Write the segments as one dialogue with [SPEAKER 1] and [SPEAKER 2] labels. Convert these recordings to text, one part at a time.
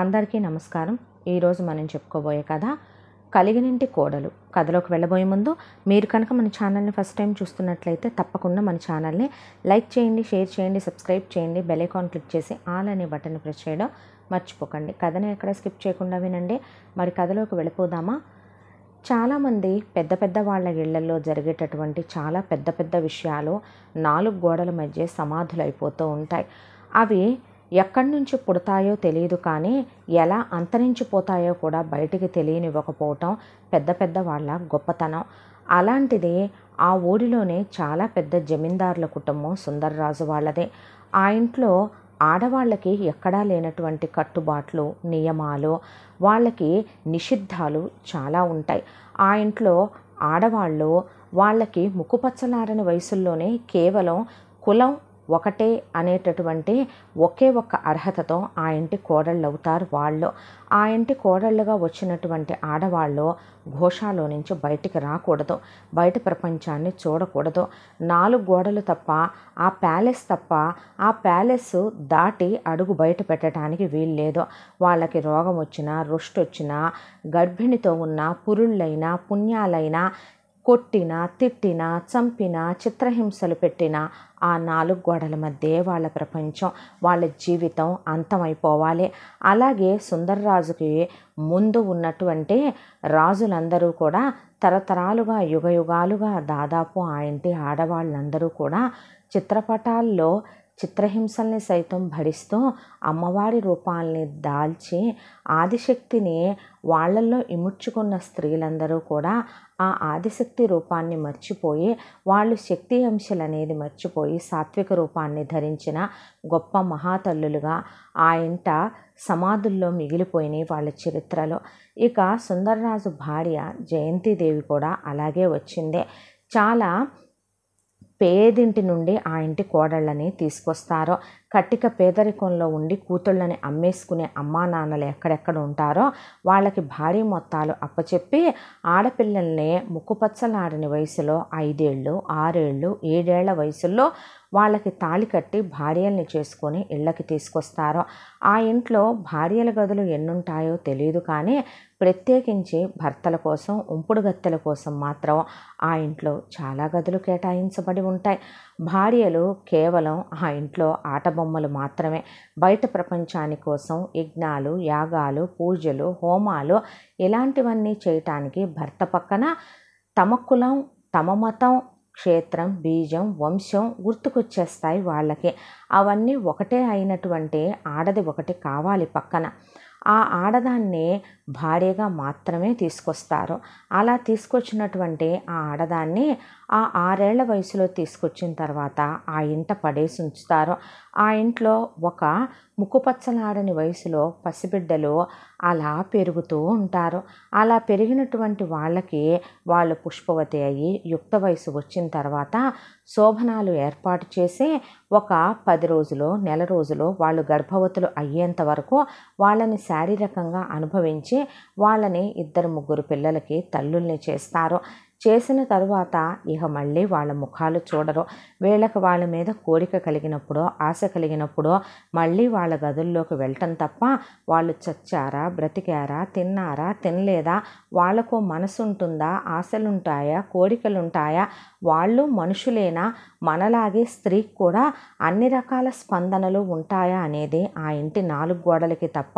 [SPEAKER 1] అందరికీ నమస్కారం ఈరోజు మనం చెప్పుకోబోయే కథ కలిగినింటి కోడలు కథలోకి వెళ్ళబోయే ముందు మీరు కనుక మన ఛానల్ని ఫస్ట్ టైం చూస్తున్నట్లయితే తప్పకుండా మన ఛానల్ని లైక్ చేయండి షేర్ చేయండి సబ్స్క్రైబ్ చేయండి బెల్ ఐకాన్ క్లిక్ చేసి ఆల్ అనే బటన్ ప్రెస్ చేయడం మర్చిపోకండి కథను ఎక్కడ స్కిప్ చేయకుండా వినండి మరి కథలోకి వెళ్ళిపోదామా చాలామంది పెద్ద పెద్ద వాళ్ళ ఇళ్లలో జరిగేటటువంటి చాలా పెద్ద పెద్ద విషయాలు నాలుగు గోడల మధ్య సమాధులైపోతూ ఉంటాయి అవి ఎక్కడి నుంచి పుడతాయో తెలియదు కానీ ఎలా అంతరించిపోతాయో కూడా బయటికి తెలియనివ్వకపోవటం పెద్ద పెద్ద వాళ్ళ గొప్పతనం అలాంటిది ఆ ఊరిలోనే చాలా పెద్ద జమీందారుల కుటుంబం సుందర్రాజు వాళ్ళదే ఆ ఇంట్లో ఆడవాళ్ళకి ఎక్కడా లేనటువంటి కట్టుబాట్లు నియమాలు వాళ్ళకి నిషిద్ధాలు చాలా ఉంటాయి ఆ ఇంట్లో ఆడవాళ్ళు వాళ్ళకి ముక్కుపచ్చలారని వయసుల్లోనే కేవలం కులం ఒకటే అనేటటువంటి ఒకే ఒక్క అర్హతతో ఆ ఇంటి కోడళ్ళు అవుతారు వాళ్ళు ఆ ఇంటి కోడళ్ళుగా వచ్చినటువంటి ఆడవాళ్ళు ఘోషాలో నుంచి బయటికి రాకూడదు బయట ప్రపంచాన్ని చూడకూడదు నాలుగు గోడలు తప్ప ఆ ప్యాలెస్ తప్ప ఆ ప్యాలెస్ దాటి అడుగు బయట పెట్టడానికి వీల్లేదు వాళ్ళకి రోగం వచ్చినా రుష్టి వచ్చినా గర్భిణితో ఉన్న పురుళ్ళైనా పుణ్యాలైనా కొట్టిన తిట్టిన చంపిన చిత్రహింసలు పెట్టిన ఆ నాలుగు గోడల మధ్య వాళ్ళ ప్రపంచం వాళ్ళ జీవితం అంతమైపోవాలి అలాగే సుందర్రాజుకి ముందు ఉన్నటువంటి రాజులందరూ కూడా తరతరాలుగా యుగయుగాలుగా దాదాపు ఆ ఇంటి ఆడవాళ్ళందరూ కూడా చిత్రపటాల్లో చిత్రహింసల్ని సైతం భరిస్తూ అమ్మవారి రూపాల్ని దాల్చి ఆదిశక్తిని వాళ్ళల్లో ఇముడ్చుకున్న స్త్రీలందరూ కూడా ఆ ఆదిశక్తి రూపాన్ని మర్చిపోయి వాళ్ళు శక్తి అంశలు అనేది మర్చిపోయి సాత్విక రూపాన్ని ధరించిన గొప్ప మహాతల్లులుగా ఆ ఇంట సమాధుల్లో మిగిలిపోయినాయి వాళ్ళ చరిత్రలో ఇక సుందరరాజు భార్య జయంతిదేవి కూడా అలాగే వచ్చిందే చాలా పేదింటి నుండి ఆ ఇంటి కోడళ్ళని తీసుకొస్తారో కట్టిక పేదరికంలో ఉండి కూతుళ్ళని అమ్మేసుకునే అమ్మా నాన్నలు ఎక్కడెక్కడ ఉంటారో వాళ్ళకి భారీ మొత్తాలు అప్పచెప్పి ఆడపిల్లల్ని ముక్కుపచ్చలాడని వయసులో ఐదేళ్ళు ఆరేళ్ళు ఏడేళ్ల వయసుల్లో వాళ్ళకి తాళి కట్టి భార్యల్ని చేసుకొని ఇళ్ళకి తీసుకొస్తారో ఆ ఇంట్లో భార్యల గదులు ఎన్నుంటాయో తెలియదు కానీ ప్రత్యేకించి భర్తల కోసం ఉంపుడుగత్తెల కోసం మాత్రం ఆ ఇంట్లో చాలా గదులు కేటాయించబడి ఉంటాయి భార్యలు కేవలం ఆ ఇంట్లో ఆటబొమ్మలు మాత్రమే బయట ప్రపంచాని కోసం యజ్ఞాలు యాగాలు పూజలు హోమాలు ఇలాంటివన్నీ చేయటానికి భర్త పక్కన తమ కులం తమ మతం క్షేత్రం బీజం వంశం గుర్తుకొచ్చేస్తాయి వాళ్ళకి అవన్నీ ఒకటే అయినటువంటి ఆడది ఒకటి కావాలి పక్కన ఆ ఆడదాన్ని భార్యగా మాత్రమే తీసుకొస్తారు అలా తీసుకొచ్చినటువంటి ఆ ఆడదాన్ని ఆ ఆరేళ్ల వయసులో తీసుకొచ్చిన తర్వాత ఆ ఇంట పడేసి ఉంచుతారు ఆ ఇంట్లో ఒక ముక్కుపచ్చలాడని వయసులో పసిబిడ్డలు అలా పెరుగుతూ ఉంటారు అలా పెరిగినటువంటి వాళ్ళకి వాళ్ళు పుష్పవతి అయ్యి యుక్త వయసు వచ్చిన తర్వాత శోభనాలు ఏర్పాటు చేసి ఒక పది రోజులు నెల రోజులు వాళ్ళు గర్భవతులు అయ్యేంత వరకు వాళ్ళని శారీరకంగా అనుభవించి వాళ్ళని ఇద్దరు ముగ్గురు పిల్లలకి తల్లుల్ని చేస్తారు చేసిన తరువాత ఇక మళ్ళీ వాళ్ళ ముఖాలు చూడరు వీళ్ళకి వాళ్ళ మీద కోరిక కలిగినప్పుడో ఆశ కలిగినప్పుడో మళ్ళీ వాళ్ళ గదుల్లోకి వెళ్ళటం తప్ప వాళ్ళు చచ్చారా బ్రతికారా తిన్నారా తినలేదా వాళ్ళకు మనసు ఉంటుందా ఆశలుంటాయా కోరికలుంటాయా వాళ్ళు మనుషులేనా మనలాగే స్త్రీకి కూడా అన్ని రకాల స్పందనలు ఉంటాయా అనేది ఆ ఇంటి నాలుగు గోడలకి తప్ప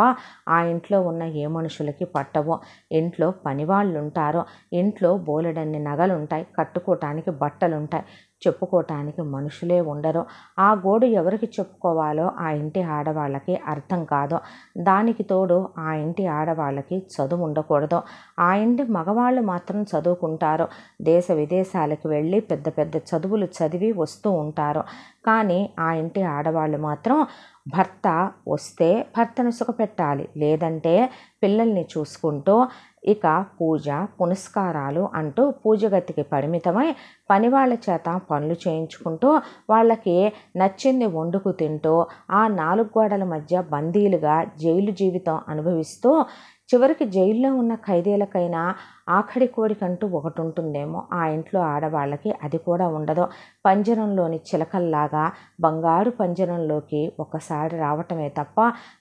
[SPEAKER 1] ఆ ఇంట్లో ఉన్న ఏ మనుషులకి పట్టవు ఇంట్లో పనివాళ్ళు ఉంటారో ఇంట్లో బోలెడన్ని నగలుంటాయి కట్టుకోవటానికి బట్టలుంటాయి చెప్పుకోవటానికి మనుషులే ఉండరు ఆ గోడు ఎవరికి చెప్పుకోవాలో ఆ ఇంటి ఆడవాళ్ళకి అర్థం కాదు దానికి తోడు ఆ ఇంటి ఆడవాళ్ళకి చదువు ఉండకూడదు ఆ ఇంటి మగవాళ్ళు మాత్రం చదువుకుంటారు దేశ విదేశాలకు వెళ్ళి పెద్ద పెద్ద చదువులు చదివి వస్తూ ఉంటారు కానీ ఆ ఇంటి ఆడవాళ్ళు మాత్రం భర్త వస్తే భర్తను సుఖపెట్టాలి లేదంటే పిల్లల్ని చూసుకుంటూ ఇక పూజ పునస్కారాలు అంటూ పూజగతికి పరిమితమై వాళ్ళ చేత పనులు చేయించుకుంటూ వాళ్ళకి నచ్చింది వండుకు తింటూ ఆ నాలుగు గోడల మధ్య బందీలుగా జైలు జీవితం అనుభవిస్తూ చివరికి జైల్లో ఉన్న ఖైదీలకైనా ఆఖడి కోడికంటూ ఒకటి ఉంటుందేమో ఆ ఇంట్లో ఆడవాళ్ళకి అది కూడా ఉండదు పంజరంలోని చిలకల్లాగా బంగారు పంజరంలోకి ఒకసారి రావటమే తప్ప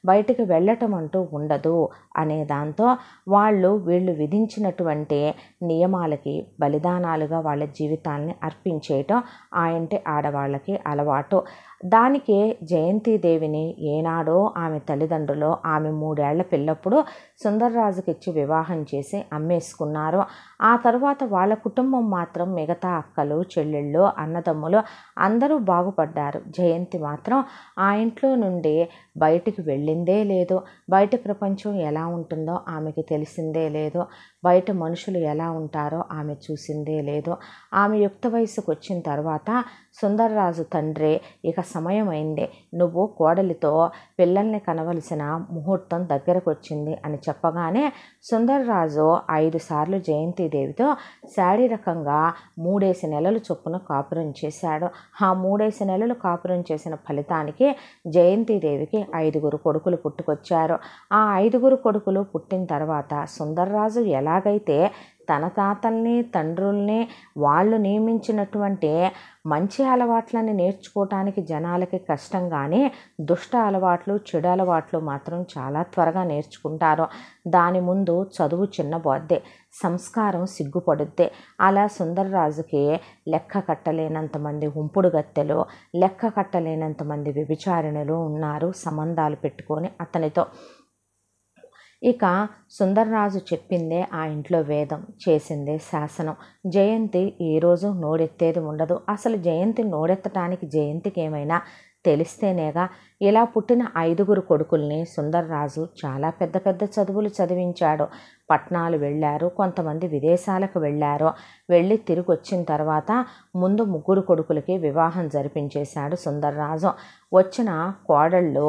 [SPEAKER 1] బయటికి వెళ్ళటం అంటూ ఉండదు అనే దాంతో వాళ్ళు వీళ్ళు విధించినటువంటి నియమాలకి బలిదానాలుగా వాళ్ళ జీవితాన్ని అర్పించేయటం ఆ ఇంటి ఆడవాళ్ళకి అలవాటు దానికే జయంతిదేవిని ఏనాడో ఆమె తల్లిదండ్రులు ఆమె మూడేళ్ల పిల్లప్పుడు సుందర్రాజుకిచ్చి వివాహం చేసి అమ్మేసుకున్నారు ఆ తర్వాత వాళ్ళ కుటుంబం మాత్రం మిగతా అక్కలు చెల్లెళ్ళు అన్నదమ్ములు అందరూ బాగుపడ్డారు జయంతి మాత్రం ఆ ఇంట్లో నుండి బయటికి వెళ్ళిందే లేదు బయట ప్రపంచం ఎలా ఉంటుందో ఆమెకి తెలిసిందే లేదు బయట మనుషులు ఎలా ఉంటారో ఆమె చూసిందే లేదు ఆమె యుక్త వయసుకు వచ్చిన తర్వాత సుందర్రాజు తండ్రి ఇక సమయం అయింది నువ్వు కోడలితో పిల్లల్ని కనవలసిన ముహూర్తం దగ్గరకు వచ్చింది అని చెప్పగానే సుందర్రాజు ఐదు సార్లు జయంతి సరస్వతీదేవితో శారీరకంగా మూడేసి నెలలు చొప్పున కాపురం చేశాడు ఆ మూడేసి నెలలు కాపురం చేసిన ఫలితానికి జయంతిదేవికి ఐదుగురు కొడుకులు పుట్టుకొచ్చారు ఆ ఐదుగురు కొడుకులు పుట్టిన తర్వాత సుందర్రాజు ఎలాగైతే తన తాతల్ని తండ్రుల్ని వాళ్ళు నియమించినటువంటి మంచి అలవాట్లని నేర్చుకోవటానికి జనాలకి కష్టం కానీ దుష్ట అలవాట్లు చెడు అలవాట్లు మాత్రం చాలా త్వరగా నేర్చుకుంటారు దాని ముందు చదువు చిన్నబోద్దే సంస్కారం సిగ్గుపడుద్దే అలా సుందరరాజుకి లెక్క కట్టలేనంతమంది ఉంపుడు గత్తెలు లెక్క కట్టలేనంతమంది వ్యభిచారిణులు ఉన్నారు సంబంధాలు పెట్టుకొని అతనితో ఇక సుందరరాజు చెప్పిందే ఆ ఇంట్లో వేదం చేసిందే శాసనం జయంతి ఈరోజు నోడెత్తేది ఉండదు అసలు జయంతి నోడెత్తటానికి జయంతికి ఏమైనా తెలిస్తేనేగా ఇలా పుట్టిన ఐదుగురు కొడుకుల్ని సుందర్రాజు చాలా పెద్ద పెద్ద చదువులు చదివించాడు పట్నాలు వెళ్ళారు కొంతమంది విదేశాలకు వెళ్ళారు వెళ్ళి తిరిగి వచ్చిన తర్వాత ముందు ముగ్గురు కొడుకులకి వివాహం జరిపించేశాడు సుందర్రాజు వచ్చిన కోడళ్ళు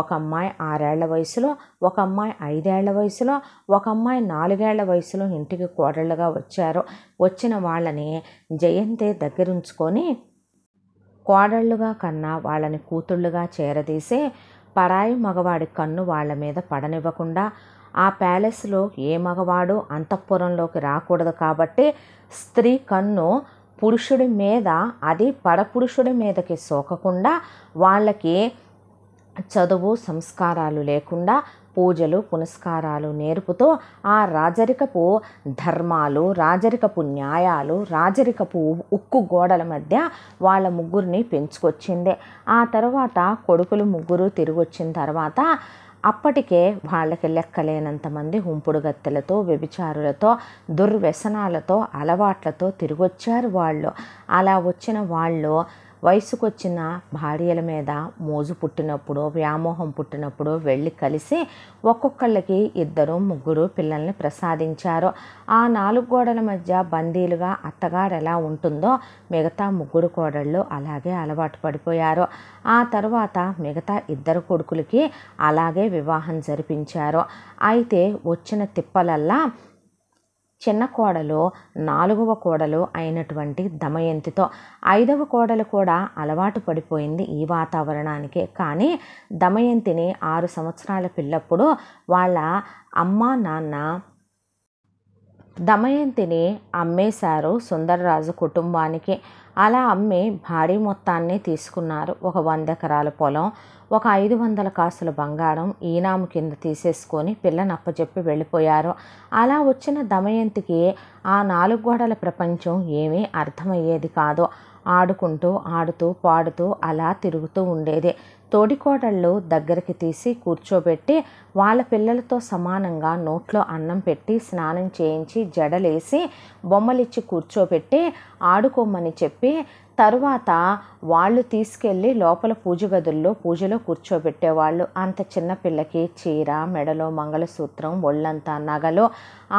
[SPEAKER 1] ఒక అమ్మాయి ఆరేళ్ల వయసులో ఒక అమ్మాయి ఐదేళ్ల వయసులో ఒక అమ్మాయి నాలుగేళ్ల వయసులో ఇంటికి కోడళ్ళుగా వచ్చారు వచ్చిన వాళ్ళని జయంతి దగ్గరుంచుకొని కోడళ్ళుగా కన్నా వాళ్ళని కూతుళ్ళుగా చేరదీసే పరాయి మగవాడి కన్ను వాళ్ళ మీద పడనివ్వకుండా ఆ ప్యాలెస్లో ఏ మగవాడు అంతఃపురంలోకి రాకూడదు కాబట్టి స్త్రీ కన్ను పురుషుడి మీద అది పరపురుషుడి మీదకి సోకకుండా వాళ్ళకి చదువు సంస్కారాలు లేకుండా పూజలు పునస్కారాలు నేర్పుతో ఆ రాజరికపు ధర్మాలు రాజరికపు న్యాయాలు రాజరికపు ఉక్కు గోడల మధ్య వాళ్ళ ముగ్గురిని పెంచుకొచ్చింది ఆ తర్వాత కొడుకులు ముగ్గురు తిరిగి వచ్చిన తర్వాత అప్పటికే వాళ్ళకి లెక్కలేనంత మంది హుంపుడుగత్తెలతో వ్యభిచారులతో దుర్వ్యసనాలతో అలవాట్లతో తిరిగొచ్చారు వాళ్ళు అలా వచ్చిన వాళ్ళు వయసుకొచ్చిన భార్యల మీద మోజు పుట్టినప్పుడు వ్యామోహం పుట్టినప్పుడు వెళ్ళి కలిసి ఒక్కొక్కళ్ళకి ఇద్దరు ముగ్గురు పిల్లల్ని ప్రసాదించారు ఆ నాలుగు గోడల మధ్య బందీలుగా అత్తగారు ఎలా ఉంటుందో మిగతా ముగ్గురు కోడళ్ళు అలాగే అలవాటు పడిపోయారు ఆ తర్వాత మిగతా ఇద్దరు కొడుకులకి అలాగే వివాహం జరిపించారు అయితే వచ్చిన తిప్పలల్లా చిన్న కోడలు నాలుగవ కోడలు అయినటువంటి దమయంతితో ఐదవ కోడలు కూడా అలవాటు పడిపోయింది ఈ వాతావరణానికి కానీ దమయంతిని ఆరు సంవత్సరాల పిల్లప్పుడు వాళ్ళ అమ్మ నాన్న దమయంతిని అమ్మేశారు సుందరరాజు కుటుంబానికి అలా అమ్మి భారీ మొత్తాన్ని తీసుకున్నారు ఒక వంద ఎకరాల పొలం ఒక ఐదు వందల కాసుల బంగారం ఈనాము కింద తీసేసుకొని పిల్లనప్పచెప్పి వెళ్ళిపోయారు అలా వచ్చిన దమయంతికి ఆ నాలుగు గోడల ప్రపంచం ఏమీ అర్థమయ్యేది కాదు ఆడుకుంటూ ఆడుతూ పాడుతూ అలా తిరుగుతూ ఉండేది తోడికోడళ్ళు దగ్గరికి తీసి కూర్చోబెట్టి వాళ్ళ పిల్లలతో సమానంగా నోట్లో అన్నం పెట్టి స్నానం చేయించి జడలేసి బొమ్మలిచ్చి కూర్చోబెట్టి ఆడుకోమని చెప్పి తరువాత వాళ్ళు తీసుకెళ్ళి లోపల పూజ గదుల్లో పూజలో కూర్చోబెట్టేవాళ్ళు అంత చిన్న పిల్లకి చీర మెడలో మంగళసూత్రం ఒళ్ళంతా నగలు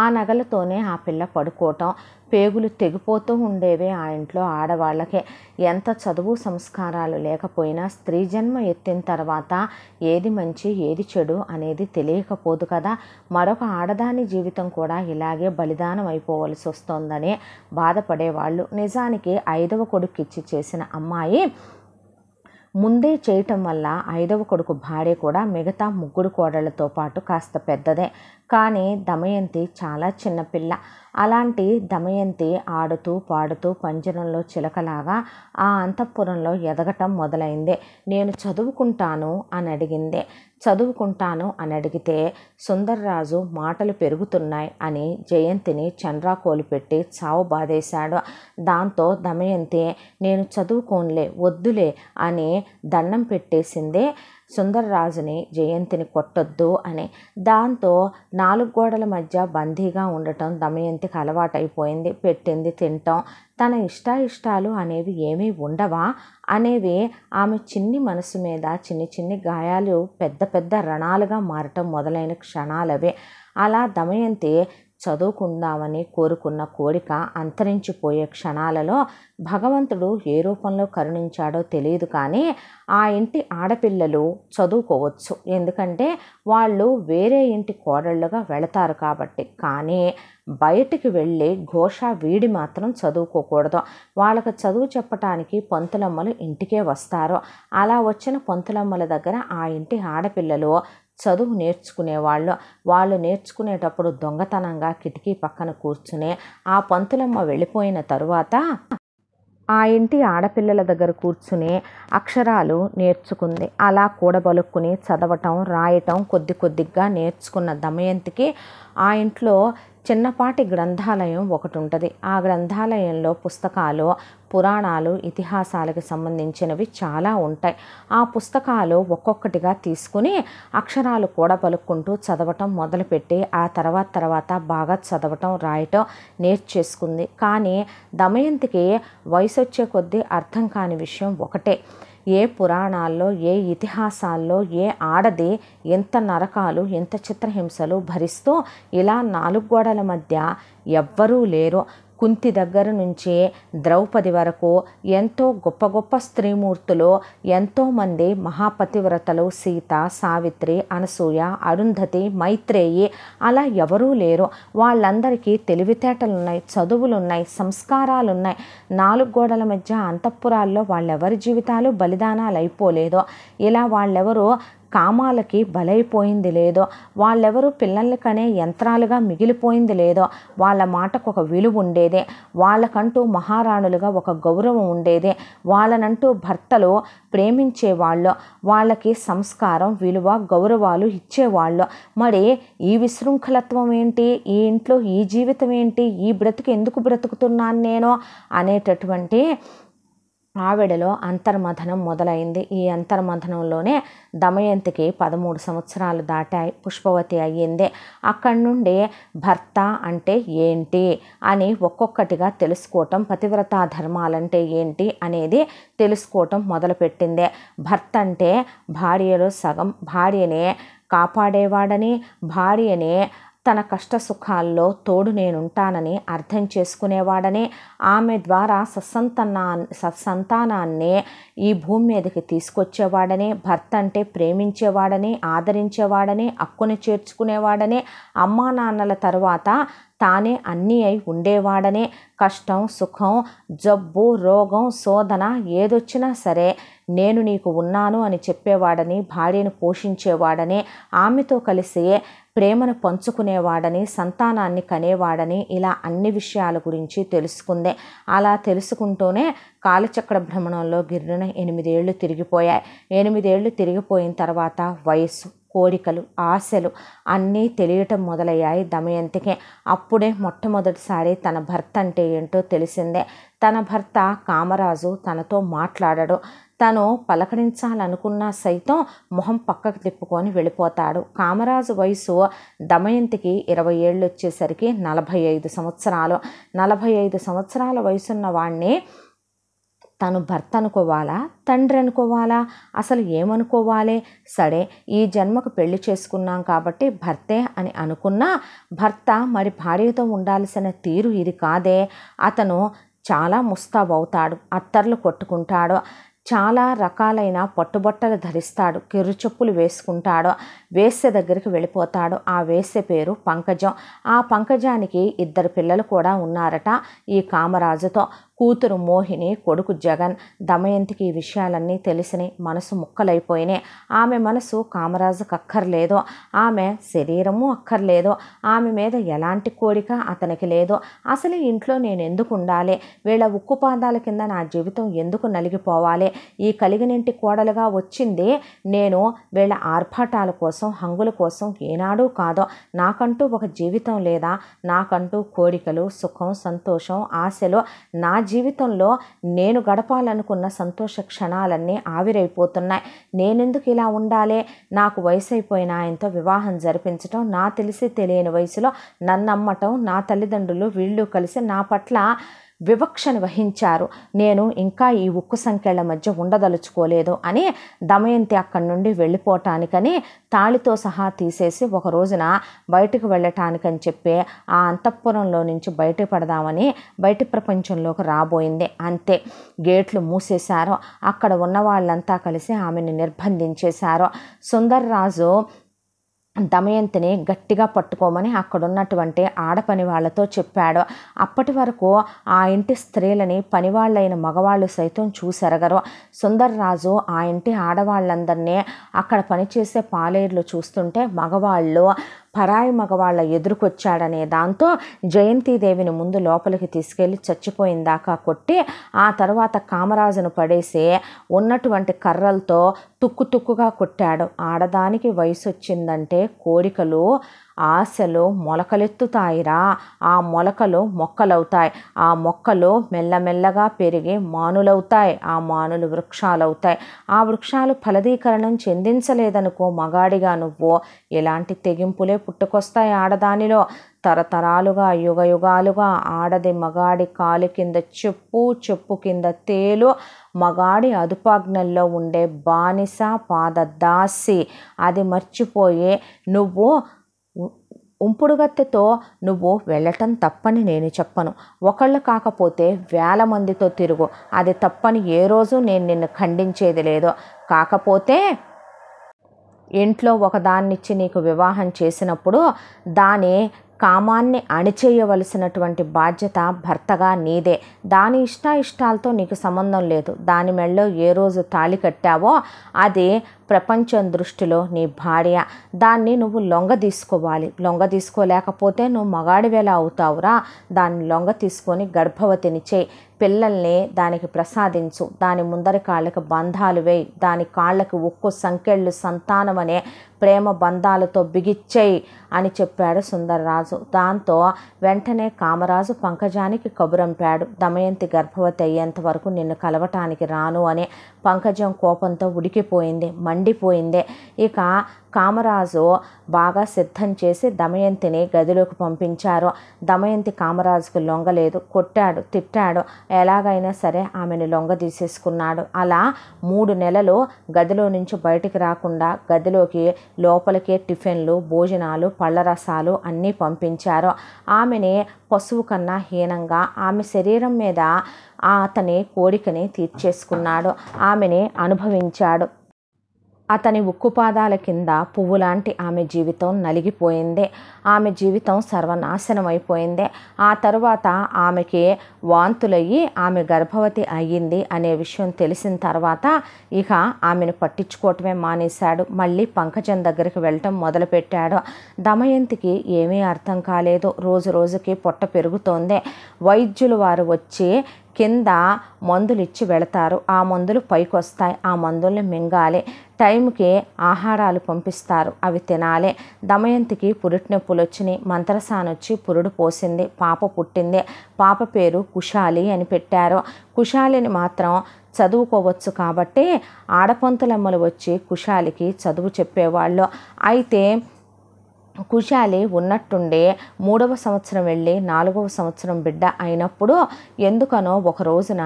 [SPEAKER 1] ఆ నగలతోనే ఆ పిల్ల పడుకోవటం పేగులు తెగిపోతూ ఉండేవే ఆ ఇంట్లో ఆడవాళ్ళకే ఎంత చదువు సంస్కారాలు లేకపోయినా స్త్రీ జన్మ ఎత్తిన తర్వాత ఏది మంచి ఏది చెడు అనేది తెలియకపోదు కదా మరొక ఆడదాని జీవితం కూడా ఇలాగే బలిదానం అయిపోవలసి వస్తోందని బాధపడేవాళ్ళు నిజానికి ఐదవ కొడుకిచ్చి చేసిన అమ్మాయి ముందే చేయటం వల్ల ఐదవ కొడుకు భార్య కూడా మిగతా ముగ్గురు కోడళ్లతో పాటు కాస్త పెద్దదే కానీ దమయంతి చాలా చిన్నపిల్ల అలాంటి దమయంతి ఆడుతూ పాడుతూ పంజరంలో చిలకలాగా ఆ అంతఃపురంలో ఎదగటం మొదలైంది నేను చదువుకుంటాను అని అడిగింది చదువుకుంటాను అని అడిగితే సుందర్రాజు మాటలు పెరుగుతున్నాయి అని జయంతిని చండ్రాకోలు పెట్టి చావు బాధేశాడు దాంతో దమయంతి నేను చదువుకోనులే వద్దులే అని దండం పెట్టేసిందే సుందరరాజుని జయంతిని కొట్టొద్దు అని దాంతో నాలుగు గోడల మధ్య బందీగా ఉండటం దమయంతికి అలవాటైపోయింది పెట్టింది తింటాం తన ఇష్టాయిష్టాలు అనేవి ఏమీ ఉండవా అనేవి ఆమె చిన్ని మనసు మీద చిన్ని చిన్ని గాయాలు పెద్ద పెద్ద రణాలుగా మారటం మొదలైన క్షణాలవే అలా దమయంతి చదువుకుందామని కోరుకున్న కోరిక అంతరించిపోయే క్షణాలలో భగవంతుడు ఏ రూపంలో కరుణించాడో తెలియదు కానీ ఆ ఇంటి ఆడపిల్లలు చదువుకోవచ్చు ఎందుకంటే వాళ్ళు వేరే ఇంటి కోడళ్ళుగా వెళతారు కాబట్టి కానీ బయటికి వెళ్ళి ఘోష వీడి మాత్రం చదువుకోకూడదు వాళ్ళకి చదువు చెప్పటానికి పంతులమ్మలు ఇంటికే వస్తారు అలా వచ్చిన పంతులమ్మల దగ్గర ఆ ఇంటి ఆడపిల్లలు చదువు నేర్చుకునేవాళ్ళు వాళ్ళు నేర్చుకునేటప్పుడు దొంగతనంగా కిటికీ పక్కన కూర్చునే ఆ పంతులమ్మ వెళ్ళిపోయిన తరువాత ఆ ఇంటి ఆడపిల్లల దగ్గర కూర్చుని అక్షరాలు నేర్చుకుంది అలా కూడబలుక్కుని చదవటం రాయటం కొద్ది కొద్దిగా నేర్చుకున్న దమయంతికి ఆ ఇంట్లో చిన్నపాటి గ్రంథాలయం ఒకటి ఉంటుంది ఆ గ్రంథాలయంలో పుస్తకాలు పురాణాలు ఇతిహాసాలకు సంబంధించినవి చాలా ఉంటాయి ఆ పుస్తకాలు ఒక్కొక్కటిగా తీసుకుని అక్షరాలు కూడా పలుక్కుంటూ చదవటం మొదలుపెట్టి ఆ తర్వాత తర్వాత బాగా చదవటం రాయటం నేర్చేసుకుంది కానీ దమయంతికి వయసు వచ్చే కొద్దీ అర్థం కాని విషయం ఒకటే ఏ పురాణాల్లో ఏ ఇతిహాసాల్లో ఏ ఆడది ఎంత నరకాలు ఎంత చిత్రహింసలు భరిస్తూ ఇలా నాలుగు గోడల మధ్య ఎవ్వరూ లేరు కుంతి దగ్గర నుంచి ద్రౌపది వరకు ఎంతో గొప్ప గొప్ప స్త్రీమూర్తులు ఎంతోమంది మహాపతివ్రతలు సీత సావిత్రి అనసూయ అరుంధతి మైత్రేయి అలా ఎవరూ లేరు వాళ్ళందరికీ తెలివితేటలు ఉన్నాయి చదువులు ఉన్నాయి సంస్కారాలు ఉన్నాయి నాలుగు గోడల మధ్య అంతఃపురాల్లో వాళ్ళెవరి జీవితాలు బలిదానాలు అయిపోలేదో ఇలా వాళ్ళెవరు కామాలకి బలైపోయింది లేదో వాళ్ళెవరు పిల్లల్ని కనే యంత్రాలుగా మిగిలిపోయింది లేదో వాళ్ళ మాటకు ఒక విలువ ఉండేదే వాళ్ళకంటూ మహారాణులుగా ఒక గౌరవం ఉండేదే వాళ్ళనంటూ భర్తలు ప్రేమించేవాళ్ళు వాళ్ళకి సంస్కారం విలువ గౌరవాలు ఇచ్చేవాళ్ళు మరి ఈ విశృంఖలత్వం ఏంటి ఈ ఇంట్లో ఈ జీవితం ఏంటి ఈ బ్రతుకు ఎందుకు బ్రతుకుతున్నాను నేను అనేటటువంటి ఆవిడలో అంతర్మథనం మొదలైంది ఈ అంతర్మథనంలోనే దమయంతికి పదమూడు సంవత్సరాలు దాటాయి పుష్పవతి అయ్యింది అక్కడి నుండి భర్త అంటే ఏంటి అని ఒక్కొక్కటిగా తెలుసుకోవటం పతివ్రతా ధర్మాలంటే ఏంటి అనేది తెలుసుకోవటం మొదలుపెట్టింది భర్త అంటే భార్యలో సగం భార్యనే కాపాడేవాడని భార్యనే తన కష్ట సుఖాల్లో తోడు నేనుంటానని అర్థం చేసుకునేవాడనే ఆమె ద్వారా సత్సంతనా సత్సంతానాన్నే ఈ భూమి మీదకి తీసుకొచ్చేవాడనే భర్త అంటే ప్రేమించేవాడనే ఆదరించేవాడనే అక్కుని చేర్చుకునేవాడనే అమ్మా నాన్నల తర్వాత తానే అన్నీ అయి ఉండేవాడనే కష్టం సుఖం జబ్బు రోగం శోధన ఏదొచ్చినా సరే నేను నీకు ఉన్నాను అని చెప్పేవాడని భార్యను పోషించేవాడని ఆమెతో కలిసి ప్రేమను పంచుకునేవాడని సంతానాన్ని కనేవాడని ఇలా అన్ని విషయాల గురించి తెలుసుకుందే అలా తెలుసుకుంటూనే కాలచక్ర భ్రమణంలో గిర్రున ఎనిమిదేళ్లు తిరిగిపోయాయి ఎనిమిదేళ్లు తిరిగిపోయిన తర్వాత వయస్సు కోరికలు ఆశలు అన్నీ తెలియటం మొదలయ్యాయి దమయంతికి అప్పుడే మొట్టమొదటిసారి తన భర్త అంటే ఏంటో తెలిసిందే తన భర్త కామరాజు తనతో మాట్లాడడు తను పలకరించాలనుకున్నా సైతం మొహం పక్కకు తిప్పుకొని వెళ్ళిపోతాడు కామరాజు వయసు దమయంతికి ఇరవై ఏళ్ళు వచ్చేసరికి నలభై ఐదు సంవత్సరాలు నలభై ఐదు సంవత్సరాల వయసున్న వాణ్ణి తను భర్త అనుకోవాలా తండ్రి అనుకోవాలా అసలు ఏమనుకోవాలి సరే ఈ జన్మకు పెళ్లి చేసుకున్నాం కాబట్టి భర్తే అని అనుకున్నా భర్త మరి భార్యతో ఉండాల్సిన తీరు ఇది కాదే అతను చాలా ముస్తాబవుతాడు అత్తర్లు కొట్టుకుంటాడు చాలా రకాలైన పట్టుబట్టలు ధరిస్తాడు కిరు చెప్పులు వేసుకుంటాడు వేసే దగ్గరికి వెళ్ళిపోతాడు ఆ వేసే పేరు పంకజం ఆ పంకజానికి ఇద్దరు పిల్లలు కూడా ఉన్నారట ఈ కామరాజుతో కూతురు మోహిని కొడుకు జగన్ దమయంతికి ఈ విషయాలన్నీ తెలిసిని మనసు ముక్కలైపోయినాయి ఆమె మనసు కామరాజుకు అక్కర్లేదో ఆమె శరీరము అక్కర్లేదో ఆమె మీద ఎలాంటి కోరిక అతనికి లేదో అసలు ఇంట్లో నేను ఎందుకు ఉండాలి వీళ్ళ ఉక్కు పాదాల కింద నా జీవితం ఎందుకు నలిగిపోవాలి ఈ కలిగినింటి కోడలుగా వచ్చింది నేను వీళ్ళ ఆర్భాటాల కోసం హంగుల కోసం ఏనాడూ కాదో నాకంటూ ఒక జీవితం లేదా నాకంటూ కోరికలు సుఖం సంతోషం ఆశలు నా జీవితంలో నేను గడపాలనుకున్న సంతోష క్షణాలన్నీ ఆవిరైపోతున్నాయి నేనెందుకు ఇలా ఉండాలి నాకు వయసు అయిపోయిన ఆయనతో వివాహం జరిపించటం నా తెలిసి తెలియని వయసులో నన్నమ్మటం నా తల్లిదండ్రులు వీళ్ళు కలిసి నా పట్ల వివక్షను వహించారు నేను ఇంకా ఈ ఉక్కు సంఖ్యల మధ్య ఉండదలుచుకోలేదు అని దమయంతి అక్కడి నుండి వెళ్ళిపోవటానికని తాళితో సహా తీసేసి ఒక రోజున బయటకు వెళ్ళటానికని చెప్పి ఆ అంతఃపురంలో నుంచి బయటపడదామని బయట ప్రపంచంలోకి రాబోయింది అంతే గేట్లు మూసేశారు అక్కడ ఉన్న వాళ్ళంతా కలిసి ఆమెను నిర్బంధించేశారు సుందర్రాజు దమయంతిని గట్టిగా పట్టుకోమని అక్కడున్నటువంటి ఆడపని వాళ్లతో చెప్పాడు అప్పటి వరకు ఆ ఇంటి స్త్రీలని పనివాళ్ళైన మగవాళ్ళు సైతం చూసెరగరు సుందర్రాజు ఆ ఇంటి ఆడవాళ్ళందరినీ అక్కడ పనిచేసే పాలేర్లు చూస్తుంటే మగవాళ్ళు పరాయి మగవాళ్ళ ఎదురుకొచ్చాడనే దాంతో జయంతిదేవిని ముందు లోపలికి తీసుకెళ్లి చచ్చిపోయిందాకా కొట్టి ఆ తర్వాత కామరాజును పడేసి ఉన్నటువంటి కర్రలతో తుక్కు తుక్కుగా కొట్టాడు ఆడదానికి వయసు వచ్చిందంటే కోరికలు ఆశలు మొలకలెత్తుతాయిరా ఆ మొలకలు మొక్కలవుతాయి ఆ మొక్కలు మెల్లమెల్లగా పెరిగి మానులవుతాయి ఆ మానులు వృక్షాలవుతాయి ఆ వృక్షాలు ఫలదీకరణం చెందించలేదనుకో మగాడిగా నువ్వు ఎలాంటి తెగింపులే పుట్టుకొస్తాయి ఆడదానిలో తరతరాలుగా యుగ యుగాలుగా ఆడది మగాడి కాలు కింద చెప్పు చెప్పు కింద తేలు మగాడి అదుపాజ్ఞల్లో ఉండే బానిస పాద దాసి అది మర్చిపోయి నువ్వు ఉంపుడుగత్తెతో నువ్వు వెళ్ళటం తప్పని నేను చెప్పను ఒకళ్ళు కాకపోతే వేల మందితో తిరుగు అది తప్పని ఏ రోజు నేను నిన్ను ఖండించేది లేదు కాకపోతే ఇంట్లో ఒకదాన్నిచ్చి నీకు వివాహం చేసినప్పుడు దాని కామాన్ని అణిచేయవలసినటువంటి బాధ్యత భర్తగా నీదే దాని ఇష్టాయిష్టాలతో నీకు సంబంధం లేదు దాని మెళ్ళో ఏ రోజు తాళి కట్టావో అది ప్రపంచం దృష్టిలో నీ భార్య దాన్ని నువ్వు లొంగ తీసుకోవాలి లొంగ తీసుకోలేకపోతే నువ్వు మగాడివేలా అవుతావురా దాన్ని లొంగ తీసుకొని గర్భవతిని చేయి పిల్లల్ని దానికి ప్రసాదించు దాని ముందరి కాళ్ళకి బంధాలు వేయి దాని కాళ్ళకి ఒక్కో సంకెళ్ళు సంతానం అనే ప్రేమ బంధాలతో బిగిచ్చేయి అని చెప్పాడు సుందరరాజు దాంతో వెంటనే కామరాజు పంకజానికి కబురంపాడు దమయంతి గర్భవతి అయ్యేంత వరకు నిన్ను కలవటానికి రాను అని పంకజం కోపంతో ఉడికిపోయింది మండిపోయింది ఇక కామరాజు బాగా సిద్ధం చేసి దమయంతిని గదిలోకి పంపించారు దమయంతి కామరాజుకు లొంగలేదు కొట్టాడు తిట్టాడు ఎలాగైనా సరే ఆమెను లొంగ తీసేసుకున్నాడు అలా మూడు నెలలు గదిలో నుంచి బయటికి రాకుండా గదిలోకి లోపలికే టిఫిన్లు భోజనాలు పళ్ళరసాలు అన్నీ పంపించారు ఆమెని పశువు కన్నా హీనంగా ఆమె శరీరం మీద అతని కోరికని తీర్చేసుకున్నాడు ఆమెని అనుభవించాడు అతని ఉక్కుపాదాల కింద పువ్వులాంటి ఆమె జీవితం నలిగిపోయిందే ఆమె జీవితం సర్వనాశనం అయిపోయిందే ఆ తరువాత ఆమెకి వాంతులయ్యి ఆమె గర్భవతి అయ్యింది అనే విషయం తెలిసిన తర్వాత ఇక ఆమెను పట్టించుకోవటమే మానేశాడు మళ్ళీ పంకజం దగ్గరికి వెళ్ళటం మొదలుపెట్టాడు దమయంతికి ఏమీ అర్థం కాలేదు రోజు రోజుకి పొట్ట పెరుగుతోందే వైద్యులు వారు వచ్చి కింద మందులు ఇచ్చి వెళతారు ఆ మందులు పైకి వస్తాయి ఆ మందుల్ని మింగాలి టైంకి ఆహారాలు పంపిస్తారు అవి తినాలి దమయంతికి పురుటి నొప్పులు వచ్చినాయి మంత్రసానొచ్చి పురుడు పోసింది పాప పుట్టింది పాప పేరు కుషాలి అని పెట్టారు కుషాలిని మాత్రం చదువుకోవచ్చు కాబట్టి ఆడపంతులమ్మలు వచ్చి కుషాలికి చదువు చెప్పేవాళ్ళు అయితే కుశాలి ఉన్నట్టుండి మూడవ సంవత్సరం వెళ్ళి నాలుగవ సంవత్సరం బిడ్డ అయినప్పుడు ఎందుకనో ఒక రోజున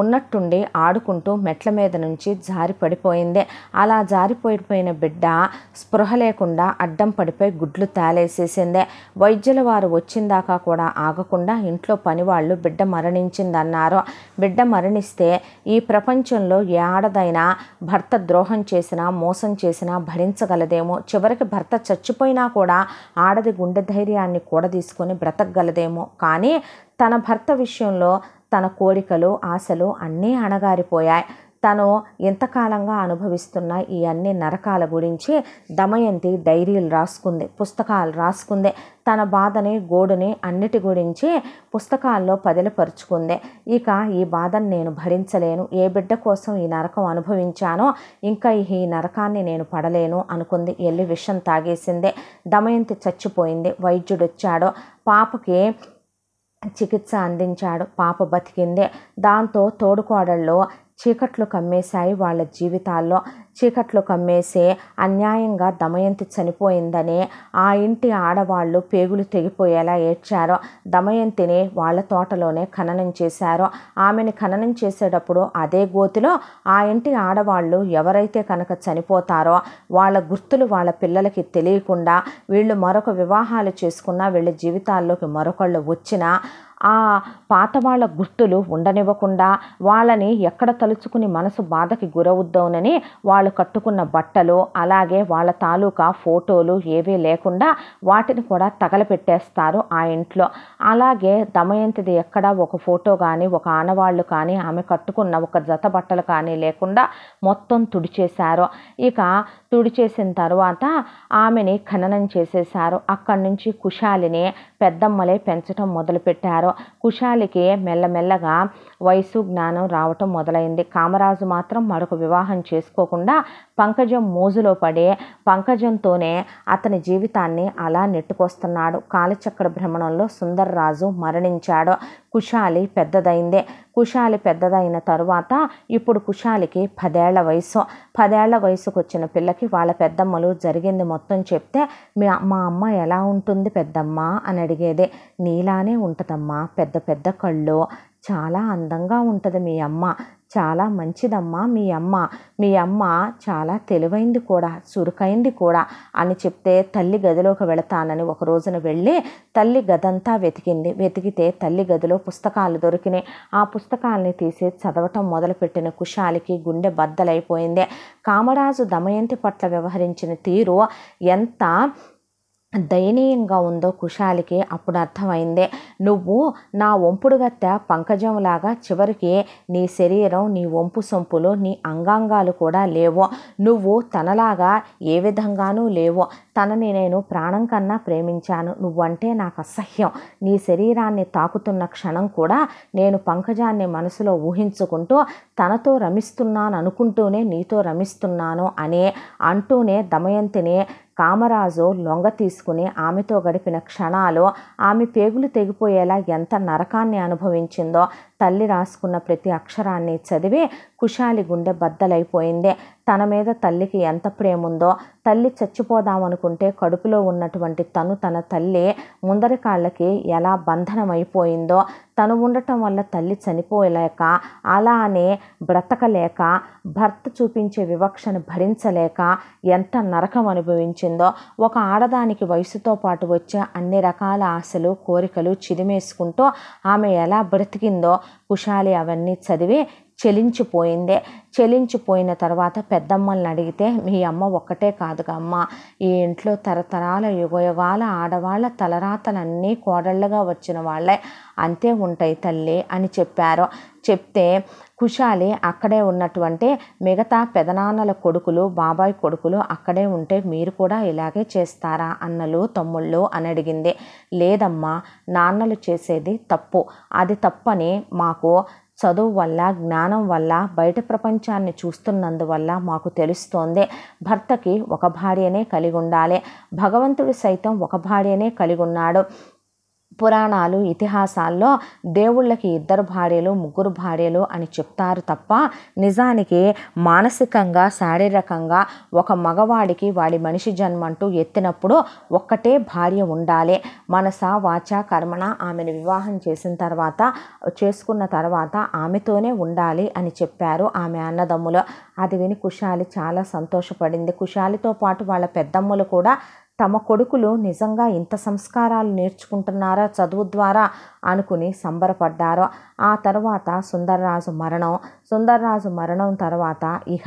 [SPEAKER 1] ఉన్నట్టుండి ఆడుకుంటూ మెట్ల మీద నుంచి జారి పడిపోయింది అలా జారిపోయిపోయిన బిడ్డ స్పృహ లేకుండా అడ్డం పడిపోయి గుడ్లు తాలేసేసింది వైద్యుల వారు వచ్చిందాకా కూడా ఆగకుండా ఇంట్లో పనివాళ్ళు బిడ్డ మరణించిందన్నారు బిడ్డ మరణిస్తే ఈ ప్రపంచంలో ఏ ఆడదైనా భర్త ద్రోహం చేసినా మోసం చేసినా భరించగలదేమో చివరికి భర్త చచ్చిపోయినా కూడా కూడా ఆడది గుండె ధైర్యాన్ని కూడా తీసుకొని బ్రతకగలదేమో కానీ తన భర్త విషయంలో తన కోరికలు ఆశలు అన్నీ అణగారిపోయాయి తను ఎంతకాలంగా అనుభవిస్తున్న ఈ అన్ని నరకాల గురించి దమయంతి డైరీలు రాసుకుంది పుస్తకాలు రాసుకుంది తన బాధని గోడుని అన్నిటి గురించి పుస్తకాల్లో పదిలిపరుచుకుంది ఇక ఈ బాధను నేను భరించలేను ఏ బిడ్డ కోసం ఈ నరకం అనుభవించానో ఇంకా ఈ నరకాన్ని నేను పడలేను అనుకుంది వెళ్ళి విషం తాగేసింది దమయంతి చచ్చిపోయింది వైద్యుడు వచ్చాడు పాపకి చికిత్స అందించాడు పాప బతికింది దాంతో తోడుకోడళ్ళు చీకట్లు కమ్మేశాయి వాళ్ళ జీవితాల్లో చీకట్లు కమ్మేసి అన్యాయంగా దమయంతి చనిపోయిందని ఆ ఇంటి ఆడవాళ్ళు పేగులు తెగిపోయేలా ఏడ్చారు దమయంతిని వాళ్ళ తోటలోనే ఖననం చేశారు ఆమెని ఖననం చేసేటప్పుడు అదే గోతిలో ఆ ఇంటి ఆడవాళ్ళు ఎవరైతే కనుక చనిపోతారో వాళ్ళ గుర్తులు వాళ్ళ పిల్లలకి తెలియకుండా వీళ్ళు మరొక వివాహాలు చేసుకున్నా వీళ్ళ జీవితాల్లోకి మరొకళ్ళు వచ్చినా ఆ పాత వాళ్ళ గుర్తులు ఉండనివ్వకుండా వాళ్ళని ఎక్కడ తలుచుకుని మనసు బాధకి గురవుద్దోనని వాళ్ళు కట్టుకున్న బట్టలు అలాగే వాళ్ళ తాలూకా ఫోటోలు ఏవీ లేకుండా వాటిని కూడా తగలపెట్టేస్తారు ఆ ఇంట్లో అలాగే దమయంతిది ఎక్కడ ఒక ఫోటో కానీ ఒక ఆనవాళ్ళు కానీ ఆమె కట్టుకున్న ఒక జత బట్టలు కానీ లేకుండా మొత్తం తుడిచేశారు ఇక తుడిచేసిన తర్వాత ఆమెని ఖననం చేసేశారు అక్కడి నుంచి కుషాలిని పెద్దమ్మలే పెంచడం మొదలుపెట్టారు కుషాలికి మెల్లమెల్లగా వయసు జ్ఞానం రావటం మొదలైంది కామరాజు మాత్రం మరొక వివాహం చేసుకోకుండా పంకజం మోజులో పడే పంకజంతోనే అతని జీవితాన్ని అలా నెట్టుకొస్తున్నాడు కాలచక్ర భ్రమణంలో సుందర్రాజు మరణించాడు కుషాలి పెద్దదైందే కుశాలి పెద్దదైన తరువాత ఇప్పుడు కుశాలికి పదేళ్ల వయసు పదేళ్ల వయసుకు వచ్చిన పిల్లకి వాళ్ళ పెద్దమ్మలు జరిగింది మొత్తం చెప్తే మీ మా అమ్మ ఎలా ఉంటుంది పెద్దమ్మ అని అడిగేదే నీలానే ఉంటుందమ్మా పెద్ద పెద్ద కళ్ళు చాలా అందంగా ఉంటుంది మీ అమ్మ చాలా మంచిదమ్మా మీ అమ్మ మీ అమ్మ చాలా తెలివైంది కూడా చురుకైంది కూడా అని చెప్తే తల్లి గదిలోకి వెళతానని ఒక రోజున వెళ్ళి తల్లి గదంతా వెతికింది వెతికితే తల్లి గదిలో పుస్తకాలు దొరికినాయి ఆ పుస్తకాలని తీసి చదవటం మొదలుపెట్టిన కుషాలికి గుండె బద్దలైపోయింది కామరాజు దమయంతి పట్ల వ్యవహరించిన తీరు ఎంత దయనీయంగా ఉందో కుశాలికి అప్పుడు అర్థమైంది నువ్వు నా వంపుడుగత్త పంకజంలాగా చివరికి నీ శరీరం నీ ఒంపు సొంపులు నీ అంగాంగాలు కూడా లేవు నువ్వు తనలాగా ఏ విధంగానూ లేవు తనని నేను ప్రాణం కన్నా ప్రేమించాను నువ్వంటే నాకు అసహ్యం నీ శరీరాన్ని తాకుతున్న క్షణం కూడా నేను పంకజాన్ని మనసులో ఊహించుకుంటూ తనతో రమిస్తున్నాను అనుకుంటూనే నీతో రమిస్తున్నాను అని అంటూనే దమయంతిని కామరాజు లొంగ తీసుకుని ఆమెతో గడిపిన క్షణాలు ఆమె పేగులు తెగిపోయేలా ఎంత నరకాన్ని అనుభవించిందో తల్లి రాసుకున్న ప్రతి అక్షరాన్ని చదివి కుషాలి గుండె బద్దలైపోయింది తన మీద తల్లికి ఎంత ప్రేమ ఉందో తల్లి చచ్చిపోదామనుకుంటే కడుపులో ఉన్నటువంటి తను తన తల్లి ముందరి కాళ్ళకి ఎలా బంధనమైపోయిందో తను ఉండటం వల్ల తల్లి చనిపోలేక అలానే బ్రతకలేక భర్త చూపించే వివక్షను భరించలేక ఎంత నరకం అనుభవించిందో ఒక ఆడదానికి వయసుతో పాటు వచ్చే అన్ని రకాల ఆశలు కోరికలు చిరిమేసుకుంటూ ఆమె ఎలా బ్రతికిందో కుషాలి అవన్నీ చదివి చెలించిపోయిందే చలించిపోయిన తర్వాత పెద్దమ్మల్ని అడిగితే మీ అమ్మ ఒక్కటే కాదుగా అమ్మ ఈ ఇంట్లో తరతరాల యుగయుగాల ఆడవాళ్ళ తలరాతలన్నీ కోడళ్ళగా వచ్చిన వాళ్ళే అంతే ఉంటాయి తల్లి అని చెప్పారు చెప్తే కుషాలి అక్కడే ఉన్నటువంటి మిగతా పెదనాన్నల కొడుకులు బాబాయ్ కొడుకులు అక్కడే ఉంటే మీరు కూడా ఇలాగే చేస్తారా అన్నలు తమ్ముళ్ళు అని అడిగింది లేదమ్మా నాన్నలు చేసేది తప్పు అది తప్పని మాకు చదువు వల్ల జ్ఞానం వల్ల బయట ప్రపంచాన్ని చూస్తున్నందువల్ల మాకు తెలుస్తోంది భర్తకి ఒక భార్యనే కలిగి ఉండాలి భగవంతుడు సైతం ఒక భార్యనే కలిగి ఉన్నాడు పురాణాలు ఇతిహాసాల్లో దేవుళ్ళకి ఇద్దరు భార్యలు ముగ్గురు భార్యలు అని చెప్తారు తప్ప నిజానికి మానసికంగా శారీరకంగా ఒక మగవాడికి వాడి మనిషి జన్మంటూ ఎత్తినప్పుడు ఒక్కటే భార్య ఉండాలి మనస వాచ కర్మణ ఆమెను వివాహం చేసిన తర్వాత చేసుకున్న తర్వాత ఆమెతోనే ఉండాలి అని చెప్పారు ఆమె అన్నదమ్ములు అది విని కుశాలి చాలా సంతోషపడింది కుశాలితో పాటు వాళ్ళ పెద్దమ్మలు కూడా తమ కొడుకులు నిజంగా ఇంత సంస్కారాలు నేర్చుకుంటున్నారా చదువు ద్వారా అనుకుని సంబరపడ్డారు ఆ తర్వాత సుందర్రాజు మరణం సుందర్రాజు మరణం తర్వాత ఇహ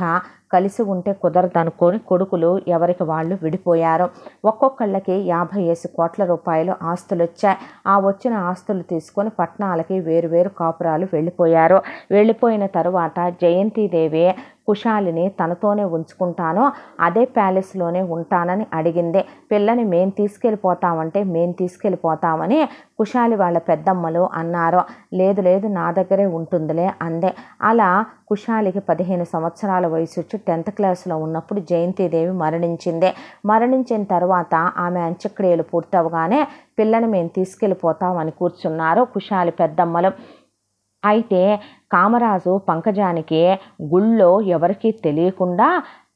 [SPEAKER 1] కలిసి ఉంటే కుదరదనుకొని కొడుకులు ఎవరికి వాళ్ళు విడిపోయారు ఒక్కొక్కళ్ళకి యాభై ఏసి కోట్ల రూపాయలు ఆస్తులు వచ్చాయి ఆ వచ్చిన ఆస్తులు తీసుకొని పట్టణాలకి వేరువేరు కాపురాలు వెళ్ళిపోయారు వెళ్ళిపోయిన తర్వాత జయంతిదేవి కుశాలిని తనతోనే ఉంచుకుంటానో అదే ప్యాలెస్లోనే ఉంటానని అడిగింది పిల్లని మేం తీసుకెళ్ళిపోతామంటే మేం తీసుకెళ్ళిపోతామని కుశాలి వాళ్ళ పెద్దమ్మలు అన్నారు లేదు లేదు నా దగ్గరే ఉంటుందిలే అందే అలా కుశాలికి పదిహేను సంవత్సరాల వయసు వచ్చి టెన్త్ క్లాస్లో ఉన్నప్పుడు జయంతిదేవి మరణించింది మరణించిన తర్వాత ఆమె అంత్యక్రియలు పూర్తవగానే పిల్లని మేము తీసుకెళ్ళిపోతామని కూర్చున్నారు కుశాలి పెద్దమ్మలు అయితే కామరాజు పంకజానికి గుళ్ళో ఎవరికీ తెలియకుండా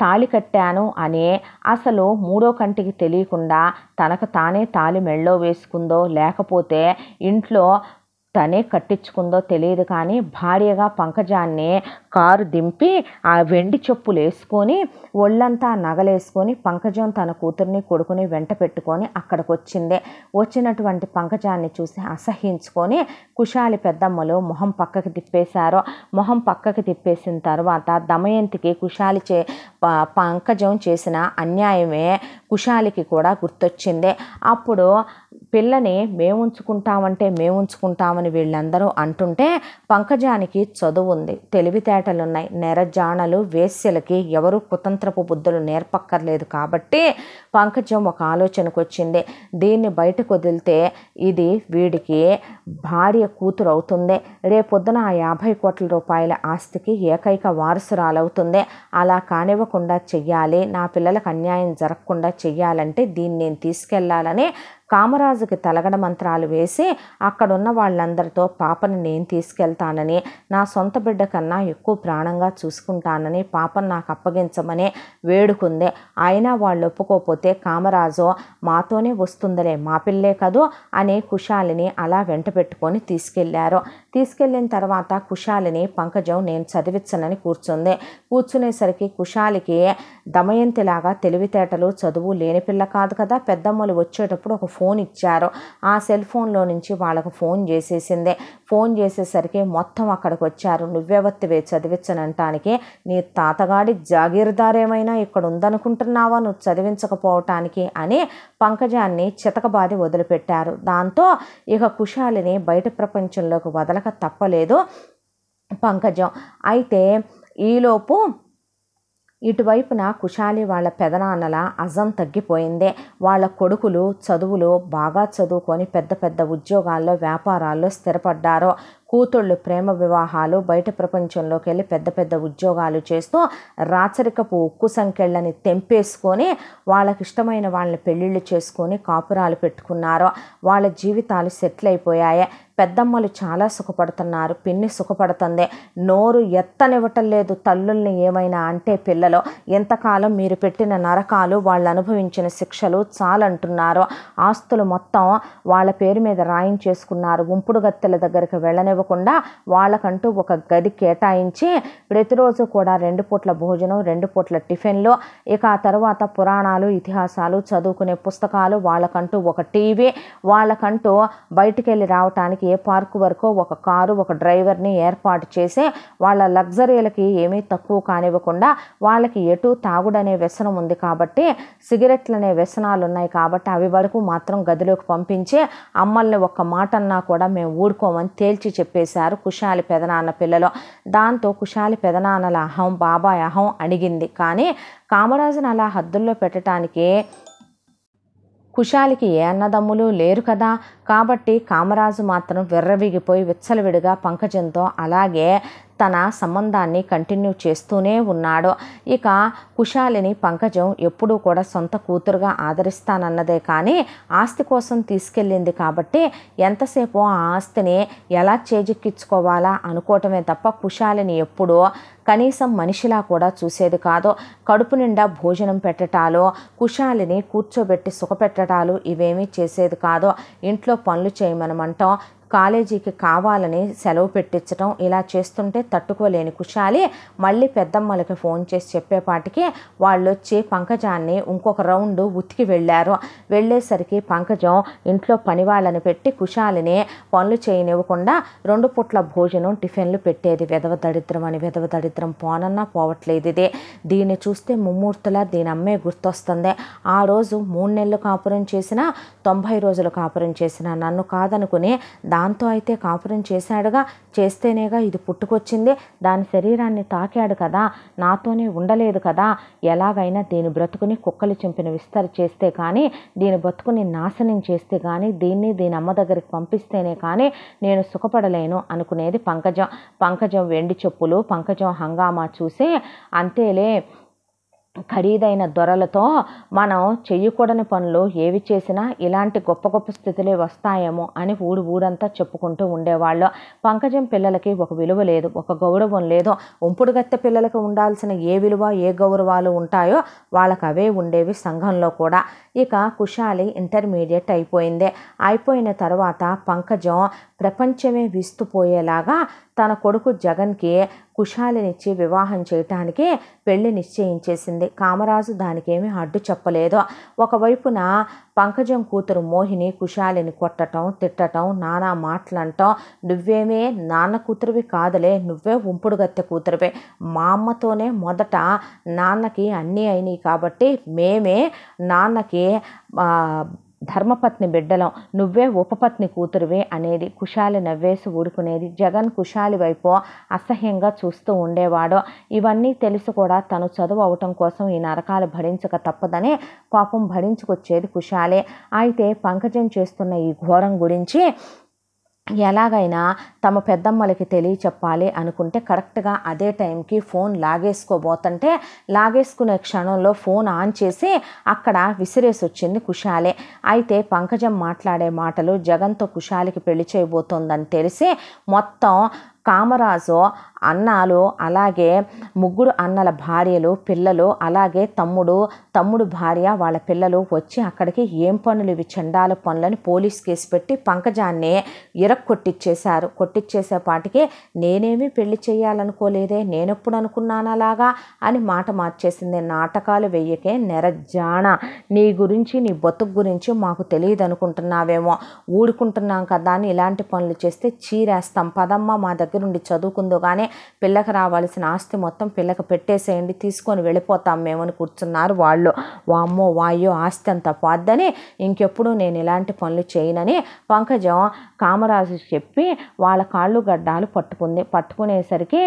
[SPEAKER 1] తాళి కట్టాను అని అసలు మూడో కంటికి తెలియకుండా తనకు తానే తాళి మెళ్ళో వేసుకుందో లేకపోతే ఇంట్లో తనే కట్టించుకుందో తెలియదు కానీ భార్యగా పంకజాన్ని కారు దింపి ఆ వెండి చెప్పులు వేసుకొని ఒళ్ళంతా నగలేసుకొని పంకజం తన కూతుర్ని కొడుకుని వెంట పెట్టుకొని అక్కడికి వచ్చిందే వచ్చినటువంటి పంకజాన్ని చూసి అసహించుకొని కుశాలి పెద్దమ్మలు మొహం పక్కకి తిప్పేశారు మొహం పక్కకి తిప్పేసిన తర్వాత దమయంతికి కుశాలి చే పంకజం చేసిన అన్యాయమే కుశాలికి కూడా గుర్తొచ్చిందే అప్పుడు పిల్లని మేము ఉంచుకుంటామంటే మేము ఉంచుకుంటామని వీళ్ళందరూ అంటుంటే పంకజానికి చదువు ఉంది తెలివితేటలు ఉన్నాయి నెరజాణలు వేశ్యలకి ఎవరు కుతంత్రపు బుద్ధులు నేర్పక్కర్లేదు కాబట్టి పంకజం ఒక ఆలోచనకు వచ్చింది దీన్ని బయటకు వదిలితే ఇది వీడికి భార్య కూతురు అవుతుంది రేపొద్దున ఆ యాభై కోట్ల రూపాయల ఆస్తికి ఏకైక వారసురాలవుతుంది అలా కానివ్వకుండా చెయ్యాలి నా పిల్లలకు అన్యాయం జరగకుండా చెయ్యాలంటే దీన్ని నేను తీసుకెళ్లాలని కామరాజుకి తలగడ మంత్రాలు వేసి అక్కడున్న వాళ్ళందరితో పాపను నేను తీసుకెళ్తానని నా సొంత బిడ్డ కన్నా ఎక్కువ ప్రాణంగా చూసుకుంటానని పాపను నాకు అప్పగించమని వేడుకుంది అయినా వాళ్ళు ఒప్పుకోకపోతే కామరాజు మాతోనే వస్తుందిలే మా పిల్లే కదూ అనే కుషాలిని అలా వెంట పెట్టుకొని తీసుకెళ్లారు తీసుకెళ్లిన తర్వాత కుషాలిని పంకజం నేను చదివించనని కూర్చుంది కూర్చునేసరికి కుషాలికి దమయంతిలాగా తెలివితేటలు చదువు లేని పిల్ల కాదు కదా పెద్దమ్మలు వచ్చేటప్పుడు ఒక ఫోన్ ఇచ్చారో ఆ సెల్ ఫోన్లో నుంచి వాళ్ళకు ఫోన్ చేసేసిందే ఫోన్ చేసేసరికి మొత్తం అక్కడికి వచ్చారు నువ్వెవత్తివే చదివించనంటానికి నీ తాతగాడి ఏమైనా ఇక్కడ ఉందనుకుంటున్నావా నువ్వు చదివించకపోవటానికి అని పంకజాన్ని చితకబాది వదిలిపెట్టారు దాంతో ఇక కుశాలిని బయట ప్రపంచంలోకి వదలక తప్పలేదు పంకజం అయితే ఈలోపు ఇటువైపున కుశాలి వాళ్ళ పెదనాన్నల అజం తగ్గిపోయిందే వాళ్ళ కొడుకులు చదువులు బాగా చదువుకొని పెద్ద పెద్ద ఉద్యోగాల్లో వ్యాపారాల్లో స్థిరపడ్డారో కూతుళ్ళు ప్రేమ వివాహాలు బయట ప్రపంచంలోకి వెళ్ళి పెద్ద పెద్ద ఉద్యోగాలు చేస్తూ రాచరికపు ఉక్కు సంఖ్యలని తెంపేసుకొని వాళ్ళకి ఇష్టమైన వాళ్ళని పెళ్ళిళ్ళు చేసుకొని కాపురాలు పెట్టుకున్నారో వాళ్ళ జీవితాలు సెటిల్ అయిపోయాయి పెద్దమ్మలు చాలా సుఖపడుతున్నారు పిన్ని సుఖపడుతుంది నోరు ఎత్తనివ్వటం తల్లుల్ని ఏమైనా అంటే పిల్లలు ఎంతకాలం మీరు పెట్టిన నరకాలు వాళ్ళు అనుభవించిన శిక్షలు చాలంటున్నారు ఆస్తులు మొత్తం వాళ్ళ పేరు మీద రాయించేసుకున్నారు ఉంపుడు గత్తెల దగ్గరికి వెళ్ళనివ్వకుండా వాళ్ళకంటూ ఒక గది కేటాయించి ప్రతిరోజు కూడా రెండు పూట్ల భోజనం రెండు పూట్ల టిఫిన్లు ఇక ఆ తర్వాత పురాణాలు ఇతిహాసాలు చదువుకునే పుస్తకాలు వాళ్ళకంటూ ఒక టీవీ వాళ్ళకంటూ బయటికి వెళ్ళి రావటానికి ఏ పార్క్ వరకు ఒక కారు ఒక డ్రైవర్ని ఏర్పాటు చేసి వాళ్ళ లగ్జరీలకి ఏమీ తక్కువ కానివ్వకుండా వాళ్ళకి ఎటు తాగుడనే వ్యసనం ఉంది కాబట్టి సిగరెట్లు అనే వ్యసనాలు ఉన్నాయి కాబట్టి అవి వరకు మాత్రం గదిలోకి పంపించి అమ్మల్ని ఒక్క మాట అన్నా కూడా మేము ఊరుకోమని తేల్చి చెప్పేశారు కుషాలి పెదనాన్న పిల్లలు దాంతో కుషాలి పెదనాన్నల అహం బాబాయ్ అహం అడిగింది కానీ కామరాజును అలా హద్దుల్లో పెట్టడానికి కుశాలికి ఏ అన్నదమ్ములు లేరు కదా కాబట్టి కామరాజు మాత్రం విర్రవీగిపోయి విచ్చలవిడిగా పంకజంతో అలాగే తన సంబంధాన్ని కంటిన్యూ చేస్తూనే ఉన్నాడు ఇక కుశాలిని పంకజం ఎప్పుడూ కూడా సొంత కూతురుగా ఆదరిస్తానన్నదే కానీ ఆస్తి కోసం తీసుకెళ్ళింది కాబట్టి ఎంతసేపు ఆ ఆస్తిని ఎలా చేజిక్కించుకోవాలా అనుకోవటమే తప్ప కుశాలిని ఎప్పుడూ కనీసం మనిషిలా కూడా చూసేది కాదు కడుపు నిండా భోజనం పెట్టటాలు కుశాలిని కూర్చోబెట్టి సుఖపెట్టడాలు ఇవేమీ చేసేది కాదు ఇంట్లో పనులు చేయమనమంటాం కాలేజీకి కావాలని సెలవు పెట్టించడం ఇలా చేస్తుంటే తట్టుకోలేని కుషాలి మళ్ళీ పెద్దమ్మలకి ఫోన్ చేసి చెప్పేపాటికి వాళ్ళు వచ్చి పంకజాన్ని ఇంకొక రౌండ్ ఉతికి వెళ్ళారు వెళ్ళేసరికి పంకజం ఇంట్లో పని వాళ్ళని పెట్టి కుషాలిని పనులు చేయనివ్వకుండా రెండు పుట్ల భోజనం టిఫిన్లు పెట్టేది విధవ దరిద్రం అని విధవ దరిద్రం పోనన్నా పోవట్లేదు ఇది దీన్ని చూస్తే ముమ్మూర్తుల దీని అమ్మే గుర్తొస్తుంది ఆ రోజు మూడు నెలలు కాపురం చేసినా తొంభై రోజులు కాపురం చేసినా నన్ను కాదనుకుని దాంతో అయితే కాపురం చేశాడుగా చేస్తేనేగా ఇది పుట్టుకొచ్చింది దాని శరీరాన్ని తాకాడు కదా నాతోనే ఉండలేదు కదా ఎలాగైనా దీని బ్రతుకుని కుక్కలు చంపిన విస్తరి చేస్తే కానీ దీని బ్రతుకుని నాశనం చేస్తే కానీ దీన్ని దీని అమ్మ దగ్గరికి పంపిస్తేనే కానీ నేను సుఖపడలేను అనుకునేది పంకజం పంకజం వెండి చెప్పులు పంకజం హంగామా చూసి అంతేలే ఖరీదైన ధరలతో మనం చేయకూడని పనులు ఏవి చేసినా ఇలాంటి గొప్ప గొప్ప స్థితిలే వస్తాయేమో అని ఊడు ఊడంతా చెప్పుకుంటూ ఉండేవాళ్ళు పంకజం పిల్లలకి ఒక విలువ లేదు ఒక గౌరవం లేదు ఉంపుడుగత్త పిల్లలకి ఉండాల్సిన ఏ విలువ ఏ గౌరవాలు ఉంటాయో వాళ్ళకి అవే ఉండేవి సంఘంలో కూడా ఇక కుశాలి ఇంటర్మీడియట్ అయిపోయింది అయిపోయిన తర్వాత పంకజం ప్రపంచమే విస్తుపోయేలాగా తన కొడుకు జగన్కి కుషాలినిచ్చి వివాహం చేయటానికి పెళ్లి నిశ్చయించేసింది కామరాజు దానికేమీ అడ్డు చెప్పలేదు ఒకవైపున పంకజం కూతురు మోహిని కుశాలిని కొట్టటం తిట్టటం నానా మాట్లాడటం నువ్వేమే నాన్న కూతురువి కాదులే నువ్వే ఉంపుడుగత్తె కూతురువే మా అమ్మతోనే మొదట నాన్నకి అన్నీ అయినాయి కాబట్టి మేమే నాన్నకి ధర్మపత్ని బిడ్డలం నువ్వే ఉపపత్ని కూతురువే అనేది కుశాలి నవ్వేసి ఊడుకునేది జగన్ కుశాలి వైపు అసహ్యంగా చూస్తూ ఉండేవాడు ఇవన్నీ తెలిసి కూడా తను చదువు అవటం కోసం ఈ నరకాలు భరించక తప్పదని కోపం భరించుకొచ్చేది కుశాలే అయితే పంకజం చేస్తున్న ఈ ఘోరం గురించి ఎలాగైనా తమ పెద్దమ్మలకి తెలియచెప్పాలి అనుకుంటే కరెక్ట్గా అదే టైంకి ఫోన్ లాగేసుకోబోతుంటే లాగేసుకునే క్షణంలో ఫోన్ ఆన్ చేసి అక్కడ విసిరేసి వచ్చింది కుషాలే అయితే పంకజం మాట్లాడే మాటలు జగన్తో కుషాలికి పెళ్లి చేయబోతోందని తెలిసి మొత్తం కామరాజు అన్నాలు అలాగే ముగ్గురు అన్నల భార్యలు పిల్లలు అలాగే తమ్ముడు తమ్ముడు భార్య వాళ్ళ పిల్లలు వచ్చి అక్కడికి ఏం పనులు ఇవి చెండాల పనులని పోలీస్ కేసు పెట్టి పంకజాన్ని ఇరక్ కొట్టిచ్చేశారు కొట్టిచ్చేసేపాటికి నేనేమి పెళ్లి చేయాలనుకోలేదే నేనెప్పుడు అనుకున్నాను అలాగా అని మాట మార్చేసింది నాటకాలు వెయ్యకే నెరజాణ నీ గురించి నీ బతుకు గురించి మాకు తెలియదు అనుకుంటున్నావేమో ఊడుకుంటున్నాం కదా అని ఇలాంటి పనులు చేస్తే చీరేస్తాం పదమ్మ మా దగ్గరుండి చదువుకుందో కానీ వెంటనే పిల్లకి రావాల్సిన ఆస్తి మొత్తం పిల్లకి పెట్టేసేయండి తీసుకొని వెళ్ళిపోతాం మేమని కూర్చున్నారు వాళ్ళు వామ్మో వాయో ఆస్తి అంత పోద్దని ఇంకెప్పుడు నేను ఇలాంటి పనులు చేయనని పంకజం కామరాజు చెప్పి వాళ్ళ కాళ్ళు గడ్డాలు పట్టుకుంది పట్టుకునేసరికి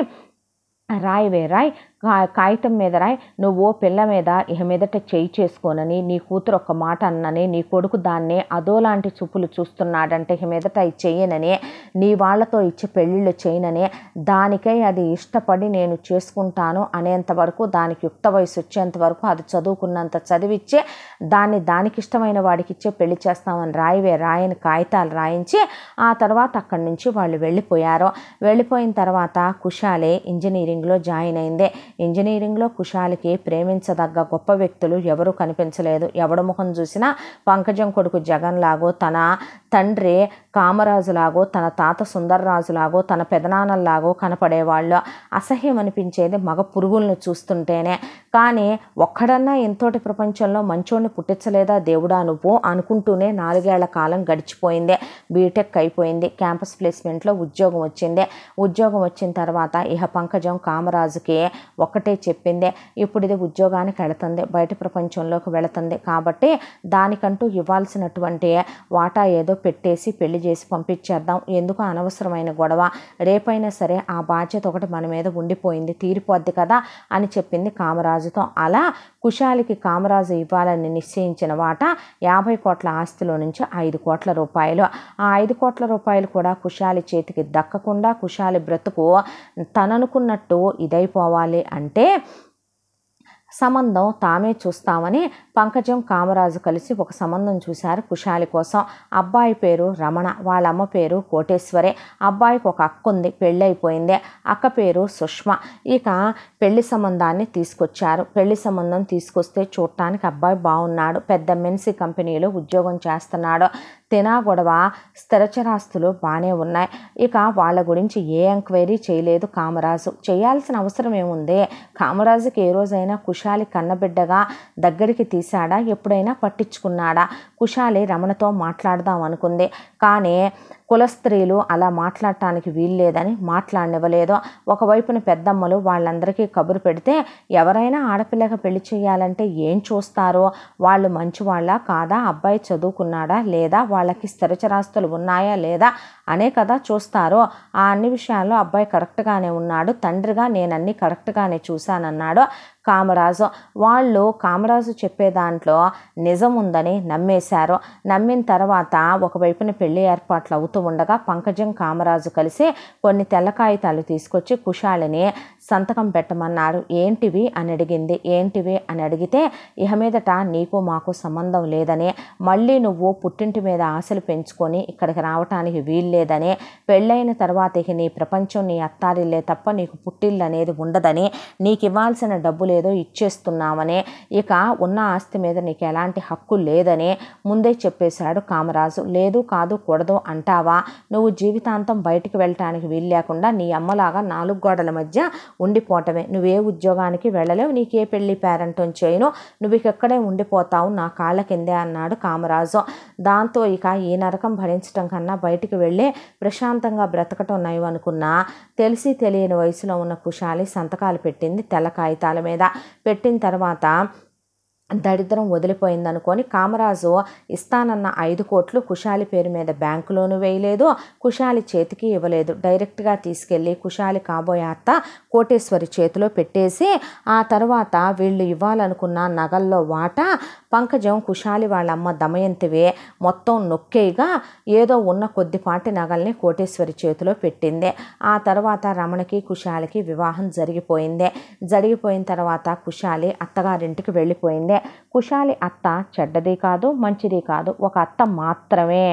[SPEAKER 1] రాయి రాయ్ కాగితం మీద రాయి నువ్వు పిల్ల మీద ఇక మీదట చేయి చేసుకోనని నీ కూతురు ఒక మాట అన్నని నీ కొడుకు దాన్నే అదోలాంటి చూపులు చూస్తున్నాడంటే ఇక మీదట అవి చేయననే నీ వాళ్ళతో ఇచ్చి పెళ్ళిళ్ళు చేయననే దానికై అది ఇష్టపడి నేను చేసుకుంటాను అనేంతవరకు దానికి యుక్త వయసు వచ్చేంత వరకు అది చదువుకున్నంత చదివిచ్చే దాన్ని దానికి ఇష్టమైన వాడికి ఇచ్చే పెళ్లి చేస్తామని రాయివే రాయని కాగితాలు రాయించి ఆ తర్వాత అక్కడి నుంచి వాళ్ళు వెళ్ళిపోయారు వెళ్ళిపోయిన తర్వాత కుషాలే ఇంజనీరింగ్లో జాయిన్ అయింది ఇంజనీరింగ్లో కుషాల్కి ప్రేమించదగ్గ గొప్ప వ్యక్తులు ఎవరూ కనిపించలేదు ఎవడు ముఖం చూసినా పంకజం కొడుకు జగన్ లాగో తన తండ్రి కామరాజులాగో తన తాత సుందర్రాజులాగో తన పెదనాన్నలాగో కనపడేవాళ్ళు అసహ్యం అనిపించేది మగ పురుగులను చూస్తుంటేనే కానీ ఒక్కడన్నా ఎంతోటి ప్రపంచంలో మంచోడిని పుట్టించలేదా దేవుడా నువ్వు అనుకుంటూనే నాలుగేళ్ల కాలం గడిచిపోయింది బీటెక్ అయిపోయింది క్యాంపస్ ప్లేస్మెంట్లో ఉద్యోగం వచ్చింది ఉద్యోగం వచ్చిన తర్వాత ఇహ పంకజం కామరాజుకి ఒక్కటే చెప్పింది ఇప్పుడు ఇది ఉద్యోగానికి వెళుతుంది బయట ప్రపంచంలోకి వెళుతుంది కాబట్టి దానికంటూ ఇవ్వాల్సినటువంటి వాటా ఏదో పెట్టేసి పెళ్లి రెడీ చేసి పంపించేద్దాం ఎందుకు అనవసరమైన గొడవ రేపైనా సరే ఆ బాధ్యత ఒకటి మన మీద ఉండిపోయింది తీరిపోద్ది కదా అని చెప్పింది కామరాజుతో అలా కుశాలికి కామరాజు ఇవ్వాలని నిశ్చయించిన వాట యాభై కోట్ల ఆస్తిలో నుంచి ఐదు కోట్ల రూపాయలు ఆ ఐదు కోట్ల రూపాయలు కూడా కుశాలి చేతికి దక్కకుండా కుశాలి బ్రతుకు తననుకున్నట్టు ఇదైపోవాలి అంటే సంబంధం తామే చూస్తామని పంకజం కామరాజు కలిసి ఒక సంబంధం చూశారు కుషాలి కోసం అబ్బాయి పేరు రమణ వాళ్ళ అమ్మ పేరు కోటేశ్వరి అబ్బాయికి ఒక అక్క ఉంది పెళ్ళైపోయింది అక్క పేరు సుష్మ ఇక పెళ్లి సంబంధాన్ని తీసుకొచ్చారు పెళ్లి సంబంధం తీసుకొస్తే చూడటానికి అబ్బాయి బాగున్నాడు పెద్ద మెన్సీ కంపెనీలో ఉద్యోగం చేస్తున్నాడు తినా గొడవ స్థిరచరాస్తులు బాగానే ఉన్నాయి ఇక వాళ్ళ గురించి ఏ ఎంక్వైరీ చేయలేదు కామరాజు చేయాల్సిన అవసరం ఏముంది కామరాజుకి ఏ రోజైనా కుషాలి కన్నబిడ్డగా దగ్గరికి తీశాడా ఎప్పుడైనా పట్టించుకున్నాడా కుషాలి రమణతో మాట్లాడదాం అనుకుంది కానీ కుల స్త్రీలు అలా మాట్లాడటానికి వీల్లేదని మాట్లాడనివ్వలేదో ఒకవైపున పెద్దమ్మలు వాళ్ళందరికీ కబురు పెడితే ఎవరైనా ఆడపిల్లకి పెళ్లి చేయాలంటే ఏం చూస్తారో వాళ్ళు మంచివాళ్ళ కాదా అబ్బాయి చదువుకున్నాడా లేదా వాళ్ళకి స్థిరచరాస్తులు ఉన్నాయా లేదా అనే కదా చూస్తారో ఆ అన్ని విషయాల్లో అబ్బాయి కరెక్ట్గానే ఉన్నాడు తండ్రిగా నేను కరెక్ట్గానే చూశానన్నాడు కామరాజు వాళ్ళు కామరాజు చెప్పే దాంట్లో నిజం ఉందని నమ్మేశారు నమ్మిన తర్వాత ఒకవైపున పెళ్లి ఏర్పాట్లు అవుతూ ఉండగా పంకజం కామరాజు కలిసి కొన్ని తెల్ల కాగితాలు తీసుకొచ్చి కుషాలిని సంతకం పెట్టమన్నారు ఏంటివి అని అడిగింది ఏంటివి అని అడిగితే ఇహ మీదట నీకు మాకు సంబంధం లేదని మళ్ళీ నువ్వు పుట్టింటి మీద ఆశలు పెంచుకొని ఇక్కడికి రావటానికి వీల్లేదని పెళ్ళైన తర్వాత ఇక నీ ప్రపంచం నీ అత్తారిల్లే తప్ప నీకు పుట్టిల్లు అనేది ఉండదని నీకు ఇవ్వాల్సిన డబ్బు లేదో ఇచ్చేస్తున్నామని ఇక ఉన్న ఆస్తి మీద నీకు ఎలాంటి హక్కు లేదని ముందే చెప్పేశాడు కామరాజు లేదు కాదు కూడదు అంటావా నువ్వు జీవితాంతం బయటికి వెళ్ళటానికి వీలు లేకుండా నీ అమ్మలాగా నాలుగు గోడల మధ్య ఉండిపోవటమే నువ్వే ఉద్యోగానికి వెళ్ళలేవు నీకే పెళ్ళి పేరెంట్ చేయను నువ్వు ఇక్కడే ఉండిపోతావు నా కాళ్ళ కిందే అన్నాడు కామరాజు దాంతో ఇక ఈ నరకం భరించటం కన్నా బయటికి వెళ్ళి ప్రశాంతంగా బ్రతకటం నయమనుకున్నా అనుకున్నా తెలిసి తెలియని వయసులో ఉన్న కుషాలి సంతకాలు పెట్టింది తెల్ల కాగితాల మీద పెట్టిన తర్వాత దరిద్రం వదిలిపోయిందనుకొని కామరాజు ఇస్తానన్న ఐదు కోట్లు కుషాలి పేరు మీద బ్యాంకులోను వేయలేదు కుషాలి చేతికి ఇవ్వలేదు డైరెక్ట్గా తీసుకెళ్ళి కుషాలి కాబోయే అత్త కోటేశ్వరి చేతిలో పెట్టేసి ఆ తర్వాత వీళ్ళు ఇవ్వాలనుకున్న నగల్లో వాటా పంకజం కుశాలి వాళ్ళమ్మ దమయంతివే మొత్తం నొక్కేగా ఏదో ఉన్న కొద్దిపాటి నగల్ని కోటేశ్వరి చేతిలో పెట్టింది ఆ తర్వాత రమణకి కుశాలికి వివాహం జరిగిపోయింది జరిగిపోయిన తర్వాత కుశాలి అత్తగారింటికి వెళ్ళిపోయింది కుశాలి అత్త చెడ్డది కాదు మంచిది కాదు ఒక అత్త మాత్రమే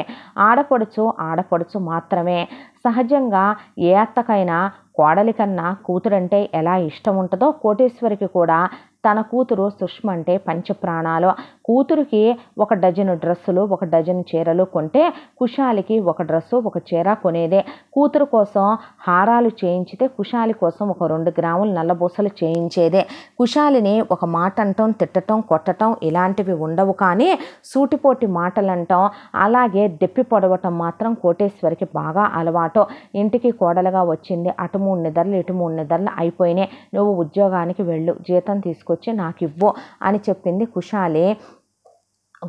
[SPEAKER 1] ఆడపడుచు ఆడపడుచు మాత్రమే సహజంగా ఏ అత్తకైనా కోడలి కన్నా కూతురంటే ఎలా ఇష్టం ఉంటుందో కోటేశ్వరికి కూడా తన కూతురు సుష్మ అంటే పంచప్రాణాలు కూతురికి ఒక డజను డ్రెస్సులు ఒక డజను చీరలు కొంటే కుషాలికి ఒక డ్రెస్సు ఒక చీర కొనేదే కూతురు కోసం హారాలు చేయించితే కుషాలి కోసం ఒక రెండు గ్రాములు నల్లబూసలు చేయించేదే కుషాలిని ఒక మాట అంటాం తిట్టటం కొట్టటం ఇలాంటివి ఉండవు కానీ సూటిపోటి మాటలు అంటాం అలాగే దెప్పి పొడవటం మాత్రం కోటేశ్వరికి బాగా అలవాటు ఇంటికి కోడలుగా వచ్చింది అటు మూడు నిద్రలు ఇటు మూడు నిద్రలు అయిపోయినాయి నువ్వు ఉద్యోగానికి వెళ్ళు జీతం తీసుకొచ్చి నాకు ఇవ్వు అని చెప్పింది కుషాలి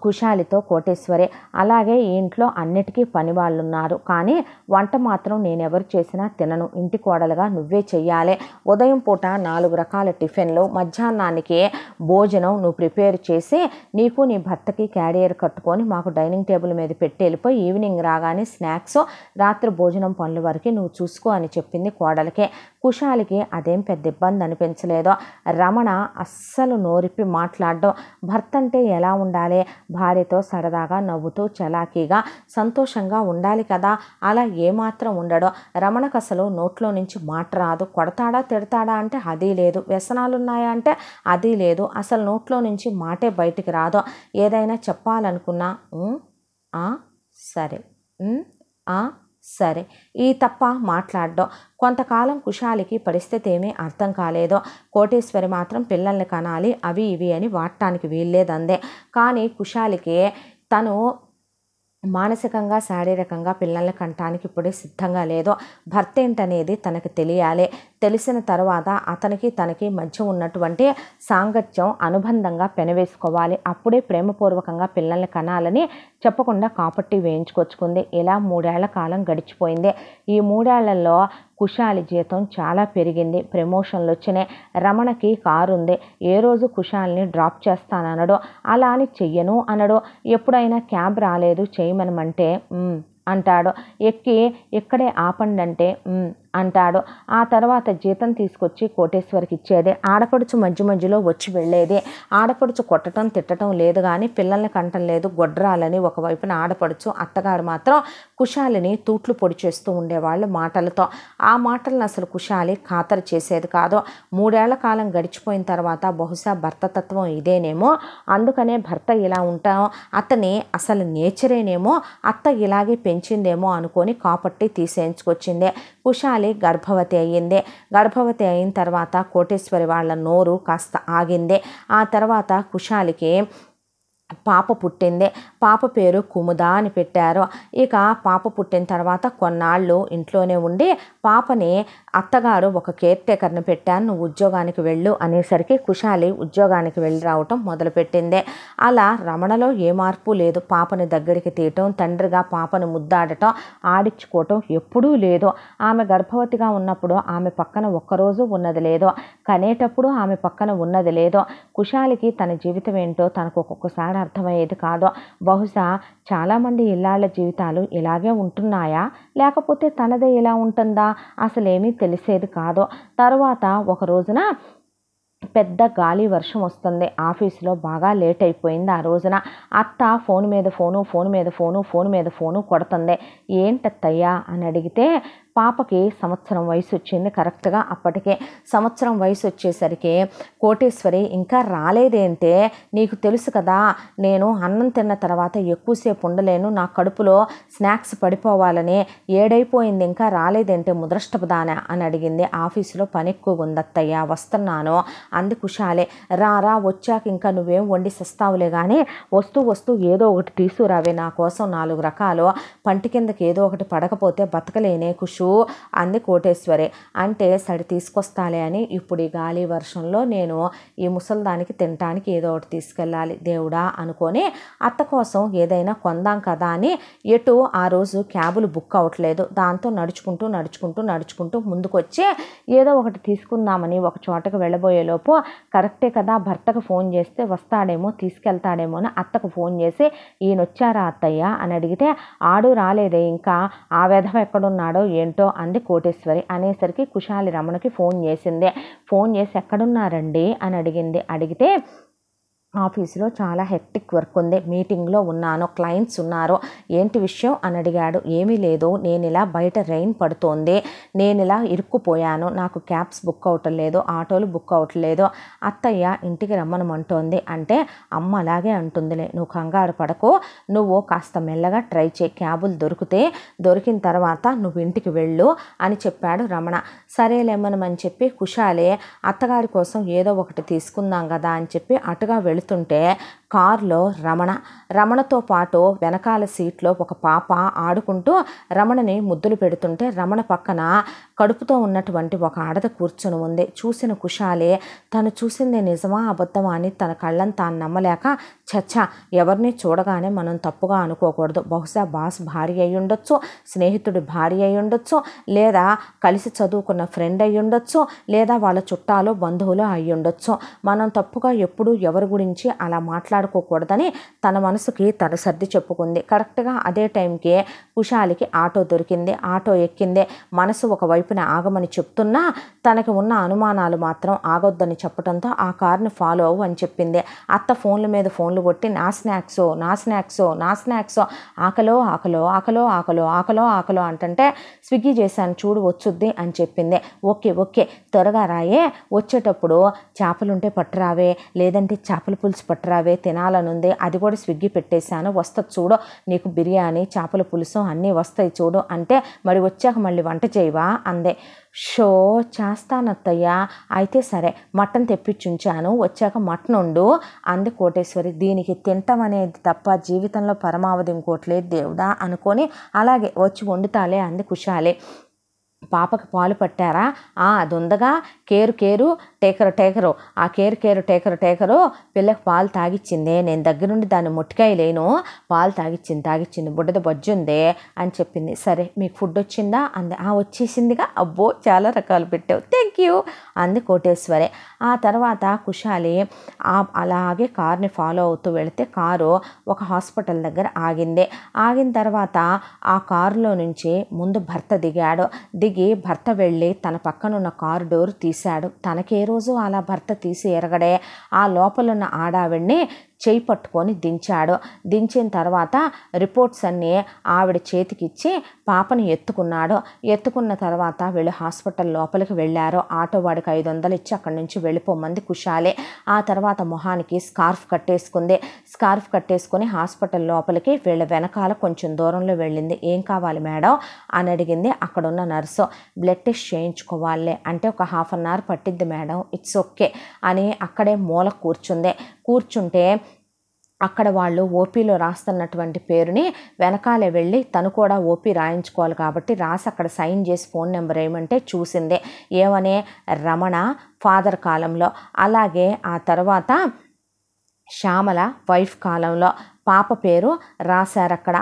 [SPEAKER 1] కుశాలితో కోటేశ్వరే అలాగే ఈ ఇంట్లో అన్నిటికీ పని వాళ్ళున్నారు కానీ వంట మాత్రం నేనెవరు చేసినా తినను ఇంటి కోడలుగా నువ్వే చెయ్యాలి ఉదయం పూట నాలుగు రకాల టిఫిన్లు మధ్యాహ్నానికి భోజనం నువ్వు ప్రిపేర్ చేసి నీకు నీ భర్తకి క్యారియర్ కట్టుకొని మాకు డైనింగ్ టేబుల్ మీద పెట్టేళ్ళిపోయి ఈవినింగ్ రాగానే స్నాక్స్ రాత్రి భోజనం పనుల వరకు నువ్వు చూసుకో అని చెప్పింది కోడలికే కుశాలికి అదేం పెద్ద ఇబ్బంది అనిపించలేదో రమణ అస్సలు నోరిప్పి మాట్లాడడం భర్త అంటే ఎలా ఉండాలి భార్యతో సరదాగా నవ్వుతూ చలాకీగా సంతోషంగా ఉండాలి కదా అలా ఏమాత్రం ఉండడో రమణకసలు నోట్లో నుంచి మాట రాదు కొడతాడా తిడతాడా అంటే అది లేదు వ్యసనాలున్నాయా అంటే అది లేదు అసలు నోట్లో నుంచి మాటే బయటికి రాదు ఏదైనా చెప్పాలనుకున్నా సరే సరే ఈ తప్ప మాట్లాడడం కొంతకాలం కుషాలికి పరిస్థితి ఏమీ అర్థం కాలేదో కోటేశ్వరి మాత్రం పిల్లల్ని కనాలి అవి ఇవి అని వాడటానికి వీల్లేదందే కానీ కుషాలికి తను మానసికంగా శారీరకంగా పిల్లల్ని కంటానికి ఇప్పుడే సిద్ధంగా లేదు భర్త ఏంటనేది తనకు తెలియాలి తెలిసిన తర్వాత అతనికి తనకి మధ్య ఉన్నటువంటి సాంగత్యం అనుబంధంగా పెనవేసుకోవాలి అప్పుడే ప్రేమపూర్వకంగా పిల్లల్ని కనాలని చెప్పకుండా కాపట్టి వేయించుకొచ్చుకుంది ఇలా మూడేళ్ల కాలం గడిచిపోయింది ఈ మూడేళ్లలో కుషాలి జీతం చాలా పెరిగింది ప్రమోషన్లు వచ్చినాయి రమణకి కారు ఉంది ఏ రోజు కుషాల్ని డ్రాప్ చేస్తానడు అలా అని చెయ్యను అనడు ఎప్పుడైనా క్యాబ్ రాలేదు చేయమనమంటే అంటాడు ఎక్కి ఇక్కడే ఆపండి అంటే అంటాడు ఆ తర్వాత జీతం తీసుకొచ్చి కోటేశ్వరికి ఇచ్చేది ఆడపడుచు మధ్య మధ్యలో వచ్చి వెళ్ళేది ఆడపడుచు కొట్టడం తిట్టడం లేదు కానీ పిల్లల్ని కంటం లేదు గొడ్రాలని ఒకవైపున ఆడపడుచు అత్తగారు మాత్రం కుషాలిని తూట్లు పొడి చేస్తూ ఉండేవాళ్ళు మాటలతో ఆ మాటలను అసలు కుషాలి ఖాతరు చేసేది కాదు మూడేళ్ల కాలం గడిచిపోయిన తర్వాత బహుశా భర్త తత్వం ఇదేనేమో అందుకనే భర్త ఇలా ఉంటాం అతని అసలు నేచరేనేమో అత్త ఇలాగే పెంచిందేమో అనుకొని కాపట్టి తీసేయించుకొచ్చింది కుషాలి గర్భవతి అయ్యిందే గర్భవతి అయిన తర్వాత కోటేశ్వరి వాళ్ళ నోరు కాస్త ఆగింది ఆ తర్వాత కుషాలికి పాప పుట్టిందే పాప పేరు కుముద అని పెట్టారు ఇక పాప పుట్టిన తర్వాత కొన్నాళ్ళు ఇంట్లోనే ఉండి పాపని అత్తగారు ఒక కేర్ టేకర్ని పెట్టాను నువ్వు ఉద్యోగానికి వెళ్ళు అనేసరికి కుశాలి ఉద్యోగానికి వెళ్ళి రావటం మొదలుపెట్టిందే అలా రమణలో ఏ మార్పు లేదు పాపని దగ్గరికి తీయటం తండ్రిగా పాపను ముద్దాడటం ఆడించుకోవటం ఎప్పుడూ లేదు ఆమె గర్భవతిగా ఉన్నప్పుడు ఆమె పక్కన ఒక్కరోజు ఉన్నది లేదో కనేటప్పుడు ఆమె పక్కన ఉన్నది లేదో కుషాలికి తన జీవితం ఏంటో తనకు ఒక్కొక్కసారి అర్థమయ్యేది కాదో బహుశా చాలామంది ఇల్లాళ్ల జీవితాలు ఇలాగే ఉంటున్నాయా లేకపోతే తనదే ఇలా ఉంటుందా అసలేమీ తెలియదు తెలిసేది కాదు తర్వాత ఒక రోజున పెద్ద గాలి వర్షం వస్తుంది ఆఫీసులో బాగా లేట్ అయిపోయింది ఆ రోజున అత్త ఫోన్ మీద ఫోను ఫోన్ మీద ఫోను ఫోన్ మీద ఫోను కొడుతుంది ఏంటత్తయ్యా అని అడిగితే పాపకి సంవత్సరం వయసు వచ్చింది కరెక్ట్గా అప్పటికే సంవత్సరం వయసు వచ్చేసరికి కోటేశ్వరి ఇంకా రాలేదేంటే నీకు తెలుసు కదా నేను అన్నం తిన్న తర్వాత ఎక్కువసేపు ఉండలేను నా కడుపులో స్నాక్స్ పడిపోవాలని ఏడైపోయింది ఇంకా రాలేదేంటే ముద్రష్టపదాన అని అడిగింది ఆఫీసులో పని ఎక్కువ ఉందత్తయ్య వస్తున్నాను అంది కుషాలే రా రా వచ్చాక ఇంకా నువ్వేం వండి సస్తావులే కానీ వస్తూ వస్తూ ఏదో ఒకటి తీసుకురావే నా కోసం నాలుగు రకాలు పంటి కిందకి ఏదో ఒకటి పడకపోతే బతకలేనే కుషు అంది కోటేశ్వరి అంటే సడి తీసుకొస్తాలే అని ఇప్పుడు ఈ గాలి వర్షంలో నేను ఈ ముసలిదానికి తినటానికి ఏదో ఒకటి తీసుకెళ్ళాలి దేవుడా అనుకొని అత్త కోసం ఏదైనా కొందాం కదా అని ఎటు ఆ రోజు క్యాబులు బుక్ అవ్వట్లేదు దాంతో నడుచుకుంటూ నడుచుకుంటూ నడుచుకుంటూ ముందుకొచ్చి ఏదో ఒకటి తీసుకుందామని ఒక చోటకు వెళ్ళబోయేలోపు కరెక్టే కదా భర్తకు ఫోన్ చేస్తే వస్తాడేమో తీసుకెళ్తాడేమో అని అత్తకు ఫోన్ చేసి ఈయన వచ్చారా అత్తయ్య అని అడిగితే ఆడు రాలేదే ఇంకా ఆ విధం ఎక్కడున్నాడో ఏంటో ఏంటో అంది కోటేశ్వరి అనేసరికి కుశాలి రమణకి ఫోన్ చేసింది ఫోన్ చేసి ఎక్కడున్నారండి అని అడిగింది అడిగితే ఆఫీసులో చాలా హెక్టిక్ వర్క్ ఉంది మీటింగ్లో ఉన్నాను క్లయింట్స్ ఉన్నారు ఏంటి విషయం అని అడిగాడు ఏమీ లేదు నేను ఇలా బయట రెయిన్ పడుతోంది నేను ఇలా ఇరుక్కుపోయాను నాకు క్యాబ్స్ బుక్ అవటం లేదు ఆటోలు బుక్ అవటం లేదు అత్తయ్య ఇంటికి రమ్మనమంటోంది అంటే అమ్మ అలాగే అంటుందిలే నువ్వు కంగారు పడకు నువ్వు కాస్త మెల్లగా ట్రై చేయి క్యాబులు దొరికితే దొరికిన తర్వాత నువ్వు ఇంటికి వెళ్ళు అని చెప్పాడు రమణ సరేలేమనమని చెప్పి కుషాలే అత్తగారి కోసం ఏదో ఒకటి తీసుకుందాం కదా అని చెప్పి అటుగా వెళుతు వెళ్తుంటే కారులో రమణ రమణతో పాటు వెనకాల సీట్లో ఒక పాప ఆడుకుంటూ రమణని ముద్దులు పెడుతుంటే రమణ పక్కన కడుపుతో ఉన్నటువంటి ఒక ఆడద కూర్చొని ఉంది చూసిన కుషాలే తను చూసింది నిజమా అబద్ధమా అని తన కళ్ళని తాను నమ్మలేక చచ్చ ఎవరిని చూడగానే మనం తప్పుగా అనుకోకూడదు బహుశా బాస్ భార్య అయి ఉండొచ్చు స్నేహితుడి భార్య అయి ఉండొచ్చు లేదా కలిసి చదువుకున్న ఫ్రెండ్ అయి ఉండొచ్చు లేదా వాళ్ళ చుట్టాలు బంధువులు అయి ఉండొచ్చు మనం తప్పుగా ఎప్పుడు ఎవరి గురించి అలా మాట్లాడ మాట్లాడుకోకూడదని తన మనసుకి తన సర్ది చెప్పుకుంది కరెక్ట్గా అదే టైంకి కుషాలికి ఆటో దొరికింది ఆటో ఎక్కింది మనసు ఒకవైపున ఆగమని చెప్తున్నా తనకి ఉన్న అనుమానాలు మాత్రం ఆగొద్దని చెప్పడంతో ఆ కార్ని ఫాలో అవ్వు అని చెప్పింది అత్త ఫోన్ల మీద ఫోన్లు కొట్టి నా స్నాక్స్ నా స్నాక్స్ నా స్నాక్స్ ఆకలో ఆకలో ఆకలో ఆకలో ఆకలో ఆకలో అంటే స్విగ్గీ చేశాను చూడు వచ్చుద్ది అని చెప్పింది ఓకే ఓకే త్వరగా రాయే వచ్చేటప్పుడు చేపలుంటే పట్టురావే లేదంటే చేపల పులుసు పట్టురావే తినాలనుంది అది కూడా స్విగ్గీ పెట్టేశాను వస్తుంది చూడు నీకు బిర్యానీ చేపల పులుసు అన్నీ వస్తాయి చూడు అంటే మరి వచ్చాక మళ్ళీ వంట చేయవా అందే షో చేస్తానత్తయ్య అయితే సరే మటన్ తెప్పించుంచాను వచ్చాక మటన్ ఉండు అంది కోటేశ్వరి దీనికి తింటం అనేది తప్ప జీవితంలో పరమావధి ఇంకోట్లేదు దేవుడా అనుకొని అలాగే వచ్చి వండుతాలే అంది కుషాలి పాపకు పాలు పట్టారా అది దొందగా కేరు కేరు టేకరు టేకరు ఆ కేరు కేరు టేకరు టేకరు పిల్లకి పాలు తాగిచ్చింది నేను దగ్గరుండి దాన్ని ముట్టికాయ లేను పాలు తాగిచ్చింది తాగిచ్చింది బుడ్డద బొజ్జుంది అని చెప్పింది సరే మీకు ఫుడ్ వచ్చిందా అంది ఆ వచ్చేసిందిగా అబ్బో చాలా రకాలు పెట్టావు థ్యాంక్ యూ అంది కోటేశ్వరి ఆ తర్వాత కుషాలి అలాగే కార్ని ఫాలో అవుతూ వెళితే కారు ఒక హాస్పిటల్ దగ్గర ఆగింది ఆగిన తర్వాత ఆ కారులో నుంచి ముందు భర్త దిగాడు దిగి భర్త వెళ్ళి తన పక్కనున్న కారు డోర్ తీశాడు తనకే రోజు అలా భర్త తీసి ఎరగడే ఆ లోపలున్న ఆడావిడ్ని చేయి పట్టుకొని దించాడు దించిన తర్వాత రిపోర్ట్స్ అన్నీ ఆవిడ చేతికిచ్చి పాపని ఎత్తుకున్నాడు ఎత్తుకున్న తర్వాత వీళ్ళు హాస్పిటల్ లోపలికి వెళ్ళారు ఆటో వాడికి ఐదు వందలు ఇచ్చి అక్కడి నుంచి వెళ్ళిపోమంది కుషాలే ఆ తర్వాత మొహానికి స్కార్ఫ్ కట్టేసుకుంది స్కార్ఫ్ కట్టేసుకుని హాస్పిటల్ లోపలికి వీళ్ళ వెనకాల కొంచెం దూరంలో వెళ్ళింది ఏం కావాలి మేడం అని అడిగింది అక్కడున్న నర్సు బ్లడ్ టెస్ట్ చేయించుకోవాలి అంటే ఒక హాఫ్ అన్ అవర్ పట్టిద్ది మేడం ఇట్స్ ఓకే అని అక్కడే మూల కూర్చుంది కూర్చుంటే అక్కడ వాళ్ళు ఓపీలో రాస్తున్నటువంటి పేరుని వెనకాలే వెళ్ళి తను కూడా ఓపీ రాయించుకోవాలి కాబట్టి రాసి అక్కడ సైన్ చేసి ఫోన్ నెంబర్ ఏమంటే చూసిందే ఏమనే రమణ ఫాదర్ కాలంలో అలాగే ఆ తర్వాత శ్యామల వైఫ్ కాలంలో పాప పేరు రాశారు అక్కడ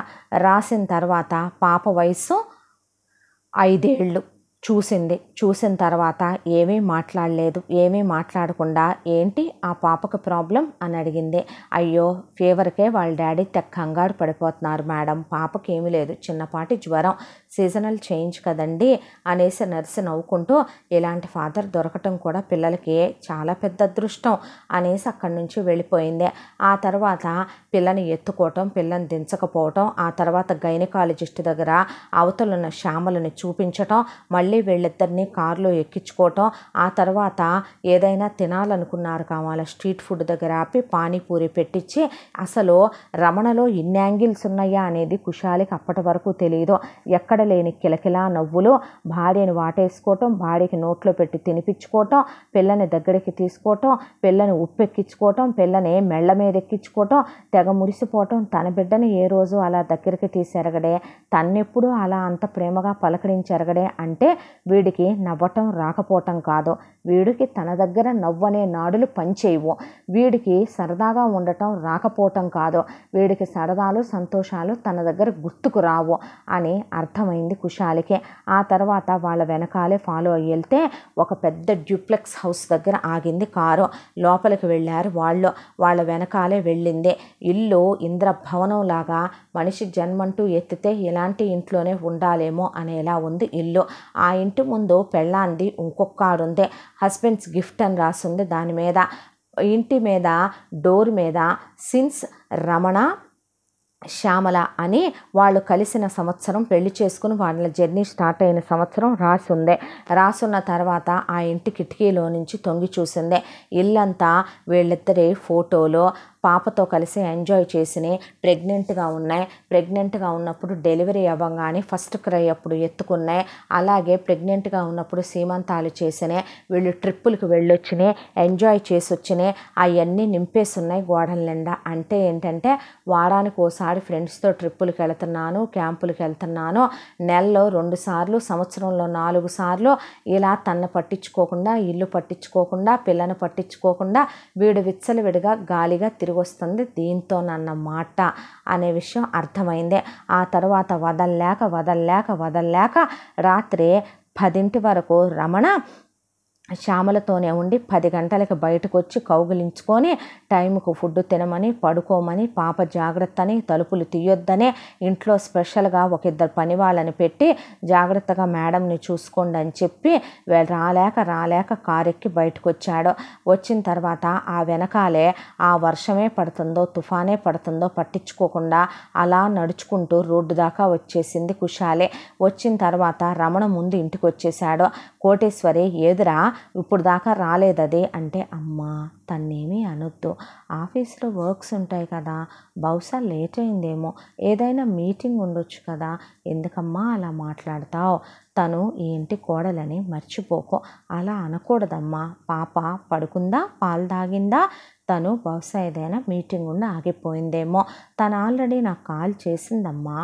[SPEAKER 1] రాసిన తర్వాత పాప వయసు ఐదేళ్ళు చూసింది చూసిన తర్వాత ఏమీ మాట్లాడలేదు ఏమీ మాట్లాడకుండా ఏంటి ఆ పాపకు ప్రాబ్లం అని అడిగింది అయ్యో ఫీవర్కే వాళ్ళ డాడీ తెక్కంగాడు పడిపోతున్నారు మేడం పాపకి ఏమీ లేదు చిన్నపాటి జ్వరం సీజనల్ చేంజ్ కదండి అనేసి నర్సు నవ్వుకుంటూ ఇలాంటి ఫాదర్ దొరకటం కూడా పిల్లలకి చాలా పెద్ద అదృష్టం అనేసి అక్కడి నుంచి వెళ్ళిపోయింది ఆ తర్వాత పిల్లని ఎత్తుకోవటం పిల్లని దించకపోవటం ఆ తర్వాత గైనకాలజిస్ట్ దగ్గర అవతలున్న శ్యామలను చూపించటం మళ్ళీ వీళ్ళిద్దరినీ కారులో ఎక్కించుకోవటం ఆ తర్వాత ఏదైనా తినాలనుకున్నారు కావాలా స్ట్రీట్ ఫుడ్ దగ్గర ఆపి పానీపూరి పెట్టించి అసలు రమణలో ఇన్ని యాంగిల్స్ ఉన్నాయా అనేది కుషాలికి అప్పటి వరకు తెలియదు ఎక్కడ లేని కిలకిలా నవ్వులు భార్యను వాటేసుకోవటం భార్యకి నోట్లో పెట్టి తినిపించుకోవటం పిల్లని దగ్గరికి తీసుకోవటం పిల్లని ఉప్పెక్కించుకోవటం పిల్లని మెళ్ళ మీద ఎక్కించుకోవటం తెగ మురిసిపోవటం తన బిడ్డని ఏ రోజు అలా దగ్గరికి తీసెరగడే తన్నెప్పుడు అలా అంత ప్రేమగా పలకరించెరగడే అంటే వీడికి నవ్వటం రాకపోవటం కాదు వీడికి తన దగ్గర నవ్వనే నాడులు పనిచేయవు వీడికి సరదాగా ఉండటం రాకపోవటం కాదు వీడికి సరదాలు సంతోషాలు తన దగ్గర గుర్తుకు రావు అని అర్థమై అర్థమైంది కుషాలికే ఆ తర్వాత వాళ్ళ వెనకాలే ఫాలో అయ్యితే ఒక పెద్ద డ్యూప్లెక్స్ హౌస్ దగ్గర ఆగింది కారు లోపలికి వెళ్ళారు వాళ్ళు వాళ్ళ వెనకాలే వెళ్ళింది ఇల్లు ఇంద్ర లాగా మనిషి జన్మంటూ ఎత్తితే ఇలాంటి ఇంట్లోనే ఉండాలేమో అనేలా ఉంది ఇల్లు ఆ ఇంటి ముందు పెళ్ళాంది ఇంకొక ఉంది హస్బెండ్స్ గిఫ్ట్ అని రాసింది దాని మీద ఇంటి మీద డోర్ మీద సిన్స్ రమణ శ్యామల అని వాళ్ళు కలిసిన సంవత్సరం పెళ్లి చేసుకుని వాళ్ళ జర్నీ స్టార్ట్ అయిన సంవత్సరం రాసుందే రాసున్న తర్వాత ఆ ఇంటి కిటికీలో నుంచి తొంగి చూసిందే ఇల్లంతా వీళ్ళిద్దరి ఫోటోలు పాపతో కలిసి ఎంజాయ్ చేసినాయి ప్రెగ్నెంట్గా ఉన్నాయి ప్రెగ్నెంట్గా ఉన్నప్పుడు డెలివరీ అవ్వగానే ఫస్ట్ క్రై అప్పుడు ఎత్తుకున్నాయి అలాగే ప్రెగ్నెంట్గా ఉన్నప్పుడు సీమంతాలు చేసినాయి వీళ్ళు ట్రిప్పులకు వెళ్ళొచ్చినాయి ఎంజాయ్ చేసి వచ్చినాయి అవన్నీ నింపేస్తున్నాయి గోడల నిండా అంటే ఏంటంటే వారానికి ఓసారి ఫ్రెండ్స్తో ట్రిప్పులకు వెళ్తున్నాను క్యాంపులకు వెళ్తున్నాను నెలలో రెండు సార్లు సంవత్సరంలో నాలుగు సార్లు ఇలా తన్ను పట్టించుకోకుండా ఇల్లు పట్టించుకోకుండా పిల్లను పట్టించుకోకుండా వీడు విచ్చలవిడిగా గాలిగా తిరుగు తిరిగి వస్తుంది దీంతో నన్న మాట అనే విషయం అర్థమైంది ఆ తర్వాత వదల్లేక వదల్లేక వదల్లేక రాత్రి పదింటి వరకు రమణ శ్యామలతోనే ఉండి పది గంటలకు బయటకు వచ్చి కౌగిలించుకొని టైంకు ఫుడ్ తినమని పడుకోమని పాప జాగ్రత్త అని తలుపులు తీయొద్దనే ఇంట్లో స్పెషల్గా ఒక ఇద్దరు పని వాళ్ళని పెట్టి జాగ్రత్తగా మేడంని చూసుకోండి అని చెప్పి రాలేక రాలేక కారెక్కి బయటకు వచ్చాడు వచ్చిన తర్వాత ఆ వెనకాలే ఆ వర్షమే పడుతుందో తుఫానే పడుతుందో పట్టించుకోకుండా అలా నడుచుకుంటూ రోడ్డు దాకా వచ్చేసింది కుషాలే వచ్చిన తర్వాత రమణ ముందు ఇంటికి వచ్చేసాడు కోటేశ్వరి ఎదురా ఇప్పుడు దాకా రాలేదు అదే అంటే అమ్మ తన్నేమీ అనొద్దు ఆఫీస్లో వర్క్స్ ఉంటాయి కదా బహుశా లేట్ అయిందేమో ఏదైనా మీటింగ్ ఉండొచ్చు కదా ఎందుకమ్మా అలా మాట్లాడతావు తను ఈ ఇంటి కోడలని మర్చిపోకు అలా అనకూడదమ్మా పాప పడుకుందా పాలు తాగిందా తను బహుశా ఏదైనా మీటింగ్ ఉండి ఆగిపోయిందేమో తను ఆల్రెడీ నాకు కాల్ చేసిందమ్మా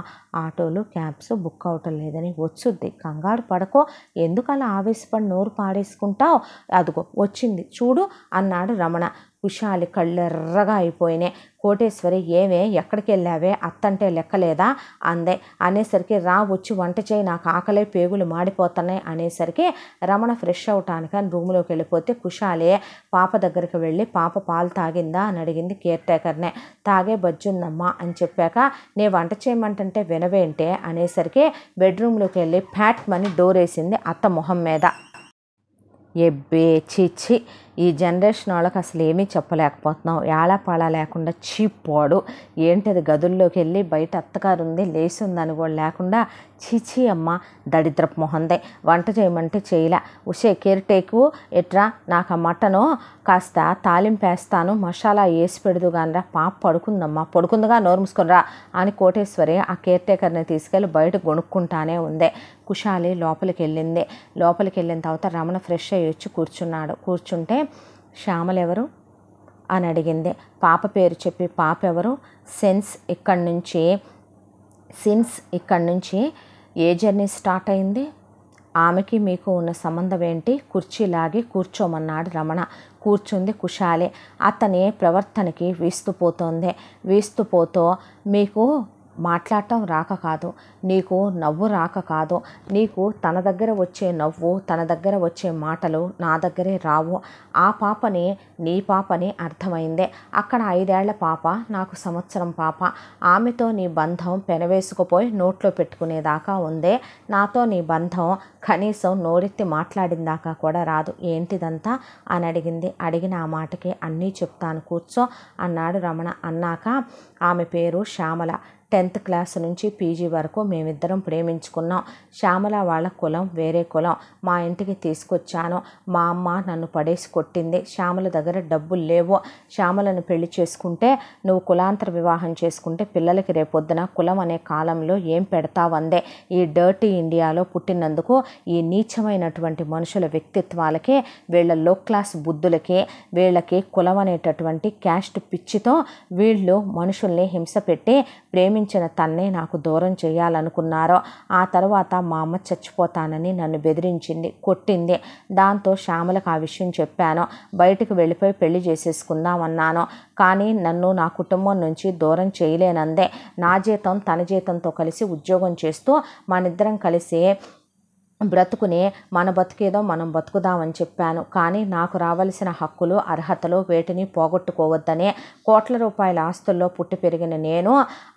[SPEAKER 1] ఆటోలు క్యాబ్స్ బుక్ అవటం లేదని వచ్చుద్ది కంగారు పడకో ఎందుకలా ఆవేశపడి నోరు పాడేసుకుంటావు అదిగో వచ్చింది చూడు అన్నాడు రమణ కళ్ళు కళ్ళెర్రగా అయిపోయినాయి కోటేశ్వరి ఏమే ఎక్కడికి వెళ్ళావే అత్తంటే లెక్కలేదా అందే అనేసరికి రా వచ్చి వంట చేయి నాకు ఆకలే పేగులు మాడిపోతున్నాయి అనేసరికి రమణ ఫ్రెష్ అవటానికని రూమ్లోకి వెళ్ళిపోతే కుషాలే పాప దగ్గరికి వెళ్ళి పాప పాలు తాగిందా అని అడిగింది కేర్ టేకర్నే తాగే బజ్జుందమ్మా అని చెప్పాక నే వంట చేయమంటే వినవేంటే అనేసరికి బెడ్రూమ్లోకి వెళ్ళి ప్యాట్ మని డోర్ వేసింది అత్త మొహం మీద ఎబ్బే చిచ్చి ఈ జనరేషన్ వాళ్ళకి అసలు ఏమీ చెప్పలేకపోతున్నాం ఏళపాళ లేకుండా చీప్ పోడు ఏంటది గదుల్లోకి వెళ్ళి బయట అత్తగారు ఉంది లేచి ఉందని కూడా లేకుండా చీచీ అమ్మ దరిద్రపు మొహందే వంట చేయమంటే చేయలే ఉషే కేర్ టేకు ఎట్రా నాకు ఆ మటను కాస్త తాలింపేస్తాను మసాలా వేసి పెడదు కానిరా పాప పడుకుందమ్మా పడుకుందిగా నోరు మూసుకునిరా అని కోటేశ్వరి ఆ కేర్ టేకర్ని తీసుకెళ్ళి బయట గొనుక్కుంటానే ఉందే కుషాలి లోపలికి వెళ్ళింది లోపలికి వెళ్ళిన తర్వాత రమణ ఫ్రెష్ అయ్యి వచ్చి కూర్చున్నాడు కూర్చుంటే శ్యామలెవరు అని అడిగింది పాప పేరు చెప్పి పాప ఎవరు సెన్స్ ఇక్కడి నుంచి సిన్స్ ఇక్కడి నుంచి ఏ జర్నీ స్టార్ట్ అయింది ఆమెకి మీకు ఉన్న సంబంధం ఏంటి కుర్చీ లాగి కూర్చోమన్నాడు రమణ కూర్చుంది కుషాలి అతని ప్రవర్తనకి వీస్తుపోతుంది వీస్తుపోతూ మీకు మాట్లాడటం రాక కాదు నీకు నవ్వు రాక కాదు నీకు తన దగ్గర వచ్చే నవ్వు తన దగ్గర వచ్చే మాటలు నా దగ్గరే రావు ఆ పాపని నీ పాపని అర్థమైందే అక్కడ ఐదేళ్ల పాప నాకు సంవత్సరం పాప ఆమెతో నీ బంధం పెనవేసుకుపోయి నోట్లో పెట్టుకునేదాకా ఉందే నాతో నీ బంధం కనీసం నోరెత్తి మాట్లాడిందాకా కూడా రాదు ఏంటిదంతా అని అడిగింది అడిగిన ఆ మాటకి అన్నీ చెప్తాను కూర్చో అన్నాడు రమణ అన్నాక ఆమె పేరు శ్యామల టెన్త్ క్లాస్ నుంచి పీజీ వరకు మేమిద్దరం ప్రేమించుకున్నాం శ్యామల వాళ్ళ కులం వేరే కులం మా ఇంటికి తీసుకొచ్చాను మా అమ్మ నన్ను పడేసి కొట్టింది శ్యామల దగ్గర డబ్బులు లేవు శ్యామలను పెళ్లి చేసుకుంటే నువ్వు కులాంతర వివాహం చేసుకుంటే పిల్లలకి రేపొద్దున కులం అనే కాలంలో ఏం పెడతావందే ఈ డర్టీ ఇండియాలో పుట్టినందుకు ఈ నీచమైనటువంటి మనుషుల వ్యక్తిత్వాలకి వీళ్ళ లో క్లాస్ బుద్ధులకి వీళ్ళకి కులం అనేటటువంటి క్యాస్ట్ పిచ్చితో వీళ్ళు మనుషుల్ని హింస పెట్టి ప్రేమి ప్రేమించిన తన్నే నాకు దూరం చేయాలనుకున్నారో ఆ తర్వాత మా అమ్మ చచ్చిపోతానని నన్ను బెదిరించింది కొట్టింది దాంతో శ్యామలకు ఆ విషయం చెప్పాను బయటకు వెళ్ళిపోయి పెళ్లి చేసేసుకుందామన్నాను కానీ నన్ను నా కుటుంబం నుంచి దూరం చేయలేనందే నా జీతం తన జీతంతో కలిసి ఉద్యోగం చేస్తూ మనిద్దరం కలిసి బ్రతుకుని మన బతుకేదో మనం బతుకుదామని చెప్పాను కానీ నాకు రావలసిన హక్కులు అర్హతలు వేటిని పోగొట్టుకోవద్దనే కోట్ల రూపాయల ఆస్తుల్లో పుట్టి పెరిగిన నేను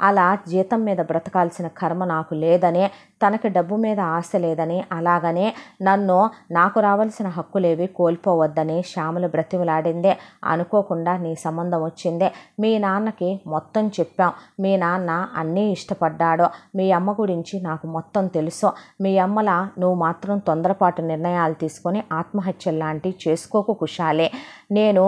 [SPEAKER 1] అలా జీతం మీద బ్రతకాల్సిన కర్మ నాకు లేదనే తనకి డబ్బు మీద ఆశ లేదని అలాగనే నన్ను నాకు రావాల్సిన హక్కులేవి కోల్పోవద్దని శ్యామలు బ్రతిమలాడిందే అనుకోకుండా నీ సంబంధం వచ్చిందే మీ నాన్నకి మొత్తం చెప్పాం మీ నాన్న అన్నీ ఇష్టపడ్డాడో మీ అమ్మ గురించి నాకు మొత్తం తెలుసు మీ అమ్మల నువ్వు మాత్రం తొందరపాటు నిర్ణయాలు తీసుకొని ఆత్మహత్య లాంటివి చేసుకోకు కుషాలే నేను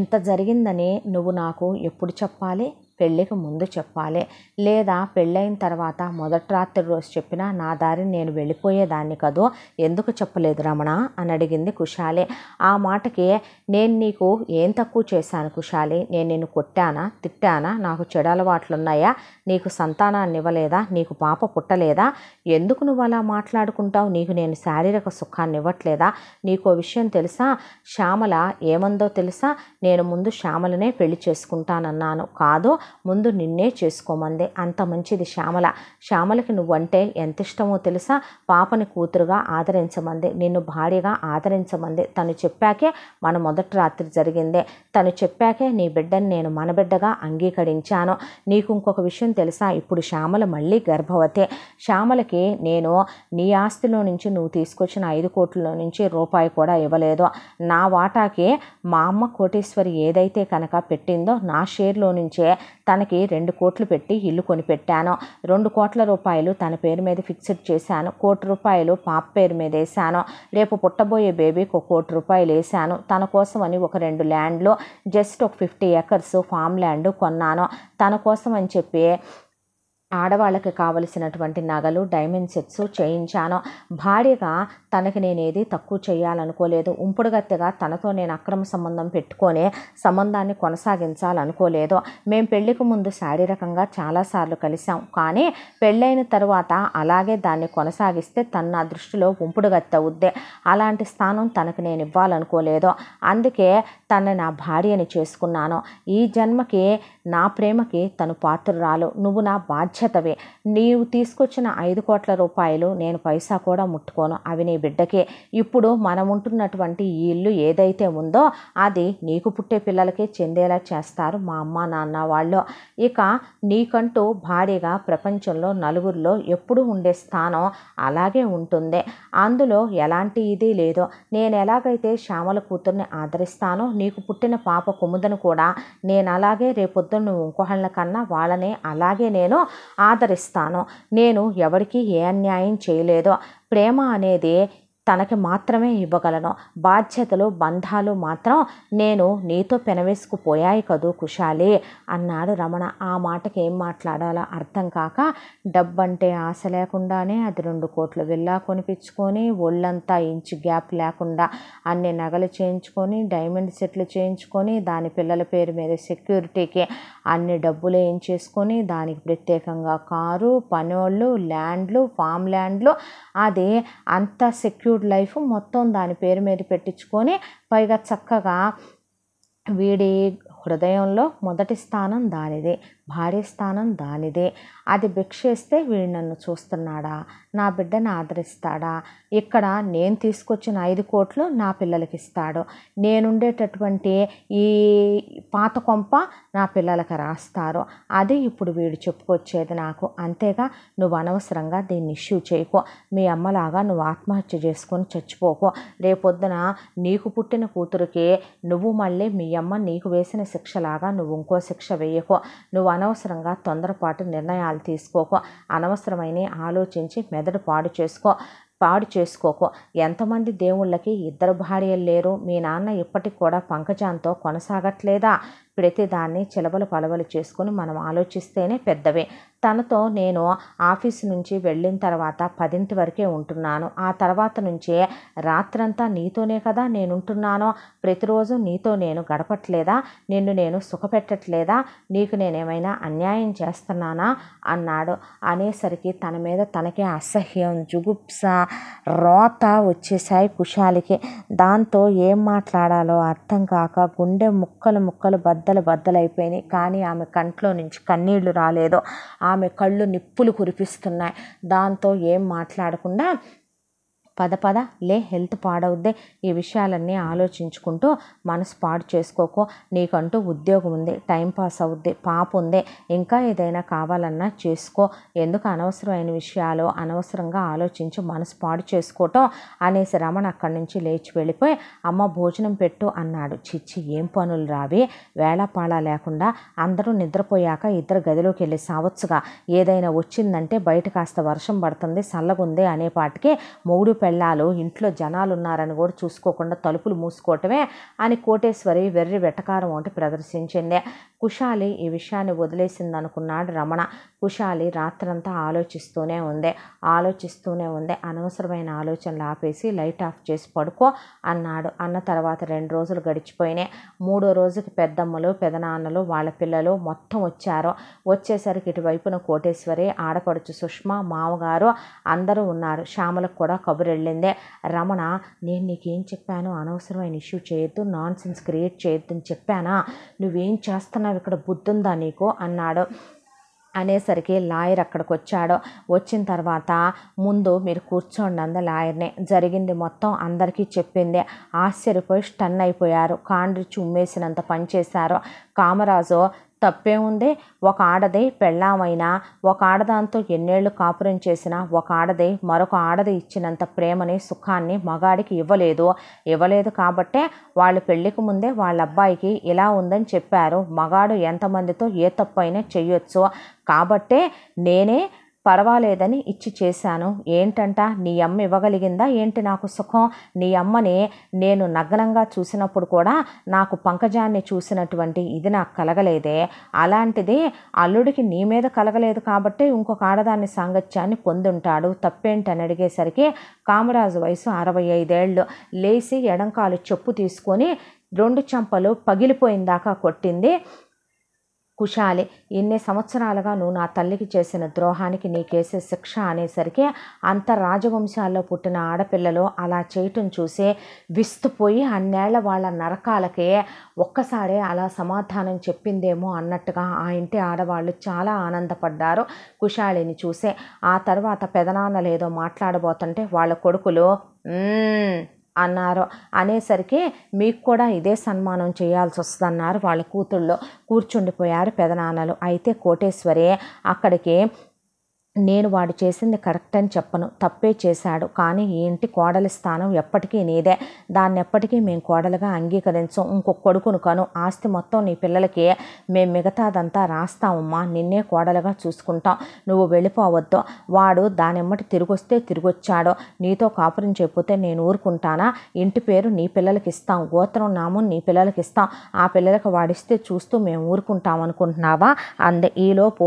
[SPEAKER 1] ఇంత జరిగిందని నువ్వు నాకు ఎప్పుడు చెప్పాలి పెళ్ళికి ముందు చెప్పాలి లేదా పెళ్ళైన తర్వాత మొదటి రాత్రి రోజు చెప్పినా నా దారిని నేను వెళ్ళిపోయేదాన్ని కదూ ఎందుకు చెప్పలేదు రమణ అని అడిగింది కుషాలి ఆ మాటకి నేను నీకు ఏం తక్కువ చేశాను కుషాలి నేను నిన్ను కొట్టానా తిట్టానా నాకు చెడు అలవాట్లున్నాయా నీకు సంతానాన్ని ఇవ్వలేదా నీకు పాప పుట్టలేదా ఎందుకు నువ్వు అలా మాట్లాడుకుంటావు నీకు నేను శారీరక సుఖాన్ని ఇవ్వట్లేదా నీకో విషయం తెలుసా శ్యామల ఏమందో తెలుసా నేను ముందు శ్యామలనే పెళ్లి చేసుకుంటానన్నాను కాదు ముందు నిన్నే చేసుకోమంది అంత మంచిది శ్యామల శ్యామలకి నువ్వంటే ఎంత ఇష్టమో తెలుసా పాపని కూతురుగా ఆదరించమంది నిన్ను భార్యగా ఆదరించమంది తను చెప్పాకే మన మొదటి రాత్రి జరిగిందే తను చెప్పాకే నీ బిడ్డని నేను మన బిడ్డగా అంగీకరించాను నీకు ఇంకొక విషయం తెలుసా ఇప్పుడు శ్యామల మళ్ళీ గర్భవతే శ్యామలకి నేను నీ ఆస్తిలో నుంచి నువ్వు తీసుకొచ్చిన ఐదు కోట్లలో నుంచి రూపాయి కూడా ఇవ్వలేదు నా వాటాకి మా అమ్మ కోటేశ్వరి ఏదైతే కనుక పెట్టిందో నా షేర్లో నుంచే తనకి రెండు కోట్లు పెట్టి ఇల్లు కొనిపెట్టాను రెండు కోట్ల రూపాయలు తన పేరు మీద ఫిక్స్డ్ చేశాను కోటి రూపాయలు పాప పేరు మీద వేశాను రేపు పుట్టబోయే బేబీకి ఒక కోటి రూపాయలు వేశాను తన కోసం అని ఒక రెండు ల్యాండ్లో జస్ట్ ఒక ఫిఫ్టీ ఎకర్స్ ఫామ్ ల్యాండ్ కొన్నాను తన కోసం అని చెప్పి ఆడవాళ్ళకి కావలసినటువంటి నగలు డైమండ్ సెట్స్ చేయించాను భార్యగా తనకి నేనేది తక్కువ చేయాలనుకోలేదు ఉంపుడుగత్తెగా తనతో నేను అక్రమ సంబంధం పెట్టుకొని సంబంధాన్ని కొనసాగించాలనుకోలేదు మేము పెళ్లికి ముందు శారీరకంగా చాలాసార్లు కలిసాం కానీ పెళ్ళైన తర్వాత అలాగే దాన్ని కొనసాగిస్తే తన నా దృష్టిలో ఉంపుడుగత్తె ఉద్దే అలాంటి స్థానం తనకు నేను ఇవ్వాలనుకోలేదు అందుకే తన నా భార్యని చేసుకున్నాను ఈ జన్మకి నా ప్రేమకి తను రాలు నువ్వు నా బాధ్యతవే నీవు తీసుకొచ్చిన ఐదు కోట్ల రూపాయలు నేను పైసా కూడా ముట్టుకోను అవి నీ బిడ్డకే ఇప్పుడు మనం ఉంటున్నటువంటి ఈ ఇల్లు ఏదైతే ఉందో అది నీకు పుట్టే పిల్లలకే చెందేలా చేస్తారు మా అమ్మ నాన్న వాళ్ళు ఇక నీకంటూ భారీగా ప్రపంచంలో నలుగురిలో ఎప్పుడు ఉండే స్థానం అలాగే ఉంటుంది అందులో ఎలాంటి ఇది లేదో నేను ఎలాగైతే శ్యామల కూతుర్ని ఆదరిస్తానో నీకు పుట్టిన పాప కుముదను కూడా నేను అలాగే రేపొద్దు జీవితం నువ్వు ఇంకోహళ్ళ కన్నా వాళ్ళనే అలాగే నేను ఆదరిస్తాను నేను ఎవరికి ఏ అన్యాయం చేయలేదో ప్రేమ అనేది తనకి మాత్రమే ఇవ్వగలను బాధ్యతలు బంధాలు మాత్రం నేను నీతో పెనవేసుకుపోయాయి కదూ కుశాలి అన్నాడు రమణ ఆ మాటకి ఏం మాట్లాడాలో అర్థం కాక డబ్బంటే ఆశ లేకుండానే అది రెండు కోట్లు వెళ్ళా కొనిపించుకొని ఒళ్ళంతా ఇంచు గ్యాప్ లేకుండా అన్ని నగలు చేయించుకొని డైమండ్ సెట్లు చేయించుకొని దాని పిల్లల పేరు మీద సెక్యూరిటీకి అన్ని డబ్బులు ఏం దానికి ప్రత్యేకంగా కారు పనోళ్ళు ల్యాండ్లు ఫామ్ ల్యాండ్లు అది అంత సెక్యూర్ సెక్యూర్డ్ లైఫ్ మొత్తం దాని పేరు మీద పెట్టించుకొని పైగా చక్కగా వీడి హృదయంలో మొదటి స్థానం దానిదే భార్య స్థానం దానిదే అది భిక్షేస్తే వీడు నన్ను చూస్తున్నాడా నా బిడ్డను ఆదరిస్తాడా ఇక్కడ నేను తీసుకొచ్చిన ఐదు కోట్లు నా పిల్లలకి ఇస్తాడు నేనుండేటటువంటి ఈ పాత కొంప నా పిల్లలకి రాస్తారు అది ఇప్పుడు వీడు చెప్పుకొచ్చేది నాకు అంతేగా నువ్వు అనవసరంగా దీన్ని ఇష్యూ చేయకు మీ అమ్మలాగా నువ్వు ఆత్మహత్య చేసుకొని చచ్చిపోకు రేపొద్దున నీకు పుట్టిన కూతురికి నువ్వు మళ్ళీ మీ అమ్మ నీకు వేసిన శిక్షలాగా నువ్వు ఇంకో శిక్ష వేయకు నువ్వు అనవసరంగా తొందరపాటు నిర్ణయాలు తీసుకోకు అనవసరమైన ఆలోచించి మెదడు పాడు చేసుకో పాడు చేసుకోకు ఎంతమంది దేవుళ్ళకి ఇద్దరు భార్యలు లేరు మీ నాన్న ఇప్పటికి కూడా పంకజాంతో కొనసాగట్లేదా దాన్ని చిలబలు పలవలు చేసుకుని మనం ఆలోచిస్తేనే పెద్దవే తనతో నేను ఆఫీస్ నుంచి వెళ్ళిన తర్వాత పదింటి వరకే ఉంటున్నాను ఆ తర్వాత నుంచే రాత్రంతా నీతోనే కదా నేనుంటున్నాను ప్రతిరోజు నీతో నేను గడపట్లేదా నిన్ను నేను సుఖపెట్టట్లేదా నీకు నేనేమైనా అన్యాయం చేస్తున్నానా అన్నాడు అనేసరికి తన మీద తనకే అసహ్యం జుగుప్స రోత వచ్చేసాయి కుషాలికి దాంతో ఏం మాట్లాడాలో అర్థం కాక గుండె ముక్కలు ముక్కలు బద్ద బద్దలు బద్దలైపోయినాయి కానీ ఆమె కంట్లో నుంచి కన్నీళ్లు రాలేదు ఆమె కళ్ళు నిప్పులు కురిపిస్తున్నాయి దాంతో ఏం మాట్లాడకుండా పద పద లే హెల్త్ పాడవుద్దే ఈ విషయాలన్నీ ఆలోచించుకుంటూ మనసు పాడు చేసుకోకో నీకంటూ ఉద్యోగం ఉంది టైం పాస్ అవుద్ది పాప ఉంది ఇంకా ఏదైనా కావాలన్నా చేసుకో ఎందుకు అనవసరమైన విషయాలు అనవసరంగా ఆలోచించి మనసు పాడు చేసుకోవటం అనేసి రమణ అక్కడి నుంచి లేచి వెళ్ళిపోయి అమ్మ భోజనం పెట్టు అన్నాడు చిచ్చి ఏం పనులు రావి వేళపాళా లేకుండా అందరూ నిద్రపోయాక ఇద్దరు గదిలోకి వెళ్ళి సావచ్చుగా ఏదైనా వచ్చిందంటే బయట కాస్త వర్షం పడుతుంది చల్లగుంది అనే పాటికి మూడు పెళ్ళాలు ఇంట్లో జనాలు ఉన్నారని కూడా చూసుకోకుండా తలుపులు మూసుకోవటమే అని కోటేశ్వరి వెర్రి వెటకారం ఒకటి ప్రదర్శించింది కుషాలి ఈ విషయాన్ని వదిలేసిందనుకున్నాడు రమణ కుషాలి రాత్రంతా ఆలోచిస్తూనే ఉంది ఆలోచిస్తూనే ఉంది అనవసరమైన ఆలోచనలు ఆపేసి లైట్ ఆఫ్ చేసి పడుకో అన్నాడు అన్న తర్వాత రెండు రోజులు గడిచిపోయినాయి మూడో రోజుకి పెద్దమ్మలు పెదనాన్నలు వాళ్ళ పిల్లలు మొత్తం వచ్చారు వచ్చేసరికి ఇటువైపున కోటేశ్వరి ఆడపడుచు సుష్మ మామగారు అందరూ ఉన్నారు శ్యామలకు కూడా కబురు వెళ్ళిందే రమణ నేను నీకేం చెప్పాను అనవసరమైన ఇష్యూ చేయొద్దు నాన్ సెన్స్ క్రియేట్ చేయొద్దు అని చెప్పానా నువ్వేం చేస్తున్నావు ఇక్కడ బుద్ధుందా నీకు అన్నాడు అనేసరికి లాయర్ అక్కడికి వచ్చాడు వచ్చిన తర్వాత ముందు మీరు కూర్చోండి అంద లాయర్ని జరిగింది మొత్తం అందరికీ చెప్పింది ఆశ్చర్యపోయి స్టన్ అయిపోయారు కాండ్రి చుమ్మేసినంత పనిచేశారు కామరాజు తప్పే ఉందే ఒక ఆడది పెళ్ళామైనా ఒక ఆడదాంతో ఎన్నేళ్లు కాపురం చేసినా ఒక ఆడది మరొక ఆడది ఇచ్చినంత ప్రేమని సుఖాన్ని మగాడికి ఇవ్వలేదు ఇవ్వలేదు కాబట్టే వాళ్ళు పెళ్ళికి ముందే వాళ్ళ అబ్బాయికి ఇలా ఉందని చెప్పారు మగాడు ఎంతమందితో ఏ తప్పైనా చేయొచ్చు కాబట్టే నేనే పర్వాలేదని ఇచ్చి చేశాను ఏంటంట నీ అమ్మ ఇవ్వగలిగిందా ఏంటి నాకు సుఖం నీ అమ్మని నేను నగ్నంగా చూసినప్పుడు కూడా నాకు పంకజాన్ని చూసినటువంటి ఇది నాకు కలగలేదే అలాంటిది అల్లుడికి నీ మీద కలగలేదు కాబట్టి ఇంకొక ఆడదాన్ని సాంగత్యాన్ని పొందుంటాడు తప్పేంటని అడిగేసరికి కామరాజు వయసు అరవై ఐదేళ్ళు లేచి ఎడంకాలు చెప్పు తీసుకొని రెండు చంపలు పగిలిపోయిందాకా కొట్టింది కుశాలి ఎన్ని సంవత్సరాలుగా నువ్వు నా తల్లికి చేసిన ద్రోహానికి నీకేసే శిక్ష అనేసరికి అంత రాజవంశాల్లో పుట్టిన ఆడపిల్లలు అలా చేయటం చూసే విస్తుపోయి అన్నేళ్ల వాళ్ళ నరకాలకే ఒక్కసారే అలా సమాధానం చెప్పిందేమో అన్నట్టుగా ఆ ఇంటి ఆడవాళ్ళు చాలా ఆనందపడ్డారు కుశాలిని చూసే ఆ తర్వాత లేదో మాట్లాడబోతుంటే వాళ్ళ కొడుకులు అన్నారు అనేసరికి మీకు కూడా ఇదే సన్మానం చేయాల్సి వస్తుందన్నారు వాళ్ళ కూతుళ్ళు కూర్చుండిపోయారు పెదనాన్నలు అయితే కోటేశ్వరి అక్కడికి నేను వాడు చేసింది కరెక్ట్ అని చెప్పను తప్పే చేశాడు కానీ ఈ ఇంటి కోడలి స్థానం ఎప్పటికీ నీదే దాన్ని ఎప్పటికీ మేము కోడలుగా అంగీకరించం ఇంకొక కొడుకును కను ఆస్తి మొత్తం నీ పిల్లలకి మేము మిగతాదంతా రాస్తామమ్మా నిన్నే కోడలుగా చూసుకుంటాం నువ్వు వెళ్ళిపోవద్దు వాడు దానిమ్మటి తిరిగొస్తే తిరిగొచ్చాడు నీతో కాపురం చెప్పితే నేను ఊరుకుంటానా ఇంటి పేరు నీ పిల్లలకి ఇస్తాం గోత్రం నామం నీ పిల్లలకి ఇస్తాం ఆ పిల్లలకు వాడిస్తే చూస్తూ మేము ఊరుకుంటాం అనుకుంటున్నావా అంద ఈలోపు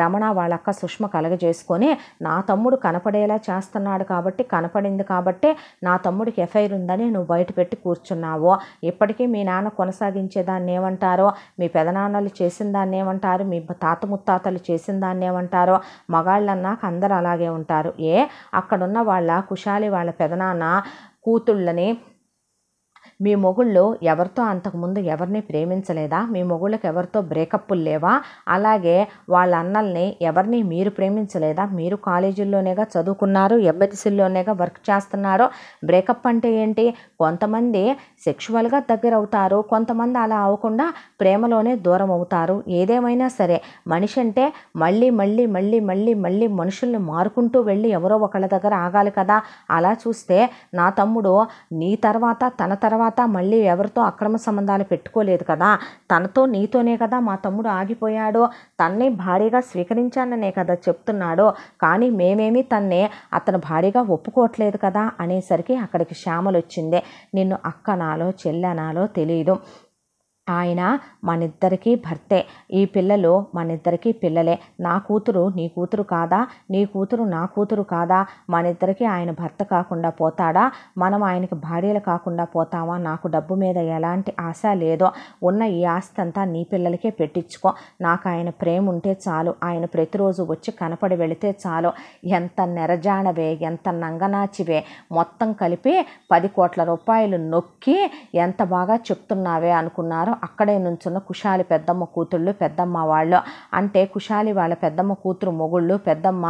[SPEAKER 1] రమణ వాళ్ళక్క సుష్మ కలగజే చేసుకొని నా తమ్ముడు కనపడేలా చేస్తున్నాడు కాబట్టి కనపడింది కాబట్టి నా తమ్ముడికి ఎఫ్ఐఆర్ ఉందని నువ్వు బయట పెట్టి కూర్చున్నావు ఇప్పటికీ మీ నాన్న కొనసాగించే దాన్ని ఏమంటారో మీ పెదనాన్నలు చేసిన దాన్ని ఏమంటారు మీ తాత ముత్తాతలు చేసిన దాన్ని ఏమంటారో మగాళ్ళన్నాక అందరూ అలాగే ఉంటారు ఏ అక్కడున్న వాళ్ళ కుషాలి వాళ్ళ పెదనాన్న కూతుళ్ళని మీ మొగుళ్ళు ఎవరితో అంతకుముందు ఎవరిని ప్రేమించలేదా మీ మొగుళ్ళకి ఎవరితో బ్రేకప్లు లేవా అలాగే వాళ్ళ అన్నల్ని ఎవరిని మీరు ప్రేమించలేదా మీరు కాలేజీల్లోనేగా చదువుకున్నారు ఎంబెసిల్లోనేగా వర్క్ చేస్తున్నారో బ్రేకప్ అంటే ఏంటి కొంతమంది సెక్షువల్గా దగ్గర అవుతారు కొంతమంది అలా అవ్వకుండా ప్రేమలోనే దూరం అవుతారు ఏదేమైనా సరే మనిషి అంటే మళ్ళీ మళ్ళీ మళ్ళీ మళ్ళీ మళ్ళీ మనుషుల్ని మారుకుంటూ వెళ్ళి ఎవరో ఒకళ్ళ దగ్గర ఆగాలి కదా అలా చూస్తే నా తమ్ముడు నీ తర్వాత తన తర్వాత తర్వాత మళ్ళీ ఎవరితో అక్రమ సంబంధాలు పెట్టుకోలేదు కదా తనతో నీతోనే కదా మా తమ్ముడు ఆగిపోయాడు తన్నే భారీగా స్వీకరించాననే కదా చెప్తున్నాడు కానీ మేమేమి తన్నే అతను భారీగా ఒప్పుకోవట్లేదు కదా అనేసరికి అక్కడికి శ్యామలు వచ్చింది నిన్ను అక్కనాలో చెల్లెనాలో తెలియదు ఆయన మనిద్దరికీ భర్తే ఈ పిల్లలు మనిద్దరికీ పిల్లలే నా కూతురు నీ కూతురు కాదా నీ కూతురు నా కూతురు కాదా మనిద్దరికీ ఆయన భర్త కాకుండా పోతాడా మనం ఆయనకి భార్యలు కాకుండా పోతామా నాకు డబ్బు మీద ఎలాంటి ఆశ లేదో ఉన్న ఈ ఆస్తి అంతా నీ పిల్లలకే పెట్టించుకో నాకు ఆయన ప్రేమ ఉంటే చాలు ఆయన ప్రతిరోజు వచ్చి కనపడి వెళితే చాలు ఎంత నెరజాడవే ఎంత నంగనాచివే మొత్తం కలిపి పది కోట్ల రూపాయలు నొక్కి ఎంత బాగా చెప్తున్నావే అనుకున్నారు ప్రకారం అక్కడే నుంచున్న కుషాలి పెద్దమ్మ కూతుళ్ళు పెద్దమ్మ వాళ్ళు అంటే కుషాలి వాళ్ళ పెద్దమ్మ కూతురు మొగుళ్ళు పెద్దమ్మ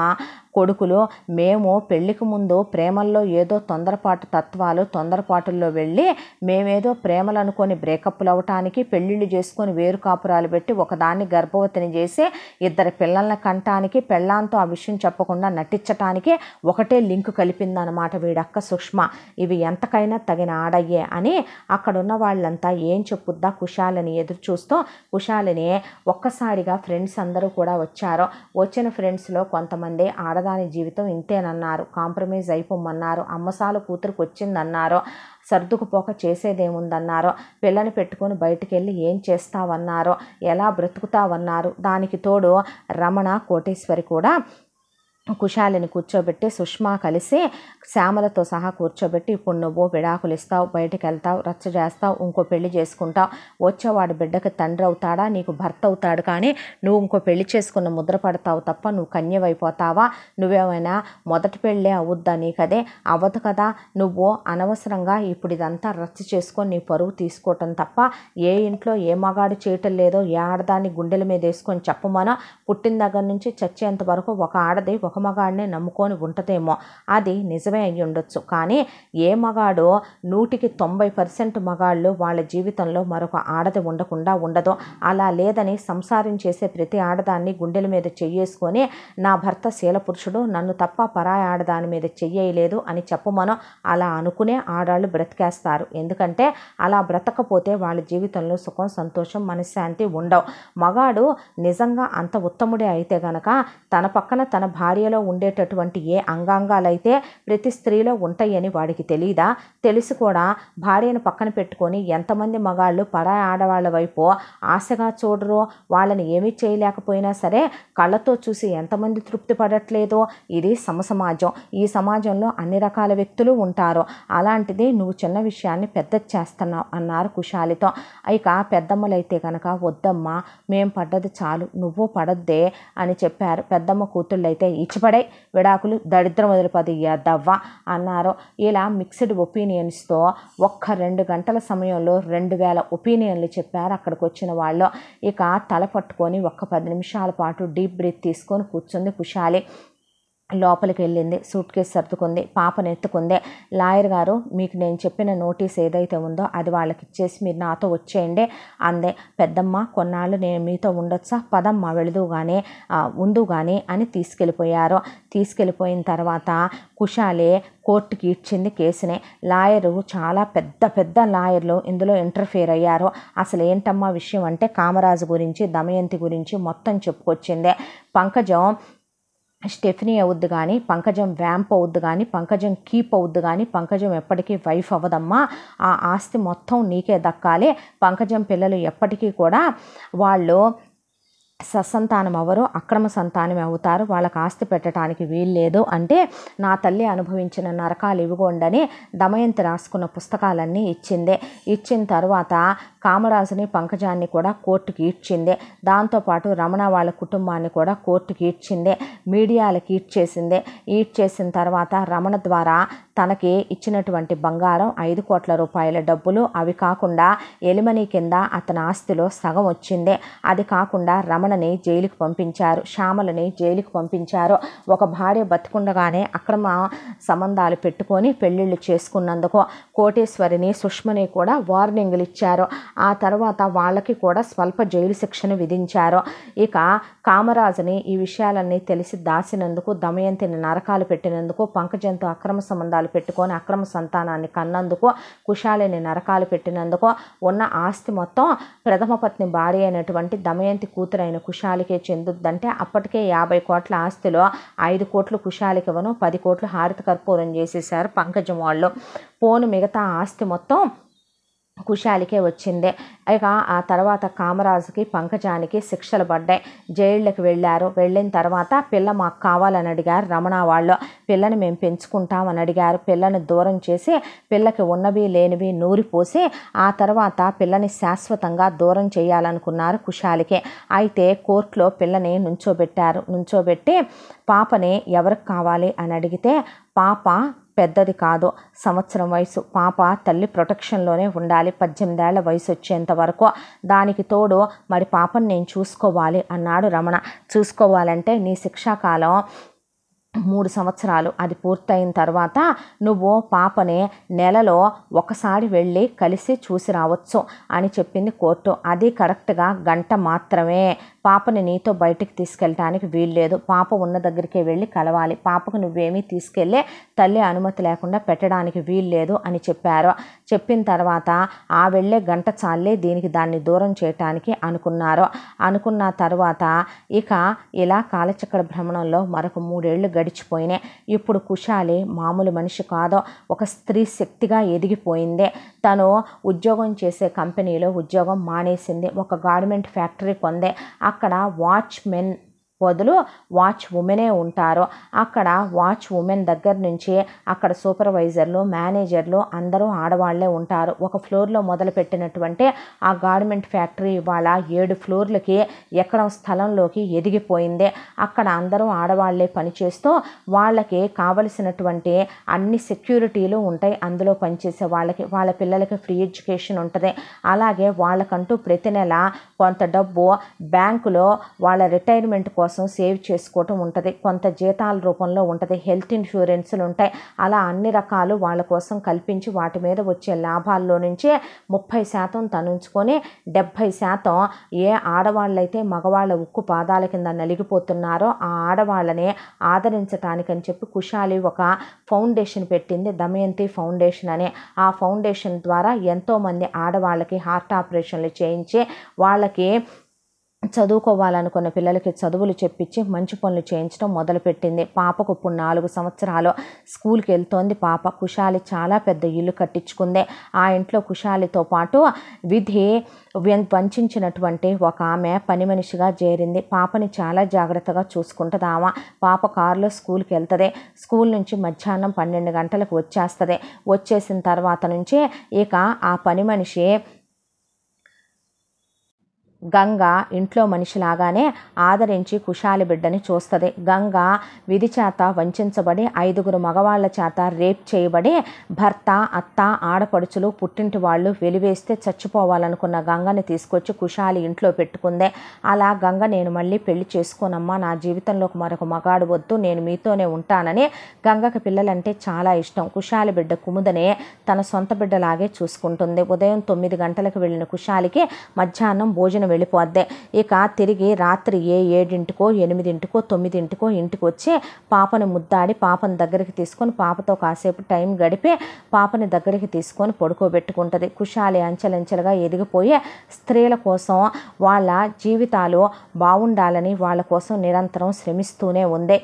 [SPEAKER 1] కొడుకులు మేము పెళ్లికి ముందు ప్రేమల్లో ఏదో తొందరపాటు తత్వాలు తొందరపాటుల్లో వెళ్ళి మేమేదో ప్రేమలు అనుకొని బ్రేకప్లు అవటానికి పెళ్ళిళ్ళు చేసుకొని వేరు కాపురాలు పెట్టి ఒకదాన్ని గర్భవతిని చేసి ఇద్దరు పిల్లల్ని కంటానికి పెళ్ళాంతో ఆ విషయం చెప్పకుండా నటించటానికి ఒకటే లింక్ కలిపిందనమాట వీడక్క సుష్మ ఇవి ఎంతకైనా తగిన ఆడయ్యే అని అక్కడున్న వాళ్ళంతా ఏం చెప్పుద్దా కుశాలని ఎదురు చూస్తూ కుశాలని ఒక్కసారిగా ఫ్రెండ్స్ అందరూ కూడా వచ్చారు వచ్చిన ఫ్రెండ్స్లో కొంతమంది ఆడ ఆడదాని జీవితం ఇంతేనన్నారు కాంప్రమైజ్ అయిపోమన్నారు అమ్మసాలు కూతురికి వచ్చిందన్నారు సర్దుకుపోక చేసేదేముందన్నారో పిల్లని పెట్టుకొని బయటికి వెళ్ళి ఏం చేస్తావన్నారో ఎలా బ్రతుకుతావన్నారు దానికి తోడు రమణ కోటేశ్వరి కూడా కుశాలిని కూర్చోబెట్టి సుష్మా కలిసి శ్యామలతో సహా కూర్చోబెట్టి ఇప్పుడు నువ్వు విడాకులు ఇస్తావు బయటకు వెళ్తావు రచ్చ చేస్తావు ఇంకో పెళ్లి చేసుకుంటావు వచ్చేవాడు బిడ్డకి తండ్రి అవుతాడా నీకు భర్త అవుతాడు కానీ నువ్వు ఇంకో పెళ్లి చేసుకున్న ముద్ర పడతావు తప్ప నువ్వు కన్యవైపోతావా నువ్వేమైనా మొదటి పెళ్ళే అవుద్దా అదే అవ్వదు కదా నువ్వు అనవసరంగా ఇప్పుడు ఇదంతా రచ్చ చేసుకొని నీ పరువు తీసుకోవటం తప్ప ఏ ఇంట్లో ఏ మగాడు చేయటం లేదో ఏ ఆడదాన్ని గుండెల మీద వేసుకొని చెప్పమనో పుట్టిన దగ్గర నుంచి చచ్చేంత వరకు ఒక ఆడది ఒక మగాడినే నమ్ముకొని ఉంటదేమో అది నిజమే అయ్యి ఉండొచ్చు కానీ ఏ మగాడో నూటికి తొంభై పర్సెంట్ మగాళ్ళు వాళ్ళ జీవితంలో మరొక ఆడది ఉండకుండా ఉండదు అలా లేదని సంసారం చేసే ప్రతి ఆడదాన్ని గుండెల మీద చెయ్యేసుకొని నా భర్త శీలపురుషుడు నన్ను తప్ప పరాయి ఆడదాని మీద చెయ్యలేదు అని చెప్పమనో అలా అనుకునే ఆడాళ్ళు బ్రతికేస్తారు ఎందుకంటే అలా బ్రతకపోతే వాళ్ళ జీవితంలో సుఖం సంతోషం మనశ్శాంతి ఉండవు మగాడు నిజంగా అంత ఉత్తముడే అయితే గనక తన పక్కన తన భార్య భార్యలో ఉండేటటువంటి ఏ అంగాంగాలైతే ప్రతి స్త్రీలో ఉంటాయని వాడికి తెలియదా తెలిసి కూడా భార్యను పక్కన పెట్టుకొని ఎంతమంది మగాళ్ళు పరాయి ఆడవాళ్ళ వైపు ఆశగా చూడరు వాళ్ళని ఏమీ చేయలేకపోయినా సరే కళ్ళతో చూసి ఎంతమంది తృప్తి పడట్లేదో ఇది సమసమాజం ఈ సమాజంలో అన్ని రకాల వ్యక్తులు ఉంటారు అలాంటిది నువ్వు చిన్న విషయాన్ని పెద్ద చేస్తున్నావు అన్నారు కుషాలితో ఇక పెద్దమ్మలైతే కనుక వద్దమ్మా మేం పడ్డది చాలు నువ్వు పడద్దే అని చెప్పారు పెద్దమ్మ కూతుళ్ళైతే రెచ్చిపడాయి విడాకులు దరిద్రం వదిలిపోదు ఎదవ్వ అన్నారు ఇలా మిక్స్డ్ ఒపీనియన్స్తో ఒక్క రెండు గంటల సమయంలో రెండు వేల ఒపీనియన్లు చెప్పారు అక్కడికి వచ్చిన వాళ్ళు ఇక తల పట్టుకొని ఒక్క పది నిమిషాల పాటు డీప్ బ్రీత్ తీసుకొని కూర్చుంది కుషాలి లోపలికి వెళ్ళింది సూట్ కేసు సర్దుకుంది పాపను ఎత్తుకుంది లాయర్ గారు మీకు నేను చెప్పిన నోటీస్ ఏదైతే ఉందో అది వాళ్ళకి ఇచ్చేసి మీరు నాతో వచ్చేయండి అందే పెద్దమ్మ కొన్నాళ్ళు నేను మీతో ఉండొచ్చా పదమ్మ వెళదు కానీ ఉండు కానీ అని తీసుకెళ్ళిపోయారు తీసుకెళ్ళిపోయిన తర్వాత కుషాలే కోర్టుకి ఇచ్చింది కేసుని లాయరు చాలా పెద్ద పెద్ద లాయర్లు ఇందులో ఇంటర్ఫియర్ అయ్యారు అసలు ఏంటమ్మా విషయం అంటే కామరాజు గురించి దమయంతి గురించి మొత్తం చెప్పుకొచ్చింది పంకజం స్టెఫనీ అవుద్ది కానీ పంకజం వ్యాంప్ అవుద్ది కానీ పంకజం కీప్ అవుద్ది కానీ పంకజం ఎప్పటికీ వైఫ్ అవ్వదమ్మా ఆ ఆస్తి మొత్తం నీకే దక్కాలి పంకజం పిల్లలు ఎప్పటికీ కూడా వాళ్ళు సత్సంతానం అవ్వరు అక్రమ సంతానం అవుతారు వాళ్ళకి ఆస్తి పెట్టడానికి వీల్లేదు అంటే నా తల్లి అనుభవించిన నరకాలు ఇవ్వగొండని దమయంతి రాసుకున్న పుస్తకాలన్నీ ఇచ్చిందే ఇచ్చిన తర్వాత కామరాజుని పంకజాన్ని కూడా కోర్టుకి ఈడ్చిందే దాంతోపాటు రమణ వాళ్ళ కుటుంబాన్ని కూడా కోర్టుకి ఈడ్చిందే మీడియాలకు ఈడ్చేసిందే ఈడ్చేసిన తర్వాత రమణ ద్వారా తనకి ఇచ్చినటువంటి బంగారం ఐదు కోట్ల రూపాయల డబ్బులు అవి కాకుండా ఎలిమని కింద అతని ఆస్తిలో సగం వచ్చిందే అది కాకుండా రమణని జైలుకి పంపించారు శ్యామలని జైలుకి పంపించారు ఒక భార్య బతికుండగానే అక్రమ సంబంధాలు పెట్టుకొని పెళ్ళిళ్ళు చేసుకున్నందుకు కోటేశ్వరిని సుష్మని కూడా వార్నింగ్లు ఇచ్చారు ఆ తర్వాత వాళ్ళకి కూడా స్వల్ప జైలు శిక్షను విధించారు ఇక కామరాజుని ఈ విషయాలన్నీ తెలిసి దాసినందుకు దమయంతిని నరకాలు పెట్టినందుకు పంకజంతో అక్రమ సంబంధాలు పెట్టుకొని అక్రమ సంతానాన్ని కన్నందుకు కుశాలిని నరకాలు పెట్టినందుకు ఉన్న ఆస్తి మొత్తం ప్రథమ పత్ని భార్య అయినటువంటి దమయంతి కూతురైన కుశాలికే చెందుద్దంటే అప్పటికే యాభై కోట్ల ఆస్తిలో ఐదు కోట్లు కుశాలికి ఇవ్వను పది కోట్లు హారతి కర్పూరం చేసేశారు పంకజం వాళ్ళు పోను మిగతా ఆస్తి మొత్తం కుశాలికే వచ్చింది ఇక ఆ తర్వాత కామరాజుకి పంకజానికి శిక్షలు పడ్డాయి జైళ్ళకి వెళ్ళారు వెళ్ళిన తర్వాత పిల్ల మాకు కావాలని అడిగారు రమణ వాళ్ళు పిల్లని మేము పెంచుకుంటామని అడిగారు పిల్లని దూరం చేసి పిల్లకి ఉన్నవి లేనివి నూరిపోసి ఆ తర్వాత పిల్లని శాశ్వతంగా దూరం చేయాలనుకున్నారు కుశాలికి అయితే కోర్టులో పిల్లని నుంచోబెట్టారు నుంచోబెట్టి పాపని ఎవరికి కావాలి అని అడిగితే పాప పెద్దది కాదు సంవత్సరం వయసు పాప తల్లి ప్రొటెక్షన్లోనే ఉండాలి పద్దెనిమిదేళ్ల వయసు వచ్చేంత వరకు దానికి తోడు మరి పాపను నేను చూసుకోవాలి అన్నాడు రమణ చూసుకోవాలంటే నీ శిక్షాకాలం మూడు సంవత్సరాలు అది పూర్తయిన తర్వాత నువ్వు పాపని నెలలో ఒకసారి వెళ్ళి కలిసి చూసి రావచ్చు అని చెప్పింది కోర్టు అది కరెక్ట్గా గంట మాత్రమే పాపని నీతో బయటికి తీసుకెళ్ళటానికి వీలు లేదు పాప ఉన్న దగ్గరికే వెళ్ళి కలవాలి పాపకు నువ్వేమీ తీసుకెళ్ళే తల్లి అనుమతి లేకుండా పెట్టడానికి లేదు అని చెప్పారు చెప్పిన తర్వాత ఆ వెళ్ళే గంట చాలే దీనికి దాన్ని దూరం చేయటానికి అనుకున్నారు అనుకున్న తర్వాత ఇక ఇలా కాలచక్ర భ్రమణంలో మరొక మూడేళ్లు గడిచిపోయినాయి ఇప్పుడు కుషాలి మామూలు మనిషి కాదో ఒక స్త్రీ శక్తిగా ఎదిగిపోయిందే తను ఉద్యోగం చేసే కంపెనీలో ఉద్యోగం మానేసింది ఒక గార్మెంట్ ఫ్యాక్టరీ పొందే ఆ अड़ वाचन బదులు వాచ్ ఉమెనే ఉంటారు అక్కడ వాచ్ ఉమెన్ దగ్గర నుంచి అక్కడ సూపర్వైజర్లు మేనేజర్లు అందరూ ఆడవాళ్లే ఉంటారు ఒక ఫ్లోర్లో మొదలుపెట్టినటువంటి ఆ గార్మెంట్ ఫ్యాక్టరీ ఇవాళ ఏడు ఫ్లోర్లకి ఎక్కడ స్థలంలోకి ఎదిగిపోయింది అక్కడ అందరూ ఆడవాళ్లే పనిచేస్తూ వాళ్ళకి కావలసినటువంటి అన్ని సెక్యూరిటీలు ఉంటాయి అందులో పనిచేసే వాళ్ళకి వాళ్ళ పిల్లలకి ఫ్రీ ఎడ్యుకేషన్ ఉంటుంది అలాగే వాళ్ళకంటూ ప్రతి నెల కొంత డబ్బు బ్యాంకులో వాళ్ళ రిటైర్మెంట్ కోసం కోసం సేవ్ చేసుకోవటం ఉంటుంది కొంత జీతాల రూపంలో ఉంటుంది హెల్త్ ఇన్సూరెన్సులు ఉంటాయి అలా అన్ని రకాలు వాళ్ళ కోసం కల్పించి వాటి మీద వచ్చే లాభాల్లో నుంచి ముప్పై శాతం తనుంచుకొని డెబ్భై శాతం ఏ ఆడవాళ్ళైతే మగవాళ్ళ ఉక్కు పాదాల కింద నలిగిపోతున్నారో ఆ ఆడవాళ్ళని ఆదరించటానికని చెప్పి కుషాలి ఒక ఫౌండేషన్ పెట్టింది దమయంతి ఫౌండేషన్ అని ఆ ఫౌండేషన్ ద్వారా ఎంతోమంది ఆడవాళ్ళకి హార్ట్ ఆపరేషన్లు చేయించి వాళ్ళకి చదువుకోవాలనుకున్న పిల్లలకి చదువులు చెప్పించి మంచి పనులు చేయించడం మొదలుపెట్టింది పాపకు ఇప్పుడు నాలుగు సంవత్సరాలు స్కూల్కి వెళ్తోంది పాప కుషాలి చాలా పెద్ద ఇల్లు కట్టించుకుంది ఆ ఇంట్లో కుషాలితో పాటు విధి వంచినటువంటి ఒక ఆమె పని మనిషిగా చేరింది పాపని చాలా జాగ్రత్తగా చూసుకుంటుంది ఆమె పాప కారులో స్కూల్కి వెళ్తుంది స్కూల్ నుంచి మధ్యాహ్నం పన్నెండు గంటలకు వచ్చేస్తుంది వచ్చేసిన తర్వాత నుంచి ఇక ఆ పని మనిషి గంగ ఇంట్లో మనిషిలాగానే ఆదరించి కుశాలి బిడ్డని చూస్తుంది గంగ విధి చేత వంచబడి ఐదుగురు మగవాళ్ల చేత రేప్ చేయబడి భర్త అత్త ఆడపడుచులు పుట్టింటి వాళ్ళు వెలివేస్తే చచ్చిపోవాలనుకున్న గంగని తీసుకొచ్చి కుశాలి ఇంట్లో పెట్టుకుందే అలా గంగ నేను మళ్ళీ పెళ్లి చేసుకోనమ్మా నా జీవితంలోకి మరొక మగాడు వద్దు నేను మీతోనే ఉంటానని గంగకి పిల్లలంటే చాలా ఇష్టం కుశాలి బిడ్డ కుముదనే తన సొంత బిడ్డలాగే చూసుకుంటుంది ఉదయం తొమ్మిది గంటలకు వెళ్ళిన కుషాలికి మధ్యాహ్నం భోజనం వెళ్ళిపోద్దే ఇక తిరిగి రాత్రి ఏ ఏడింటికో ఎనిమిదింటికో తొమ్మిదింటికో ఇంటికి వచ్చి పాపను ముద్దాడి పాపను దగ్గరికి తీసుకొని పాపతో కాసేపు టైం గడిపి పాపని దగ్గరికి తీసుకొని పడుకోబెట్టుకుంటుంది కుషాలి అంచెలంచెలుగా ఎదిగిపోయే స్త్రీల కోసం వాళ్ళ జీవితాలు బాగుండాలని వాళ్ళ కోసం నిరంతరం శ్రమిస్తూనే ఉంది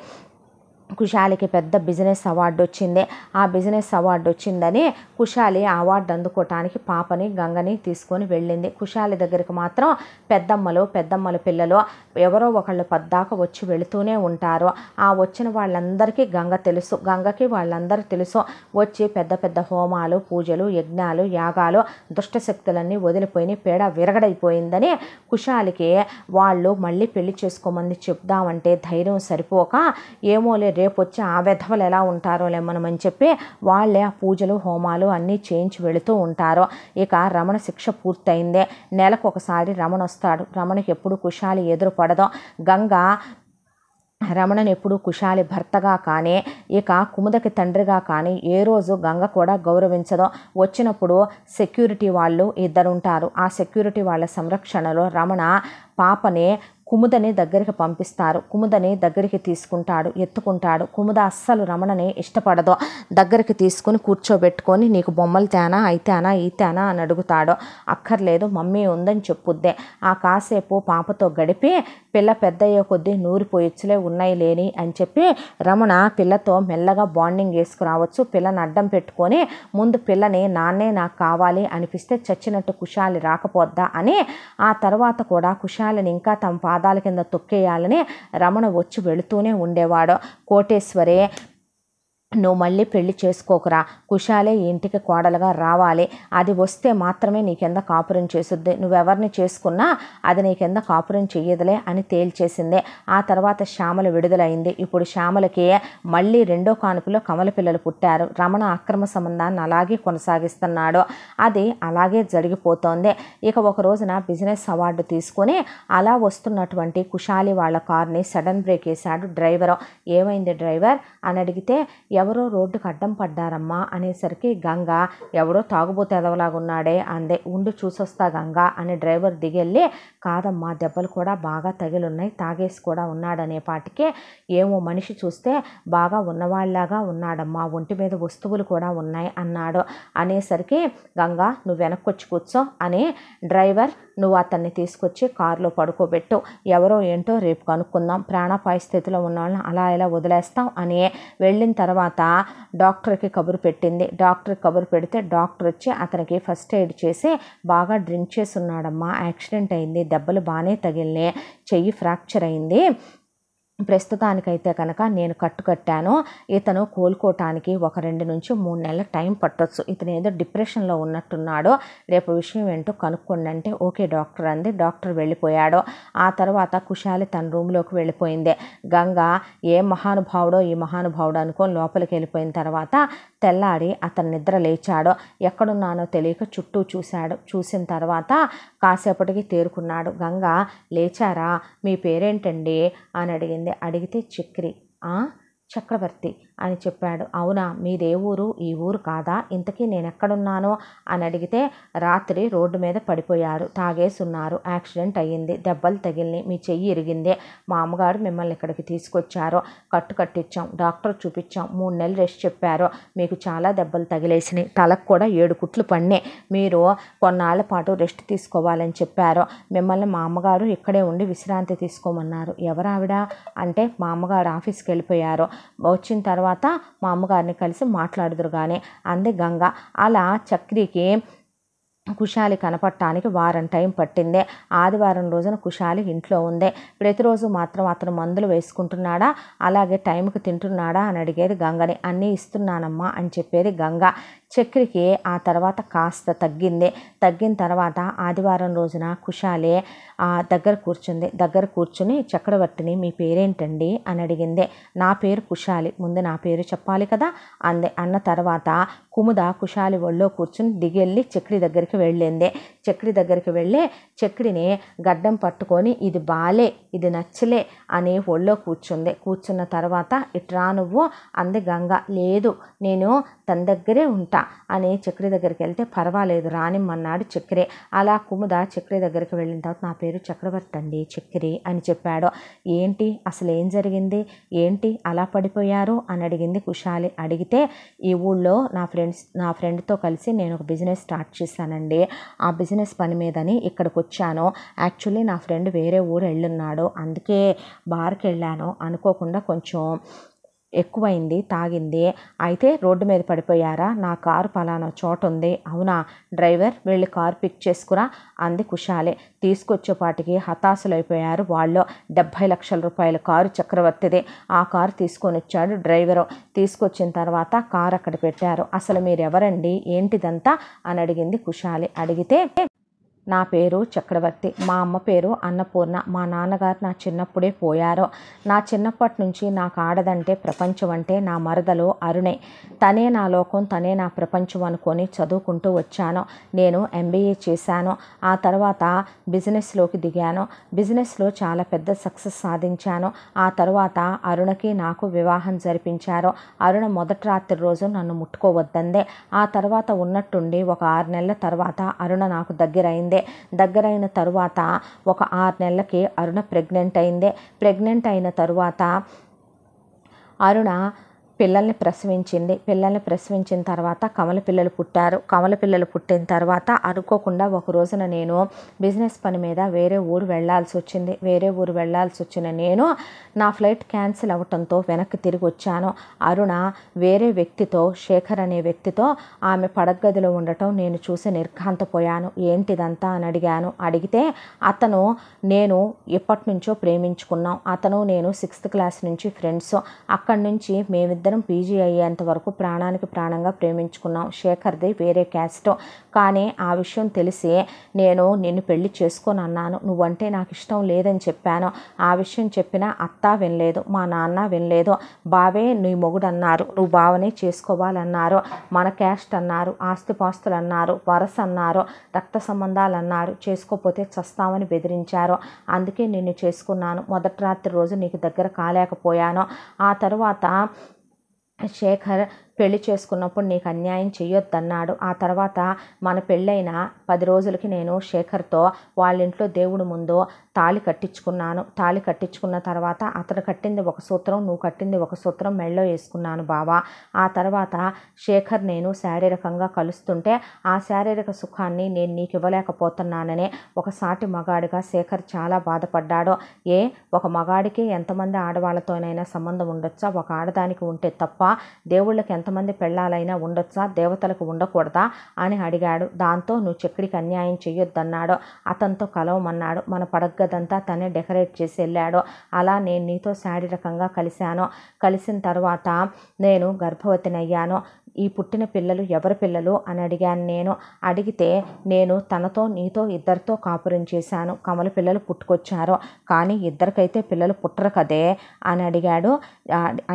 [SPEAKER 1] కుశాలికి పెద్ద బిజినెస్ అవార్డు వచ్చింది ఆ బిజినెస్ అవార్డు వచ్చిందని కుశాలి అవార్డు అందుకోవటానికి పాపని గంగని తీసుకొని వెళ్ళింది కుశాలి దగ్గరికి మాత్రం పెద్దమ్మలు పెద్దమ్మల పిల్లలు ఎవరో ఒకళ్ళు పద్దాక వచ్చి వెళుతూనే ఉంటారు ఆ వచ్చిన వాళ్ళందరికీ గంగ తెలుసు గంగకి వాళ్ళందరూ తెలుసు వచ్చి పెద్ద పెద్ద హోమాలు పూజలు యజ్ఞాలు యాగాలు దుష్టశక్తులన్నీ వదిలిపోయి పేడ విరగడైపోయిందని కుశాలికి వాళ్ళు మళ్ళీ పెళ్లి చేసుకోమని చెప్దామంటే ధైర్యం సరిపోక ఏమోలే రేపు వచ్చి ఆ విధవలు ఎలా ఉంటారో మనమని చెప్పి వాళ్ళే ఆ పూజలు హోమాలు అన్నీ చేయించి వెళుతూ ఉంటారు ఇక రమణ శిక్ష పూర్తయిందే నెలకు ఒకసారి రమణ వస్తాడు రమణకి ఎప్పుడు కుషాలి ఎదురు పడదో గంగ రమణను ఎప్పుడు కుశాలి భర్తగా కానీ ఇక కుముదకి తండ్రిగా కానీ ఏ రోజు గంగ కూడా గౌరవించదో వచ్చినప్పుడు సెక్యూరిటీ వాళ్ళు ఇద్దరుంటారు ఆ సెక్యూరిటీ వాళ్ళ సంరక్షణలో రమణ పాపని కుముదని దగ్గరికి పంపిస్తారు కుముదని దగ్గరికి తీసుకుంటాడు ఎత్తుకుంటాడు కుముద అస్సలు రమణని ఇష్టపడదు దగ్గరికి తీసుకుని కూర్చోబెట్టుకొని నీకు బొమ్మలు తేనా అయితేనా ఈతేనా అని అడుగుతాడు అక్కర్లేదు మమ్మీ ఉందని చెప్పుద్దే ఆ కాసేపు పాపతో గడిపి పిల్ల పెద్దయ్యే కొద్దీ నూరిపోయొచ్చులే ఉన్నాయి లేని అని చెప్పి రమణ పిల్లతో మెల్లగా బాండింగ్ వేసుకురావచ్చు పిల్లని అడ్డం పెట్టుకొని ముందు పిల్లని నాన్నే నాకు కావాలి అనిపిస్తే చచ్చినట్టు కుషాలి రాకపోద్దా అని ఆ తర్వాత కూడా కుషాలిని ఇంకా తమ పాదాల కింద తొక్కేయాలని రమణ వచ్చి వెళుతూనే ఉండేవాడు కోటేశ్వరే నువ్వు మళ్ళీ పెళ్లి చేసుకోకురా కుషాలే ఇంటికి కోడలుగా రావాలి అది వస్తే మాత్రమే నీ కింద కాపురం చేస్తుంది నువ్వెవరిని చేసుకున్నా అది నీ కింద కాపురం చెయ్యదులే అని తేల్చేసింది ఆ తర్వాత శ్యామల విడుదలైంది ఇప్పుడు శ్యామలకి మళ్ళీ రెండో కానుపులో కమల పిల్లలు పుట్టారు రమణ అక్రమ సంబంధాన్ని అలాగే కొనసాగిస్తున్నాడు అది అలాగే జరిగిపోతోంది ఇక ఒక రోజున బిజినెస్ అవార్డు తీసుకొని అలా వస్తున్నటువంటి కుషాలి వాళ్ళ కార్ని సడన్ బ్రేక్ వేశాడు డ్రైవరు ఏమైంది డ్రైవర్ అని అడిగితే ఎవరో రోడ్డుకు అడ్డం పడ్డారమ్మా అనేసరికి గంగ ఎవడో తాగుబోతే ఎదవలాగున్నాడే అందే ఉండి చూసొస్తా గంగ అని డ్రైవర్ దిగెళ్ళి కాదమ్మా దెబ్బలు కూడా బాగా తగిలున్నాయి తాగేసి కూడా ఉన్నాడనే పాటికి ఏమో మనిషి చూస్తే బాగా ఉన్నవాళ్ళలాగా ఉన్నాడమ్మా ఒంటి మీద వస్తువులు కూడా ఉన్నాయి అన్నాడు అనేసరికి గంగ నువ్వు వెనక్కొచ్చి కూర్చో అని డ్రైవర్ నువ్వు అతన్ని తీసుకొచ్చి కారులో పడుకోబెట్టు ఎవరో ఏంటో రేపు కనుక్కుందాం ప్రాణాపాయ స్థితిలో ఉన్న వాళ్ళని అలా ఇలా వదిలేస్తాం అని వెళ్ళిన తర్వాత తర్వాత డాక్టర్కి కబురు పెట్టింది డాక్టర్కి కబురు పెడితే డాక్టర్ వచ్చి అతనికి ఫస్ట్ ఎయిడ్ చేసి బాగా డ్రింక్ చేసి ఉన్నాడమ్మా యాక్సిడెంట్ అయింది దెబ్బలు బాగానే తగిలినాయి చెయ్యి ఫ్రాక్చర్ అయింది ప్రస్తుతానికైతే కనుక నేను కట్టుకట్టాను ఇతను కోలుకోవటానికి ఒక రెండు నుంచి మూడు నెలల టైం పట్టొచ్చు ఇతను ఏదో డిప్రెషన్లో ఉన్నట్టున్నాడో రేపు విషయం ఏంటో కనుక్కోండి అంటే ఓకే డాక్టర్ అంది డాక్టర్ వెళ్ళిపోయాడు ఆ తర్వాత కుశాలి తన రూమ్లోకి వెళ్ళిపోయింది గంగ ఏ మహానుభావుడో ఈ మహానుభావుడు అనుకో లోపలికి వెళ్ళిపోయిన తర్వాత తెల్లాడి అతను నిద్ర లేచాడు ఎక్కడున్నానో తెలియక చుట్టూ చూశాడు చూసిన తర్వాత కాసేపటికి తేరుకున్నాడు గంగ లేచారా మీ పేరేంటండి అని అడిగింది అడిగితే చక్రి చక్రవర్తి అని చెప్పాడు అవునా మీదే ఊరు ఈ ఊరు కాదా ఇంతకీ నేను ఎక్కడున్నానో అని అడిగితే రాత్రి రోడ్డు మీద పడిపోయారు తాగేసున్నారు యాక్సిడెంట్ అయ్యింది దెబ్బలు తగిలినాయి మీ చెయ్యి ఇరిగింది మా అమ్మగారు మిమ్మల్ని ఇక్కడికి తీసుకొచ్చారు కట్టు కట్టించాం డాక్టర్ చూపించాం మూడు నెలలు రెస్ట్ చెప్పారు మీకు చాలా దెబ్బలు తగిలేసినాయి తలకు కూడా ఏడు కుట్లు పడినాయి మీరు కొన్నాళ్ళ పాటు రెస్ట్ తీసుకోవాలని చెప్పారు మిమ్మల్ని మా అమ్మగారు ఇక్కడే ఉండి విశ్రాంతి తీసుకోమన్నారు ఎవరావిడ అంటే మా అమ్మగారు ఆఫీస్కి వెళ్ళిపోయారు వచ్చిన తర్వాత తర్వాత మా అమ్మగారిని కలిసి కానీ అంది గంగ అలా చక్రికి కుశాలి కనపడటానికి వారం టైం పట్టిందే ఆదివారం రోజున కుశాలి ఇంట్లో ఉందే ప్రతిరోజు మాత్రం అతను మందులు వేసుకుంటున్నాడా అలాగే టైంకి తింటున్నాడా అని అడిగేది గంగని అన్నీ ఇస్తున్నానమ్మా అని చెప్పేది గంగ చక్రికి ఆ తర్వాత కాస్త తగ్గింది తగ్గిన తర్వాత ఆదివారం రోజున కుషాలే దగ్గర కూర్చుంది దగ్గర కూర్చుని చక్రవర్తిని మీ పేరేంటండి అని అడిగింది నా పేరు కుషాలి ముందు నా పేరు చెప్పాలి కదా అంది అన్న తర్వాత కుముద కుషాలి ఒళ్ళో కూర్చుని దిగెళ్ళి చక్రి దగ్గరికి వెళ్ళింది చక్రి దగ్గరికి వెళ్ళే చక్కడిని గడ్డం పట్టుకొని ఇది బాలే ఇది నచ్చలే అని ఒళ్ళో కూర్చుంది కూర్చున్న తర్వాత ఇట్రా నువ్వు అంది గంగ లేదు నేను తన దగ్గరే ఉంటా అని చక్రి దగ్గరికి వెళ్తే పర్వాలేదు రానిమ్మన్నాడు చక్కెరే అలా కుముద చక్రి దగ్గరికి వెళ్ళిన తర్వాత నా పేరు చక్రవర్తి అండి చక్రి అని చెప్పాడు ఏంటి అసలు ఏం జరిగింది ఏంటి అలా పడిపోయారు అని అడిగింది కుషాలి అడిగితే ఈ ఊళ్ళో నా ఫ్రెండ్స్ నా ఫ్రెండ్తో కలిసి నేను ఒక బిజినెస్ స్టార్ట్ చేశానండి ఆ బిజినెస్ బిజినెస్ పని మీదని ఇక్కడికి వచ్చాను యాక్చువల్లీ నా ఫ్రెండ్ వేరే ఊరు వెళ్ళున్నాడు అందుకే బార్కి వెళ్ళాను అనుకోకుండా కొంచెం ఎక్కువైంది తాగింది అయితే రోడ్డు మీద పడిపోయారా నా కారు పలానా చోట ఉంది అవునా డ్రైవర్ వెళ్ళి కారు పిక్ చేసుకురా అంది కుషాలే తీసుకొచ్చేపాటికి హతాశలైపోయారు వాళ్ళు డెబ్భై లక్షల రూపాయల కారు చక్రవర్తిది ఆ కారు తీసుకొని వచ్చాడు డ్రైవరు తీసుకొచ్చిన తర్వాత కారు అక్కడ పెట్టారు అసలు మీరు ఎవరండి ఏంటిదంతా అని అడిగింది కుషాలి అడిగితే నా పేరు చక్రవర్తి మా అమ్మ పేరు అన్నపూర్ణ మా నాన్నగారు నా చిన్నప్పుడే పోయారు నా చిన్నప్పటి నుంచి నాకు ఆడదంటే ప్రపంచం అంటే నా మరదలు అరుణే తనే నా లోకం తనే నా ప్రపంచం అనుకొని చదువుకుంటూ వచ్చాను నేను ఎంబీఏ చేశాను ఆ తర్వాత బిజినెస్లోకి దిగాను బిజినెస్లో చాలా పెద్ద సక్సెస్ సాధించాను ఆ తర్వాత అరుణకి నాకు వివాహం జరిపించారు అరుణ మొదటి రాత్రి రోజు నన్ను ముట్టుకోవద్దందే ఆ తర్వాత ఉన్నట్టుండి ఒక ఆరు నెలల తర్వాత అరుణ నాకు దగ్గరైంది అయిందే దగ్గరైన తరువాత ఒక ఆరు నెలలకి అరుణ ప్రెగ్నెంట్ అయిందే ప్రెగ్నెంట్ అయిన తరువాత అరుణ పిల్లల్ని ప్రసవించింది పిల్లల్ని ప్రసవించిన తర్వాత కమల పిల్లలు పుట్టారు కమల పిల్లలు పుట్టిన తర్వాత అనుకోకుండా ఒక రోజున నేను బిజినెస్ పని మీద వేరే ఊరు వెళ్లాల్సి వచ్చింది వేరే ఊరు వెళ్లాల్సి వచ్చిన నేను నా ఫ్లైట్ క్యాన్సిల్ అవ్వటంతో వెనక్కి తిరిగి వచ్చాను అరుణ వేరే వ్యక్తితో శేఖర్ అనే వ్యక్తితో ఆమె పడగదిలో ఉండటం నేను చూసి నిర్ఘాంతపోయాను ఏంటిదంతా అని అడిగాను అడిగితే అతను నేను ఎప్పటి నుంచో ప్రేమించుకున్నాం అతను నేను సిక్స్త్ క్లాస్ నుంచి ఫ్రెండ్స్ అక్కడి నుంచి మేమిద్దరు ఇద్దరం పీజీ అయ్యేంత వరకు ప్రాణానికి ప్రాణంగా ప్రేమించుకున్నాం శేఖర్ది వేరే క్యాస్ట్ కానీ ఆ విషయం తెలిసి నేను నిన్ను పెళ్లి చేసుకొని అన్నాను నువ్వంటే నాకు ఇష్టం లేదని చెప్పాను ఆ విషయం చెప్పిన అత్త వినలేదు మా నాన్న వినలేదు బావే నీ మొగుడు అన్నారు నువ్వు బావనే చేసుకోవాలన్నారు మన క్యాస్ట్ అన్నారు ఆస్తిపాస్తులు అన్నారు వరస అన్నారు రక్త సంబంధాలు అన్నారు చేసుకోపోతే చస్తామని బెదిరించారు అందుకే నిన్ను చేసుకున్నాను మొదటి రాత్రి రోజు నీకు దగ్గర కాలేకపోయాను ఆ తర్వాత శేఖర్ పెళ్లి చేసుకున్నప్పుడు నీకు అన్యాయం చెయ్యొద్దన్నాడు ఆ తర్వాత మన పెళ్ళైన పది రోజులకి నేను శేఖర్తో వాళ్ళ ఇంట్లో దేవుడు ముందు తాళి కట్టించుకున్నాను తాళి కట్టించుకున్న తర్వాత అతను కట్టింది ఒక సూత్రం నువ్వు కట్టింది ఒక సూత్రం మెళ్ళో వేసుకున్నాను బావా ఆ తర్వాత శేఖర్ నేను శారీరకంగా కలుస్తుంటే ఆ శారీరక సుఖాన్ని నేను నీకు ఇవ్వలేకపోతున్నాననే ఒక సాటి మగాడిగా శేఖర్ చాలా బాధపడ్డాడు ఏ ఒక మగాడికి ఎంతమంది ఆడవాళ్ళతోనైనా సంబంధం ఉండొచ్చా ఒక ఆడదానికి ఉంటే తప్ప దేవుళ్ళకి ఎంతమంది పెళ్ళాలైనా ఉండొచ్చా దేవతలకు ఉండకూడదా అని అడిగాడు దాంతో నువ్వు చెక్కడికి అన్యాయం చేయొద్దన్నాడు అతనితో కలవమన్నాడు మన పడగ్గ అదంతా తనే డెకరేట్ చేసి వెళ్ళాడో అలా నేను నీతో శారీరకంగా కలిశాను కలిసిన తర్వాత నేను గర్భవతిని అయ్యాను ఈ పుట్టిన పిల్లలు ఎవరి పిల్లలు అని అడిగాను నేను అడిగితే నేను తనతో నీతో ఇద్దరితో కాపురం చేశాను కమల పిల్లలు పుట్టుకొచ్చారు కానీ ఇద్దరికైతే పిల్లలు పుట్టరు కదే అని అడిగాడు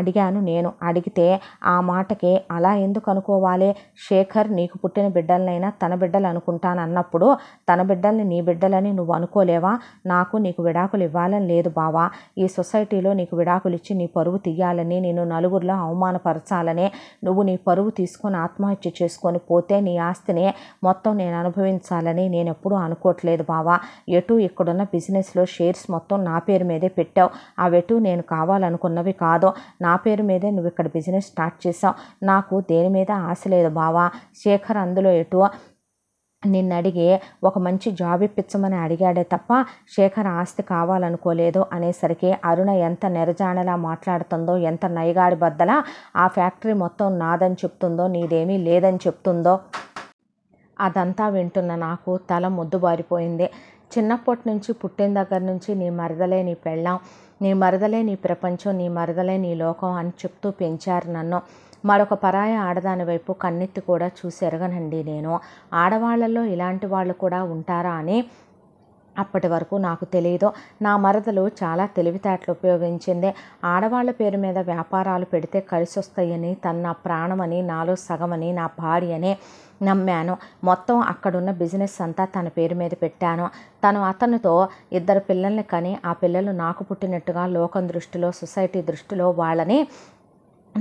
[SPEAKER 1] అడిగాను నేను అడిగితే ఆ మాటకి అలా ఎందుకు అనుకోవాలి శేఖర్ నీకు పుట్టిన బిడ్డలనైనా తన బిడ్డలు అనుకుంటాను అన్నప్పుడు తన బిడ్డల్ని నీ బిడ్డలని నువ్వు అనుకోలేవా నాకు నీకు విడాకులు ఇవ్వాలని లేదు బావా ఈ సొసైటీలో నీకు విడాకులు ఇచ్చి నీ పరువు తీయాలని నేను నలుగురిలో అవమానపరచాలని నువ్వు నీ పరువు తీసుకొని ఆత్మహత్య చేసుకొని పోతే నీ ఆస్తిని మొత్తం నేను అనుభవించాలని నేను ఎప్పుడూ అనుకోవట్లేదు బావా ఎటు ఇక్కడున్న బిజినెస్లో షేర్స్ మొత్తం నా పేరు మీదే పెట్టావు అవెటు నేను కావాలనుకున్నవి కాదు నా పేరు మీదే నువ్వు ఇక్కడ బిజినెస్ స్టార్ట్ చేసావు నాకు దేని మీద ఆశ లేదు బావా శేఖర్ అందులో ఎటు నిన్ను అడిగి ఒక మంచి జాబ్ ఇప్పించమని అడిగాడే తప్ప శేఖర్ ఆస్తి కావాలనుకోలేదు అనేసరికి అరుణ ఎంత నిరజానలా మాట్లాడుతుందో ఎంత నయగాడి బద్దలా ఆ ఫ్యాక్టరీ మొత్తం నాదని చెప్తుందో నీదేమీ లేదని చెప్తుందో అదంతా వింటున్న నాకు తల ముద్దుబారిపోయింది చిన్నప్పటి నుంచి పుట్టిన దగ్గర నుంచి నీ మరదలే నీ పెళ్ళాం నీ మరదలే నీ ప్రపంచం నీ మరదలే నీ లోకం అని చెప్తూ పెంచారు నన్ను మరొక పరాయ ఆడదాని వైపు కన్నెత్తి కూడా చూసి ఎరగనండి నేను ఆడవాళ్లలో ఇలాంటి వాళ్ళు కూడా ఉంటారా అని అప్పటి వరకు నాకు తెలియదు నా మరదలు చాలా తెలివితేటలు ఉపయోగించింది ఆడవాళ్ళ పేరు మీద వ్యాపారాలు పెడితే కలిసి వస్తాయని తన నా ప్రాణమని నాలో సగమని నా భార్యని నమ్మాను మొత్తం అక్కడున్న బిజినెస్ అంతా తన పేరు మీద పెట్టాను తను అతనితో ఇద్దరు పిల్లల్ని కని ఆ పిల్లలు నాకు పుట్టినట్టుగా లోకం దృష్టిలో సొసైటీ దృష్టిలో వాళ్ళని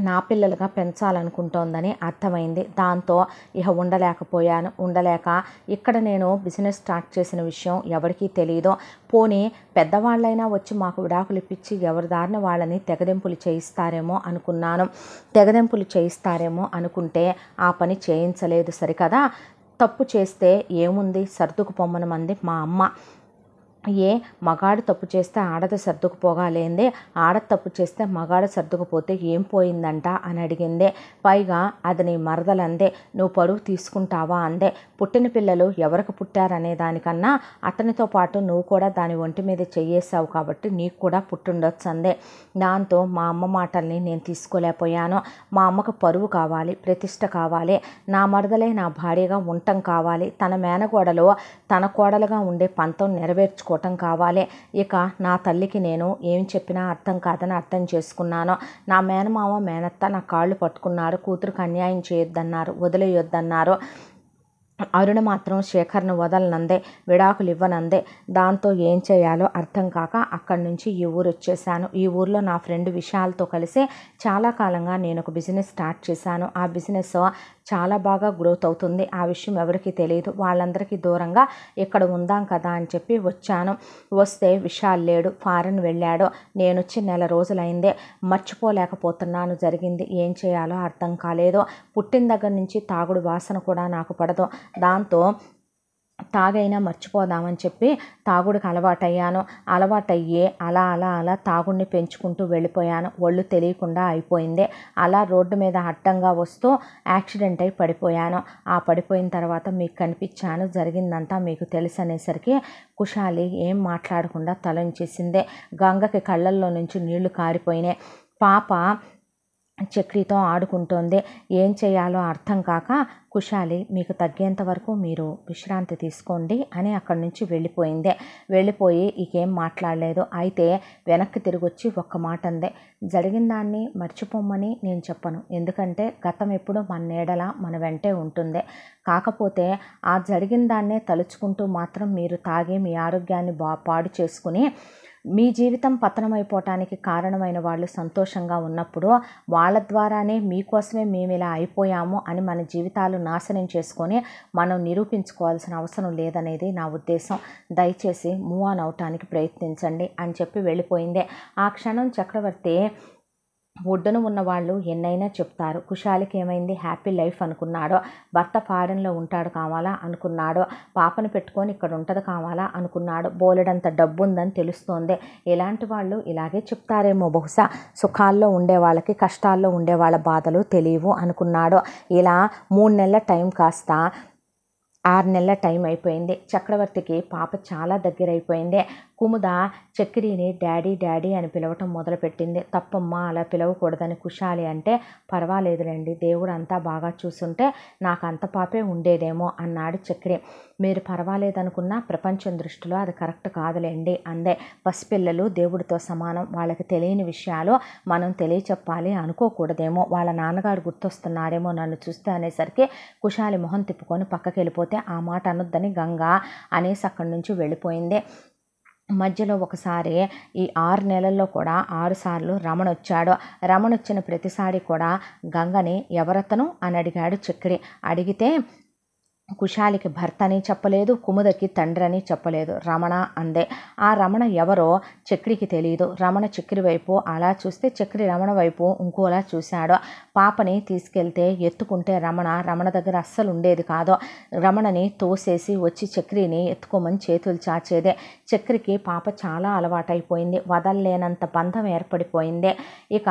[SPEAKER 1] నా పిల్లలుగా పెంచాలనుకుంటోందని అర్థమైంది దాంతో ఇక ఉండలేకపోయాను ఉండలేక ఇక్కడ నేను బిజినెస్ స్టార్ట్ చేసిన విషయం ఎవరికీ తెలియదు పోనీ పెద్దవాళ్ళైనా వచ్చి మాకు విడాకులు ఇప్పించి ఎవరి దారిన వాళ్ళని తెగదెంపులు చేయిస్తారేమో అనుకున్నాను తెగదెంపులు చేయిస్తారేమో అనుకుంటే ఆ పని చేయించలేదు సరికదా తప్పు చేస్తే ఏముంది సర్దుకు మంది మా అమ్మ ఏ మగాడు తప్పు చేస్తే ఆడది సర్దుకుపోగాలేందే ఆడ తప్పు చేస్తే మగాడు సర్దుకుపోతే ఏం పోయిందంట అని అడిగిందే పైగా అది నీ మరదలందే నువ్వు పరువు తీసుకుంటావా అందే పుట్టిన పిల్లలు ఎవరికి పుట్టారనే దానికన్నా అతనితో పాటు నువ్వు కూడా దాని ఒంటి మీద చెయ్యేసావు కాబట్టి నీకు కూడా పుట్టుండొచ్చు అందే దాంతో మా అమ్మ మాటల్ని నేను తీసుకోలేకపోయాను మా అమ్మకు పరువు కావాలి ప్రతిష్ట కావాలి నా మరదలే నా భార్యగా ఉండటం కావాలి తన మేనగోడలో తన కోడలుగా ఉండే పంతం నెరవేర్చుకో చేసుకోవటం కావాలి ఇక నా తల్లికి నేను ఏం చెప్పినా అర్థం కాదని అర్థం చేసుకున్నాను నా మేనమామ మేనత్త నా కాళ్ళు పట్టుకున్నారు కూతురుకు అన్యాయం చేయొద్దన్నారు వదిలేయొద్దన్నారు అరుణ మాత్రం శేఖర్ను వదలనందే విడాకులు ఇవ్వనందే దాంతో ఏం చేయాలో అర్థం కాక అక్కడి నుంచి ఈ ఊరు వచ్చేసాను ఈ ఊర్లో నా ఫ్రెండ్ విశాల్తో కలిసి చాలా కాలంగా నేను ఒక బిజినెస్ స్టార్ట్ చేశాను ఆ బిజినెస్ చాలా బాగా గ్రోత్ అవుతుంది ఆ విషయం ఎవరికి తెలియదు వాళ్ళందరికీ దూరంగా ఇక్కడ ఉందాం కదా అని చెప్పి వచ్చాను వస్తే విశాల్ లేడు ఫారెన్ వెళ్ళాడు నేను వచ్చి నెల రోజులైందే మర్చిపోలేకపోతున్నాను జరిగింది ఏం చేయాలో అర్థం కాలేదు పుట్టిన దగ్గర నుంచి తాగుడు వాసన కూడా నాకు పడదు దాంతో తాగైనా మర్చిపోదామని చెప్పి తాగుడికి అలవాటయ్యాను అలవాటయ్యే అలా అలా అలా తాగుడిని పెంచుకుంటూ వెళ్ళిపోయాను ఒళ్ళు తెలియకుండా అయిపోయింది అలా రోడ్డు మీద అడ్డంగా వస్తూ యాక్సిడెంట్ అయి పడిపోయాను ఆ పడిపోయిన తర్వాత మీకు కనిపించాను జరిగిందంతా మీకు తెలుసు అనేసరికి కుషాలి ఏం మాట్లాడకుండా తలంచేసింది గంగకి కళ్ళల్లో నుంచి నీళ్లు కారిపోయినాయి పాప చక్రితో ఆడుకుంటోంది ఏం చేయాలో అర్థం కాక కుషాలి మీకు తగ్గేంత వరకు మీరు విశ్రాంతి తీసుకోండి అని అక్కడి నుంచి వెళ్ళిపోయింది వెళ్ళిపోయి ఇకేం మాట్లాడలేదు అయితే వెనక్కి తిరిగి వచ్చి ఒక్క మాట అందే జరిగిన దాన్ని మర్చిపోమ్మని నేను చెప్పను ఎందుకంటే గతం ఎప్పుడు మన నీడల మన వెంటే ఉంటుంది కాకపోతే ఆ జరిగిన దాన్నే తలుచుకుంటూ మాత్రం మీరు తాగి మీ ఆరోగ్యాన్ని బా పాడు చేసుకుని మీ జీవితం పతనమైపోవటానికి కారణమైన వాళ్ళు సంతోషంగా ఉన్నప్పుడు వాళ్ళ ద్వారానే మీకోసమే మేము ఇలా అయిపోయాము అని మన జీవితాలు నాశనం చేసుకొని మనం నిరూపించుకోవాల్సిన అవసరం లేదనేది నా ఉద్దేశం దయచేసి మూవ్ ఆన్ అవటానికి ప్రయత్నించండి అని చెప్పి వెళ్ళిపోయిందే ఆ క్షణం చక్రవర్తి ఒడ్డున వాళ్ళు ఎన్నైనా చెప్తారు కుషాలికి ఏమైంది హ్యాపీ లైఫ్ అనుకున్నాడో భర్త ఫారెన్లో ఉంటాడు కావాలా అనుకున్నాడో పాపను పెట్టుకొని ఇక్కడ ఉంటుంది కావాలా అనుకున్నాడు బోలెడంత డబ్బు ఉందని తెలుస్తోంది ఇలాంటి వాళ్ళు ఇలాగే చెప్తారేమో బహుశా సుఖాల్లో ఉండే వాళ్ళకి కష్టాల్లో ఉండే వాళ్ళ బాధలు తెలియవు అనుకున్నాడు ఇలా మూడు నెలల టైం కాస్త ఆరు నెలల టైం అయిపోయింది చక్రవర్తికి పాప చాలా దగ్గర అయిపోయింది కుముద చక్రీని డాడీ డాడీ అని పిలవటం మొదలుపెట్టింది తప్పమ్మా అలా పిలవకూడదని కుషాలి అంటే పర్వాలేదులేండి దేవుడు అంతా బాగా చూసుంటే నాకు అంత పాపే ఉండేదేమో అన్నాడు చక్రి మీరు పర్వాలేదనుకున్నా ప్రపంచం దృష్టిలో అది కరెక్ట్ కాదులేండి అందే పసిపిల్లలు దేవుడితో సమానం వాళ్ళకి తెలియని విషయాలు మనం తెలియచెప్పాలి అనుకోకూడదేమో వాళ్ళ నాన్నగారు గుర్తొస్తున్నారేమో నన్ను చూస్తే అనేసరికి కుషాలి మొహం తిప్పుకొని పక్కకి వెళ్ళిపోతే ఆ మాట అనొద్దని గంగా అనేసి అక్కడి నుంచి వెళ్ళిపోయింది మధ్యలో ఒకసారి ఈ ఆరు నెలల్లో కూడా ఆరుసార్లు రమణ వచ్చాడు రమణ వచ్చిన ప్రతిసారి కూడా గంగని ఎవరతను అని అడిగాడు చిక్కిడి అడిగితే కుశాలికి భర్త అని చెప్పలేదు కుముదకి తండ్రి అని చెప్పలేదు రమణ అందే ఆ రమణ ఎవరో చక్రికి తెలియదు రమణ చక్రి వైపు అలా చూస్తే చక్రి రమణ వైపు ఇంకోలా చూశాడు పాపని తీసుకెళ్తే ఎత్తుకుంటే రమణ రమణ దగ్గర అస్సలు ఉండేది కాదు రమణని తోసేసి వచ్చి చక్రిని ఎత్తుకోమని చేతులు చాచేదే చక్రికి పాప చాలా అలవాటైపోయింది వదల్లేనంత బంధం ఏర్పడిపోయింది ఇక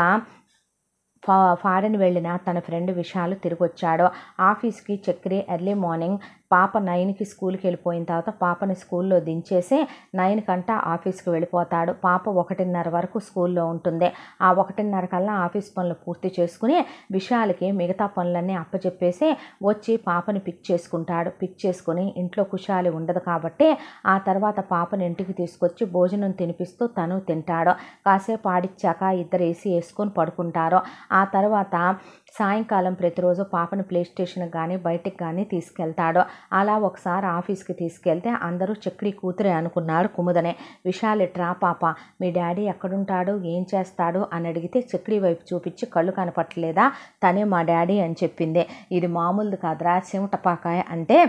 [SPEAKER 1] ఫారెన్ వెళ్ళిన తన ఫ్రెండ్ విశాల్ తిరిగొచ్చాడు ఆఫీస్కి చక్రి ఎర్లీ మార్నింగ్ పాప నైన్కి స్కూల్కి వెళ్ళిపోయిన తర్వాత పాపని స్కూల్లో దించేసి నైన్ కంటా ఆఫీస్కి వెళ్ళిపోతాడు పాప ఒకటిన్నర వరకు స్కూల్లో ఉంటుంది ఆ ఒకటిన్నర కల్లా ఆఫీస్ పనులు పూర్తి చేసుకుని విషయాలకి మిగతా పనులన్నీ అప్పచెప్పేసి వచ్చి పాపని పిక్ చేసుకుంటాడు పిక్ చేసుకుని ఇంట్లో కుషాలి ఉండదు కాబట్టి ఆ తర్వాత పాపని ఇంటికి తీసుకొచ్చి భోజనం తినిపిస్తూ తను తింటాడు కాసేపు ఆడిచ్చాక ఇద్దరు వేసి వేసుకొని పడుకుంటారు ఆ తర్వాత సాయంకాలం ప్రతిరోజు పాపను ప్లే స్టేషన్కి కానీ బయటకు కానీ తీసుకెళ్తాడు అలా ఒకసారి ఆఫీస్కి తీసుకెళ్తే అందరూ చక్రీ కూతురే అనుకున్నారు కుముదనే విశాల్ పాప మీ డాడీ ఎక్కడుంటాడు ఏం చేస్తాడు అని అడిగితే చక్రీ వైపు చూపించి కళ్ళు కనపట్లేదా తనే మా డాడీ అని చెప్పింది ఇది మామూలుది కాదురా చెమటపాకాయ అంటే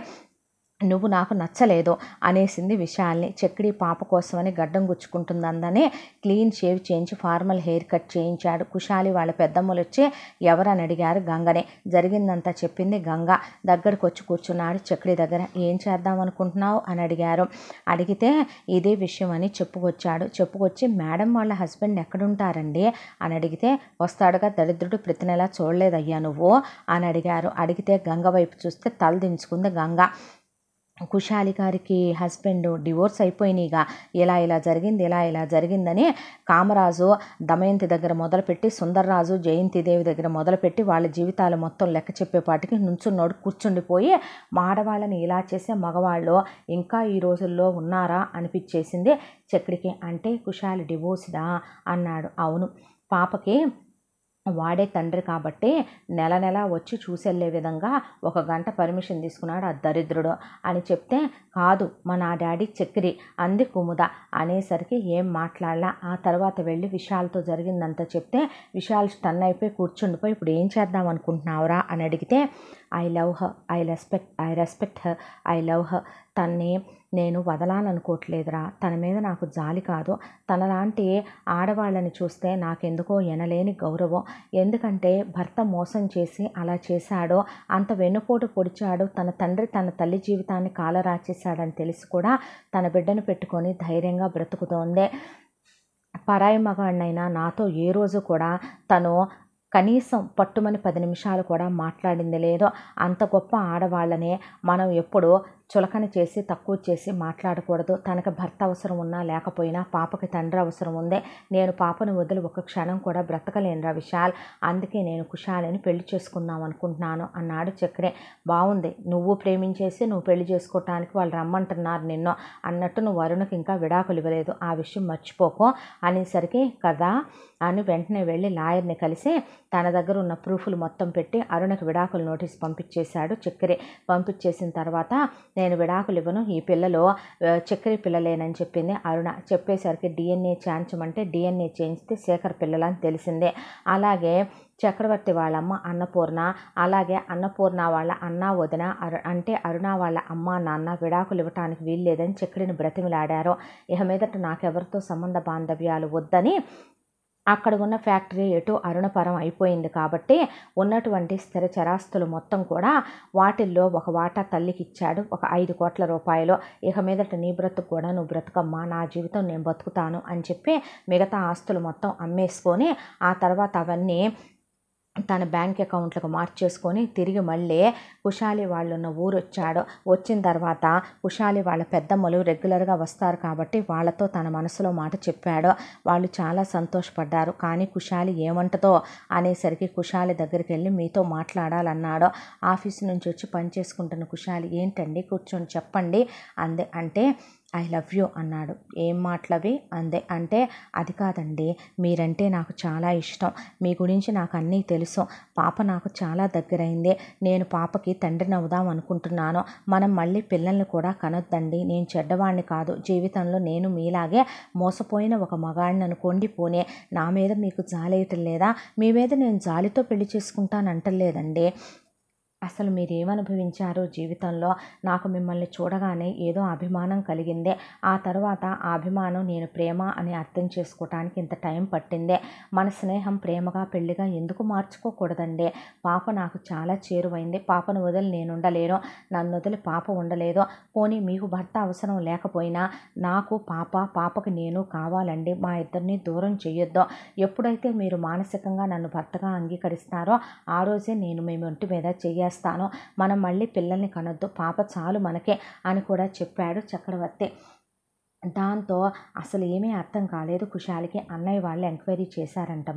[SPEAKER 1] నువ్వు నాకు నచ్చలేదు అనేసింది విశాల్ని చెక్కిడి పాప కోసమని గడ్డం గుచ్చుకుంటుందందనే క్లీన్ షేవ్ చేయించి ఫార్మల్ హెయిర్ కట్ చేయించాడు కుషాలి వాళ్ళ పెద్దమ్మలు వచ్చి ఎవరని అడిగారు గంగనే జరిగిందంతా చెప్పింది గంగ దగ్గరకు వచ్చి కూర్చున్నాడు చెక్కిడి దగ్గర ఏం చేద్దాం అనుకుంటున్నావు అని అడిగారు అడిగితే ఇదే విషయం అని చెప్పుకొచ్చాడు చెప్పుకొచ్చి మేడం వాళ్ళ హస్బెండ్ ఎక్కడుంటారండి అని అడిగితే వస్తాడుగా దరిద్రుడు ప్రతి నెలా చూడలేదయ్యా నువ్వు అని అడిగారు అడిగితే గంగ వైపు చూస్తే తల దించుకుంది గంగ కుశాలి గారికి హస్బెండ్ డివోర్స్ అయిపోయినాయిగా ఇలా ఇలా జరిగింది ఇలా ఇలా జరిగిందని కామరాజు దమయంతి దగ్గర మొదలుపెట్టి సుందర్రాజు జయంతిదేవి దగ్గర మొదలుపెట్టి వాళ్ళ జీవితాలు మొత్తం లెక్క చెప్పేపాటికి నుంచున్నోడు కూర్చుండిపోయి ఆడవాళ్ళని ఇలా చేసే మగవాళ్ళు ఇంకా ఈ రోజుల్లో ఉన్నారా అనిపించేసింది చక్రికి అంటే కుశాలి డివోర్స్డా అన్నాడు అవును పాపకి వాడే తండ్రి కాబట్టి నెల నెల వచ్చి చూసెళ్లే విధంగా ఒక గంట పర్మిషన్ తీసుకున్నాడు ఆ దరిద్రుడు అని చెప్తే కాదు మన డాడీ చక్రి అంది కుముద అనేసరికి ఏం మాట్లాడలా ఆ తర్వాత వెళ్ళి విశాల్తో జరిగిందంతా చెప్తే విశాల్ స్టన్ అయిపోయి కూర్చుండిపోయి ఇప్పుడు ఏం చేద్దాం అనుకుంటున్నావురా అని అడిగితే I love her I respect I respect her I love her తన్ని నేను వదలాలనుకోవట్లేదురా తన మీద నాకు జాలి కాదు తనలాంటి ఆడవాళ్ళని చూస్తే నాకెందుకో ఎనలేని గౌరవం ఎందుకంటే భర్త మోసం చేసి అలా చేశాడో అంత వెన్నుపోటు పొడిచాడో తన తండ్రి తన తల్లి జీవితాన్ని కాలరాచేసి చేశాడని తెలిసి కూడా తన బిడ్డను పెట్టుకొని ధైర్యంగా బ్రతుకుతోంది పరాయి మగాడినైనా నాతో ఏ రోజు కూడా తను కనీసం పట్టుమని పది నిమిషాలు కూడా మాట్లాడింది లేదో అంత గొప్ప ఆడవాళ్ళనే మనం ఎప్పుడూ చులకన చేసి తక్కువ చేసి మాట్లాడకూడదు తనకి భర్త అవసరం ఉన్నా లేకపోయినా పాపకి తండ్రి అవసరం ఉందే నేను పాపను వదిలి ఒక క్షణం కూడా బ్రతకలేనురా విశాల్ అందుకే నేను కుషాలిని పెళ్లి చేసుకుందాం అనుకుంటున్నాను అన్నాడు చక్రే బాగుంది నువ్వు ప్రేమించేసి నువ్వు పెళ్లి చేసుకోవటానికి వాళ్ళు రమ్మంటున్నారు నిన్నో అన్నట్టు నువ్వు వరుణకి ఇంకా విడాకులు ఇవ్వలేదు ఆ విషయం మర్చిపోకు అనేసరికి కదా అని వెంటనే వెళ్ళి లాయర్ని కలిసి తన దగ్గర ఉన్న ప్రూఫ్లు మొత్తం పెట్టి అరుణకు విడాకులు నోటీస్ పంపించేశాడు చక్కెరే పంపించేసిన తర్వాత నేను విడాకులు ఇవ్వను ఈ పిల్లలు చక్కెర పిల్లలేనని చెప్పింది అరుణ చెప్పేసరికి డిఎన్ఏ చేయించమంటే డిఎన్ఏ చేయించితే శేఖర్ పిల్లలని తెలిసిందే అలాగే చక్రవర్తి వాళ్ళమ్మ అన్నపూర్ణ అలాగే అన్నపూర్ణ వాళ్ళ అన్న వదిన అరు అంటే అరుణ వాళ్ళ అమ్మ నాన్న విడాకులు ఇవ్వటానికి వీల్లేదని చక్రిని బ్రతిమిలాడారు ఇక మీదట నాకెవరితో సంబంధ బాంధవ్యాలు వద్దని అక్కడ ఉన్న ఫ్యాక్టరీ ఎటు అరుణపరం అయిపోయింది కాబట్టి ఉన్నటువంటి స్థిర చరాస్తులు మొత్తం కూడా వాటిల్లో ఒక వాటా తల్లికి ఇచ్చాడు ఒక ఐదు కోట్ల రూపాయలు ఇక మీదట నీ బ్రతుకు కూడా నువ్వు బ్రతకమ్మా నా జీవితం నేను బతుకుతాను అని చెప్పి మిగతా ఆస్తులు మొత్తం అమ్మేసుకొని ఆ తర్వాత అవన్నీ తన బ్యాంక్ అకౌంట్లకు మార్చేసుకొని తిరిగి మళ్ళీ కుషాలి వాళ్ళు ఉన్న ఊరు వచ్చాడు వచ్చిన తర్వాత కుషాలి వాళ్ళ పెద్దమ్మలు రెగ్యులర్గా వస్తారు కాబట్టి వాళ్ళతో తన మనసులో మాట చెప్పాడు వాళ్ళు చాలా సంతోషపడ్డారు కానీ కుషాలి ఏమంటదో అనేసరికి కుషాలి దగ్గరికి వెళ్ళి మీతో మాట్లాడాలన్నాడు ఆఫీస్ నుంచి వచ్చి పని చేసుకుంటున్న కుషాలి ఏంటండి కూర్చొని చెప్పండి అందే అంటే ఐ లవ్ యూ అన్నాడు ఏం మాటలవి అందే అంటే అది కాదండి మీరంటే నాకు చాలా ఇష్టం మీ గురించి నాకు అన్నీ తెలుసు పాప నాకు చాలా దగ్గరైంది నేను పాపకి తండ్రిని అవుదాం అనుకుంటున్నాను మనం మళ్ళీ పిల్లల్ని కూడా కనొద్దండి నేను చెడ్డవాడిని కాదు జీవితంలో నేను మీలాగే మోసపోయిన ఒక మగాడిని అనుకోండి పోనే నా మీద మీకు జాలేయటం లేదా మీ మీద నేను జాలితో పెళ్లి చేసుకుంటానంటలేదండి అసలు ఏమనుభవించారు జీవితంలో నాకు మిమ్మల్ని చూడగానే ఏదో అభిమానం కలిగిందే ఆ తర్వాత ఆ అభిమానం నేను ప్రేమ అని అర్థం చేసుకోవటానికి ఇంత టైం పట్టిందే మన స్నేహం ప్రేమగా పెళ్లిగా ఎందుకు మార్చుకోకూడదండి పాప నాకు చాలా చేరువైంది పాపను వదిలి నేను ఉండలేను నన్ను వదిలి పాప ఉండలేదు పోనీ మీకు భర్త అవసరం లేకపోయినా నాకు పాప పాపకి నేను కావాలండి మా ఇద్దరిని దూరం చేయొద్దు ఎప్పుడైతే మీరు మానసికంగా నన్ను భర్తగా అంగీకరిస్తారో ఆ రోజే నేను మేము ఒంటి మీద చేయాలి చేస్తాను మనం మళ్ళీ పిల్లల్ని కనొద్దు పాప చాలు మనకే అని కూడా చెప్పాడు చక్రవర్తి దాంతో అసలు ఏమీ అర్థం కాలేదు కుషాలకి అన్నయ్య వాళ్ళు ఎంక్వైరీ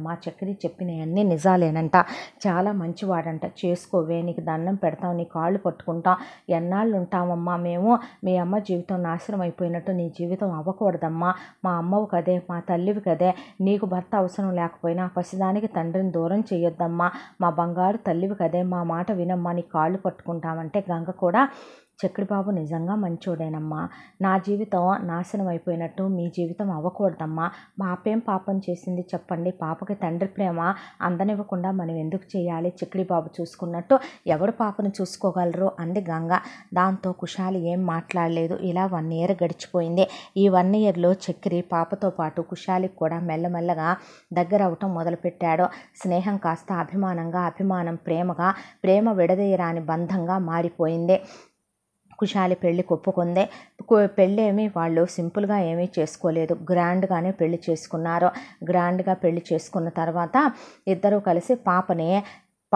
[SPEAKER 1] మా చక్రి చెప్పినవన్నీ నిజాలేనంట చాలా మంచివాడంట చేసుకోవే నీకు దండం పెడతాం నీ కాళ్ళు పట్టుకుంటాం ఎన్నాళ్ళు ఉంటామమ్మా మేము మీ అమ్మ జీవితం నాశనం అయిపోయినట్టు నీ జీవితం అవ్వకూడదమ్మా మా అమ్మవు కదే మా తల్లివి కదే నీకు భర్త అవసరం లేకపోయినా పసిదానికి తండ్రిని దూరం చేయొద్దమ్మా మా బంగారు తల్లివి కదే మా మాట వినమ్మా నీ కాళ్ళు పట్టుకుంటామంటే గంగ కూడా బాబు నిజంగా మంచోడేనమ్మా నా జీవితం నాశనం అయిపోయినట్టు మీ జీవితం అవ్వకూడదమ్మా పాపేం పాపం చేసింది చెప్పండి పాపకి తండ్రి ప్రేమ అందనివ్వకుండా మనం ఎందుకు చేయాలి బాబు చూసుకున్నట్టు ఎవడు పాపను చూసుకోగలరు అంది గంగ దాంతో కుషాలి ఏం మాట్లాడలేదు ఇలా వన్ ఇయర్ గడిచిపోయింది ఈ వన్ ఇయర్లో చక్రి పాపతో పాటు కుషాలికి కూడా మెల్లమెల్లగా దగ్గర అవటం మొదలుపెట్టాడు స్నేహం కాస్త అభిమానంగా అభిమానం ప్రేమగా ప్రేమ విడదీయరాని బంధంగా మారిపోయింది కుశాలి పెళ్ళికి ఒప్పుకుందే పెళ్ళి ఏమి వాళ్ళు సింపుల్గా ఏమీ చేసుకోలేదు గ్రాండ్గానే పెళ్లి చేసుకున్నారు గ్రాండ్గా పెళ్లి చేసుకున్న తర్వాత ఇద్దరూ కలిసి పాపని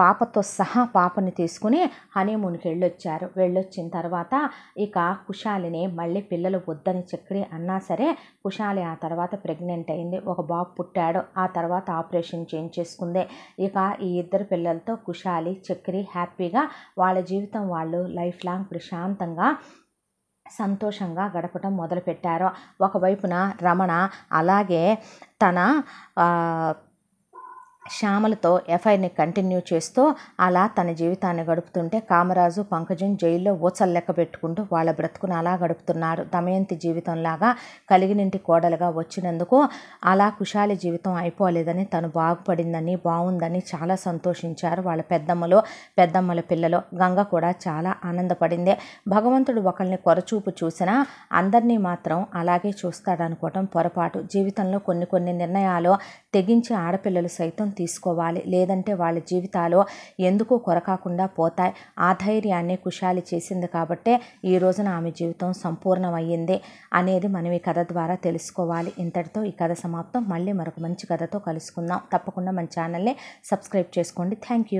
[SPEAKER 1] పాపతో సహా పాపని తీసుకుని హనీమూన్కి వెళ్ళొచ్చారు వెళ్ళొచ్చిన తర్వాత ఇక కుషాలిని మళ్ళీ పిల్లలు వద్దని చక్రి అన్నా సరే కుషాలి ఆ తర్వాత ప్రెగ్నెంట్ అయింది ఒక బాబు పుట్టాడు ఆ తర్వాత ఆపరేషన్ చేయించేసుకుంది ఇక ఈ ఇద్దరు పిల్లలతో కుషాలి చక్రి హ్యాపీగా వాళ్ళ జీవితం వాళ్ళు లైఫ్ లాంగ్ ప్రశాంతంగా సంతోషంగా గడపడం మొదలుపెట్టారు ఒకవైపున రమణ అలాగే తన శ్యామలతో ఎఫ్ఐఆర్ని కంటిన్యూ చేస్తూ అలా తన జీవితాన్ని గడుపుతుంటే కామరాజు పంకజం జైల్లో ఊచలు లెక్క పెట్టుకుంటూ వాళ్ళ బ్రతుకును అలా గడుపుతున్నారు దమయంతి జీవితంలాగా కలిగినింటి కోడలుగా వచ్చినందుకు అలా కుశాలి జీవితం అయిపోలేదని తను బాగుపడిందని బాగుందని చాలా సంతోషించారు వాళ్ళ పెద్దమ్మలు పెద్దమ్మల పిల్లలు గంగ కూడా చాలా ఆనందపడింది భగవంతుడు ఒకరిని కొరచూపు చూసినా అందరినీ మాత్రం అలాగే చూస్తాడనుకోవటం పొరపాటు జీవితంలో కొన్ని కొన్ని నిర్ణయాలు తెగించి ఆడపిల్లలు సైతం తీసుకోవాలి లేదంటే వాళ్ళ జీవితాలు ఎందుకు కొరకాకుండా పోతాయి ఆ ధైర్యాన్ని కుషాలి చేసింది కాబట్టే ఈ రోజున ఆమె జీవితం సంపూర్ణమయ్యింది అనేది మనం ఈ కథ ద్వారా తెలుసుకోవాలి ఇంతటితో ఈ కథ సమాప్తం మళ్ళీ మరొక మంచి కథతో కలుసుకుందాం తప్పకుండా మన ఛానల్ని సబ్స్క్రైబ్ చేసుకోండి థ్యాంక్ యూ